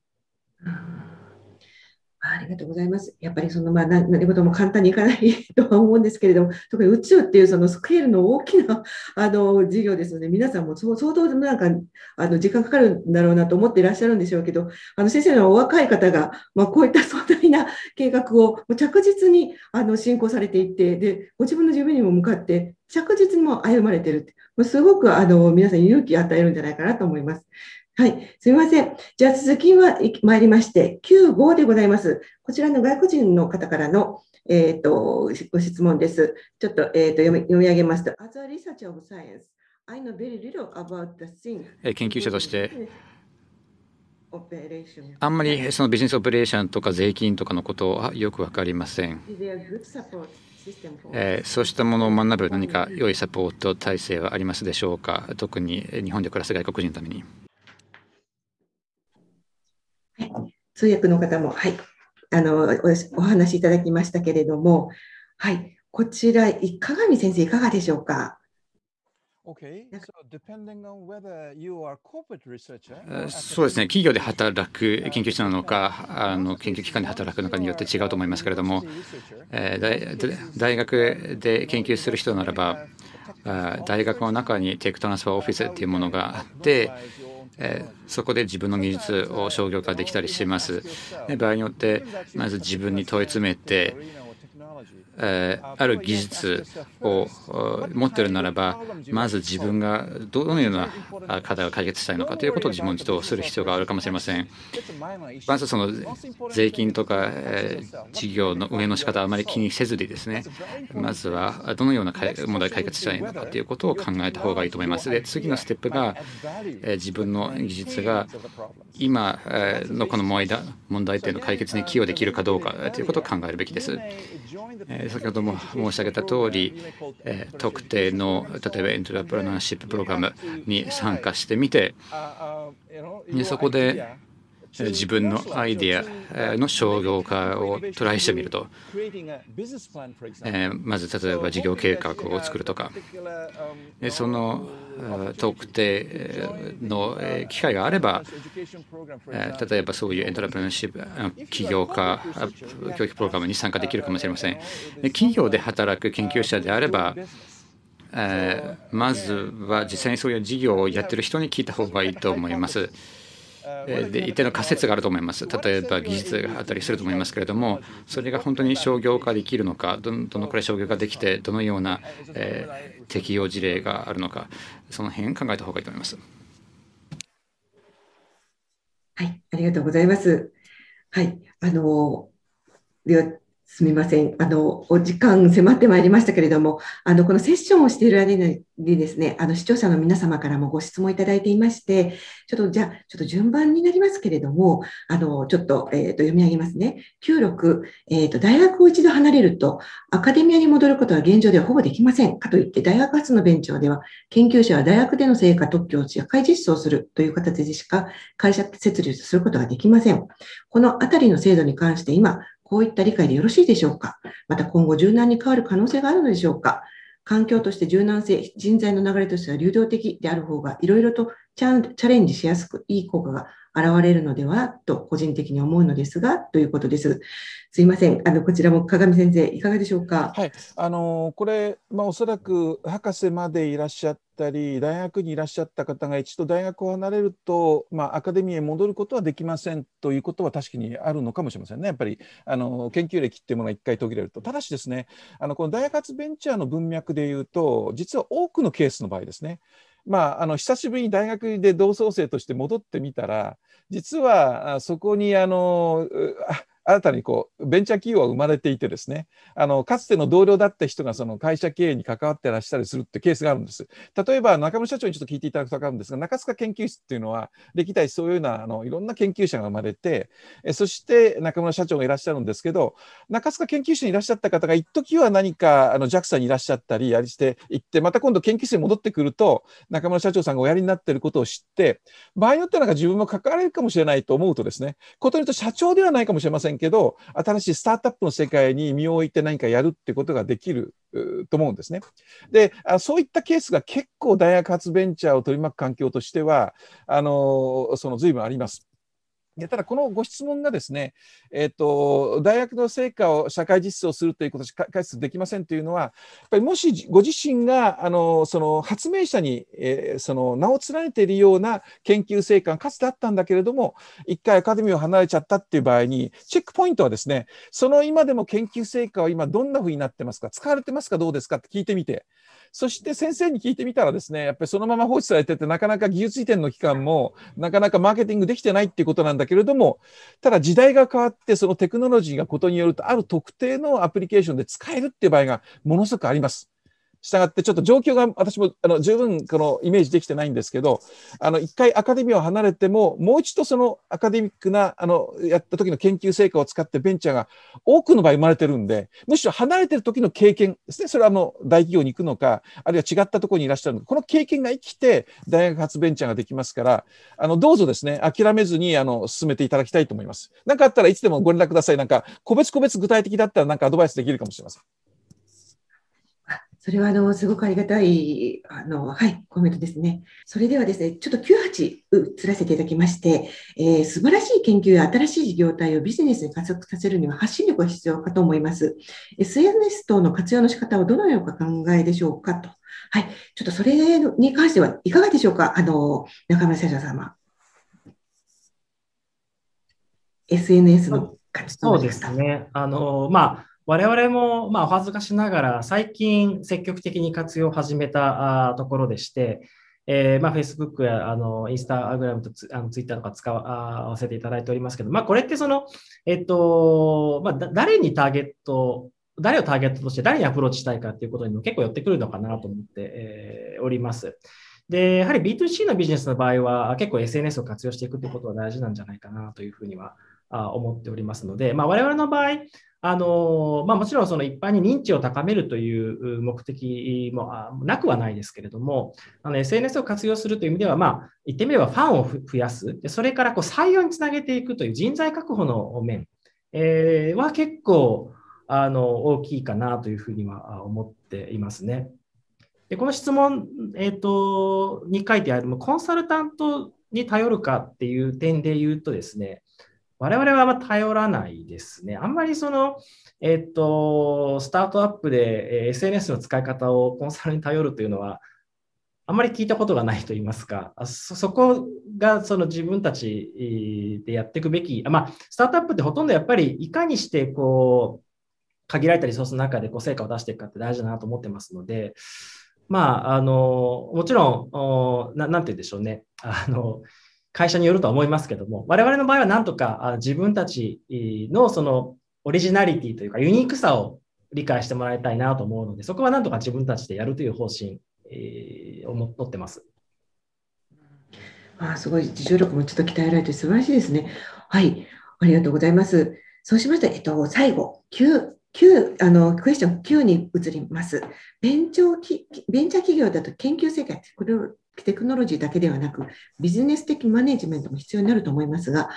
ありがとうございます。やっぱりその、まあ、何事も簡単にいかない とは思うんですけれども、特に宇宙っていうそのスケールの大きな あの事業ですので、皆さんも相当なんかあの時間かかるんだろうなと思っていらっしゃるんでしょうけど、あの先生のお若い方が、まあ、こういった壮大な計画を着実にあの進行されていって、でご自分の夢にも向かって、着実にも歩まれてるって、もうすごくあの皆さん勇気与えるんじゃないかなと思います。はい。すみません。じゃあ続きは参りまして、9号でございます。こちらの外国人の方からの、えっ、ー、と、ご質問です。ちょっと、えっ、ー、と読み、読み上げますと、As a r e s e a r c h of science, I know very little about the thing. 研究者として、あんまりそのビジネスオペレーションとか税金とかのことはよく分かりません。えー、そうしたものを学ぶ何か良いサポート体制はありますでしょうか特に日本で暮らす外国人のために。通訳の方も、はい、あのおお話しいただきましたけれども、はい、こちら、いかがみ先生、いかがでしょうか。そうですね、企業で働く研究者なのか、あの研究機関で働くのかによって違うと思いますけれども、えー、大学で研究する人ならば、大学の中にテックトランスファーオフィスというものがあって、えそこで自分の技術を商業化できたりします。場合によってまず自分に問い詰めてえある技術を持ってるならばまず自分がどのような課題を解決したいのかということを自問自答する必要があるかもしれませんまずその税金とか、え事業の運営の仕方をあまり気にせずにですねまずはどのような問題解決したいのかということを考えた方がいいと思いますで次のステップが、え自分の技術が今のこの問題点の解決に寄与できるかどうかということを考えるべきです先ほども申し上げた通り、え特定の例えばエントラプラナーシッププログラムに参加してみてそこで自分のアイデアの商業化をトライしてみると、えまず例えば事業計画を作るとかその特定の機会があれば例えばそういうエントラプレナーシップ起業家教育プログラムに参加できるかもしれません企業で働く研究者であればまずは実際にそういう事業をやってる人に聞いた方がいいと思います。で一定の仮説があると思います例えば技術があったりすると思いますけれどもそれが本当に商業化できるのかどのくらい商業化できてどのような、え適用事例があるのかその辺考えた方がいいと思います。はい、ありがとうございます。はい、あのではすみません。あの、お時間迫ってまいりましたけれども、あの、このセッションをしている間にですね、あの、視聴者の皆様からもご質問いただいていまして、ちょっと、じゃあ、ちょっと順番になりますけれども、あの、ちょっと、えっ、ー、と、読み上げますね。96、えっ、ー、と、大学を一度離れると、アカデミアに戻ることは現状ではほぼできません。かといって、大学発のベンチャーでは、研究者は大学での成果特許を社会実装するという形でしか、会社設立することができません。このあたりの制度に関して、今、こういった理解でよろしいでしょうかまた今後柔軟に変わる可能性があるのでしょうか環境として柔軟性、人材の流れとしては流動的である方が、いろいろとチャレンジしやすく、いい効果が現れるのではと個人的に思うのですがということです。すいません、あのこちらも鏡先生、いかがでしょうか。はい、あのこれ、まあ、おそらく博士までいらっしゃったり、大学にいらっしゃった方が一度大学を離れると、まあ、アカデミーへ戻ることはできませんということは確かにあるのかもしれませんね、やっぱりあの研究歴っていうものが一回途切れると。ただしですね、あのこの大学発ベンチャーの文脈でいうと、実は多くのケースの場合ですね、まあ、あの久しぶりに大学で同窓生として戻ってみたら実はそこにあの新たにこうベンチャー企業は生まれていてですねあのかつての同僚だった人がその会社経営に関わってらっしゃるするってケースがあるんです例えば中村社長にちょっと聞いていただくと分かるんですが中塚研究室っていうのは歴代そういうようなあのいろんな研究者が生まれてえそして中村社長がいらっしゃるんですけど中塚研究室にいらっしゃった方が一時は何かあの JAXA にいらっしゃったりやりして行ってまた今度研究室に戻ってくると中村社長さんがおやりになってることを知って場合によってはなんか自分も関われるかもしれないと思うとですねことによって社長ではないかもしれませんけど、新しいスタートアップの世界に身を置いて何かやるってことができると思うんですね。で、そういったケースが結構大学発ベンチャーを取り巻く環境としては、あの、その随分あります。でただ、このご質問がですね、えーと、と大学の成果を社会実装するということしか解説できませんというのは、やっぱりもしご自身があのその発明者に、えー、その名を連ねているような研究成果がかつてあったんだけれども、一回アカデミーを離れちゃったっていう場合に、チェックポイントはですね、その今でも研究成果は今どんなふうになってますか、使われてますか、どうですかって聞いてみて、そして先生に聞いてみたらですね、やっぱりそのまま放置されてて、なかなか技術移転の期間も、なかなかマーケティングできてないっていうことなんだけれども、ただ時代が変わって、そのテクノロジーがことによると、ある特定のアプリケーションで使えるっていう場合がものすごくあります。したがって、ちょっと状況が私もあの十分このイメージできてないんですけど、あの一回アカデミーを離れても、もう一度そのアカデミックなあのやった時の研究成果を使ってベンチャーが多くの場合生まれてるんで、むしろ離れてる時の経験ですね、それはあの大企業に行くのか、あるいは違ったところにいらっしゃるのか、この経験が生きて大学発ベンチャーができますから、あのどうぞですね、諦めずにあの進めていただきたいと思います。何かあったらいつでもご連絡ください。なんか個別個別具体的だったらなんかアドバイスできるかもしれません。それはあのすごくありがたいあの、はい、コメントですね。それではですね、ちょっと98移らせていただきまして、えー、素晴らしい研究や新しい事業体をビジネスに加速させるには発信力が必要かと思います。SNS 等の活用の仕方をどのような考えでしょうかと。はい、ちょっとそれに関してはいかがでしょうか、あの中村社長様。SNS の活動の仕方。そうですね。あのまあ我々も、まあ、お恥ずかしながら、最近積極的に活用を始めたところでして、えー、まあ、Facebook やあのインスタグラムとツあのツイッターとか使わせていただいておりますけど、まあ、これってその、えっと、まあ、誰にターゲット、誰をターゲットとして誰にアプローチしたいかっていうことにも結構寄ってくるのかなと思って、えー、おります。で、やはり B2C のビジネスの場合は結構 SNS を活用していくってことは大事なんじゃないかなというふうには思っておりますので、まあ、我々の場合、あのまあ、もちろんその一般に認知を高めるという目的もなくはないですけれども、あの SNS を活用するという意味では、まあ、言ってみればファンを増やす、でそれからこう採用につなげていくという人材確保の面、えー、は結構あの大きいかなというふうには思っていますね。でこの質問、えーと、とに書いてあるコンサルタントに頼るかっていう点で言うとですね、我々はあんま頼らないですね。あんまりその、えっと、スタートアップで SNS の使い方をコンサルに頼るというのは、あんまり聞いたことがないと言いますか、そこがその自分たちでやっていくべき、まあ、スタートアップってほとんどやっぱりいかにしてこう、限られたリソースの中でこう成果を出していくかって大事だなと思ってますので、まあ、あの、もちろん、おななんて言うんでしょうね。あの、会社によるとは思いますけども、我々の場合はなんとか自分たちのそのオリジナリティというかユニークさを理解してもらいたいなと思うので、そこはなんとか自分たちでやるという方針を取ってます。あすごい、自重力もちょっと鍛えられて素晴らしいですね。はい、ありがとうございます。そうしましたら、えっと、最後、九九あのクエスチョン9に移ります。ベンチャー企業だと研究世界、これをテクノロジーだけではなく、ビジネス的マネジメントも必要になると思いますが、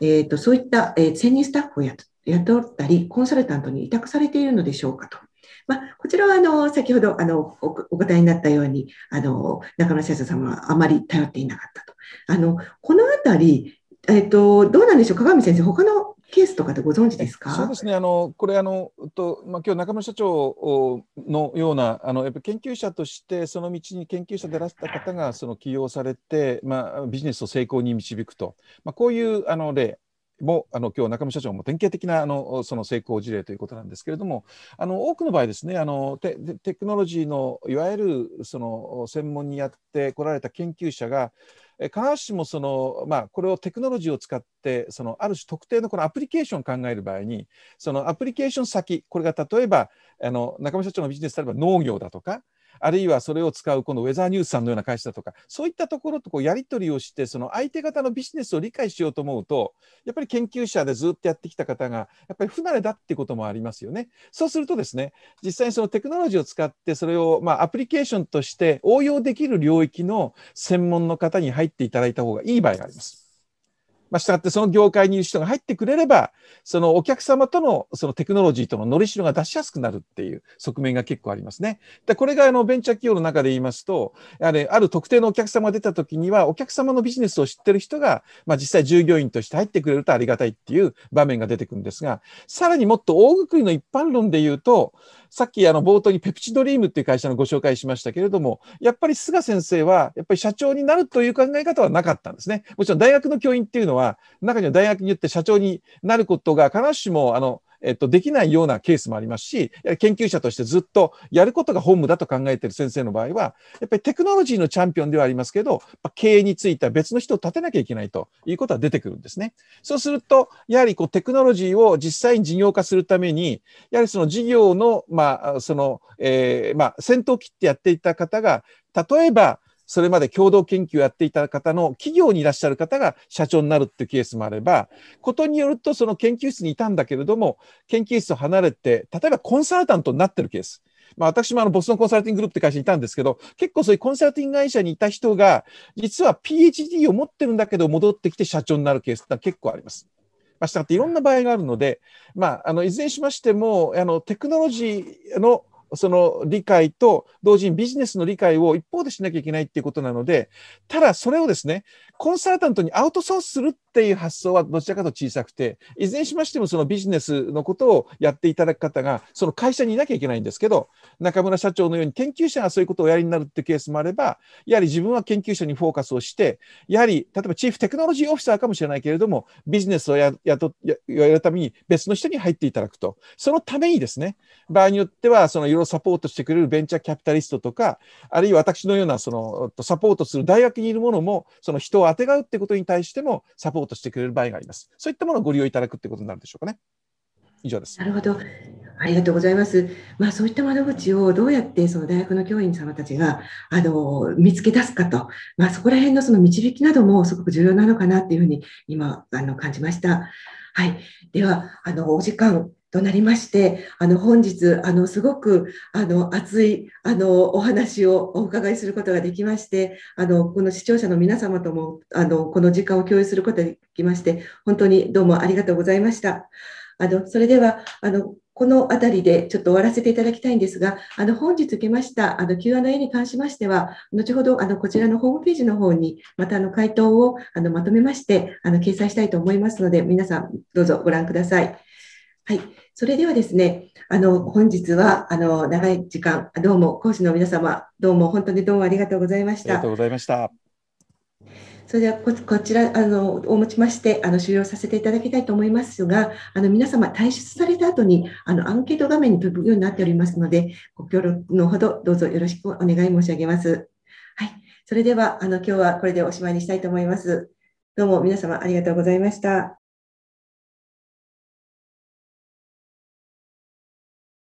えーと、そういった、えー、専任スタッフを雇ったり、コンサルタントに委託されているのでしょうかと。まあ、こちらはあの先ほどあのお答えになったように、あの中村先生様はあまり頼っていなかったと。あのこのあたり、えっと、どうなんでしょう、鏡先生、他のケースとかでご存知ですかそうですね、あのこれあのと、まあ今日中村社長のようなあのやっぱ研究者として、その道に研究者でらした方がその起用されて、まあ、ビジネスを成功に導くと、まあ、こういうあの例もあの今日中村社長も典型的なあのその成功事例ということなんですけれどもあの多くの場合ですねあのテテクノロジーのいわゆるその専門にやってこられた研究者が必ずしもその、まあ、これをテクノロジーを使ってそのある種特定のこのアプリケーションを考える場合にそのアプリケーション先これが例えばあの中村社長のビジネスであれば農業だとかあるいはそれを使うこのウェザーニュースさんのような会社だとかそういったところとこうやり取りをしてその相手方のビジネスを理解しようと思うとやっぱり研究者でずっとやってきた方がやっぱり不慣れだってこともありますよね。そうするとですね実際にそのテクノロジーを使ってそれをまあアプリケーションとして応用できる領域の専門の方に入っていただいた方がいい場合があります。まあ、したがってその業界にいる人が入ってくれれば、そのお客様とのそのテクノロジーとの乗り代が出しやすくなるっていう側面が結構ありますね。でこれがあのベンチャー企業の中で言いますと、あれある特定のお客様が出た時には、お客様のビジネスを知ってる人が、まあ、実際従業員として入ってくれるとありがたいっていう場面が出てくるんですが、さらにもっと大食くりの一般論で言うと、さっきあの冒頭にペプチドリームっていう会社のご紹介しましたけれども、やっぱり菅先生は、やっぱり社長になるという考え方はなかったんですね。もちろん大学の教員っていうのはは、中には大学によって社長になることが必ずしも、あの、えっと、できないようなケースもありますし、研究者としてずっとやることが本務だと考えている先生の場合は、やっぱりテクノロジーのチャンピオンではありますけど、経営については別の人を立てなきゃいけないということは出てくるんですね。そうすると、やはりこうテクノロジーを実際に事業化するために、やはりその事業の、まあ、その、えー、まあ、先頭を切ってやっていた方が、例えば、それまで共同研究をやっていた方の企業にいらっしゃる方が社長になるっていうケースもあれば、ことによるとその研究室にいたんだけれども、研究室を離れて、例えばコンサルタントになってるケース。まあ、私もあのボストンコンサルティンググループって会社にいたんですけど、結構そういうコンサルティング会社にいた人が、実は PhD を持ってるんだけど、戻ってきて社長になるケースって結構あります。まあ、したがっていろんな場合があるので、まあ、あのいずれにしましても、あのテクノロジーのその理解と同時にビジネスの理解を一方でしなきゃいけないっていうことなので、ただそれをですね、コンサルタントにアウトソースするっていう発想はどちらかと小さくて、いずれにしましてもそのビジネスのことをやっていただく方が、その会社にいなきゃいけないんですけど、中村社長のように研究者がそういうことをやりになるってケースもあれば、やはり自分は研究者にフォーカスをして、やはり例えばチーフテクノロジーオフィサーかもしれないけれども、ビジネスをやややるために別の人に入っていただくと。そのためにですね、場合によっては、そのいろいろサポートしてくれるベンチャーキャピタリストとか、あるいは私のようなそのサポートする大学にいるものも、その人をあてがうってことに対してもサポートしてくれる場合があります。そういったものをご利用いただくってことになるでしょうかね。以上です。なるほど。ありがとうございます。まあ、そういった窓口をどうやってその大学の教員様たちがあの見つけ出すかと、まあ、そこら辺のその導きなどもすごく重要なのかなというふうに今あの感じました。はい、ではあのお時間となりまして、あの本日あのすごくあの熱いあのお話をお伺いすることができまして、あのこの視聴者の皆様ともあのこの時間を共有することができまして、本当にどうもありがとうございました。あのそれではあのこの辺りでちょっと終わらせていただきたいんですが、あの本日受けましたあの Q&A に関しましては、後ほどあのこちらのホームページの方に、またあの回答をあのまとめましてあの掲載したいと思いますので、皆さんどうぞご覧ください。はい。それではですね、あの、本日は、あの、長い時間、どうも、講師の皆様、どうも、本当にどうもありがとうございました。ありがとうございました。それではこ、こちら、あの、をもちまして、あの、終了させていただきたいと思いますが、あの、皆様、退出された後に、あの、アンケート画面に飛ぶようになっておりますので、ご協力のほど、どうぞよろしくお願い申し上げます。はい。それでは、あの、今日はこれでおしまいにしたいと思います。どうも皆様ありがとうございました。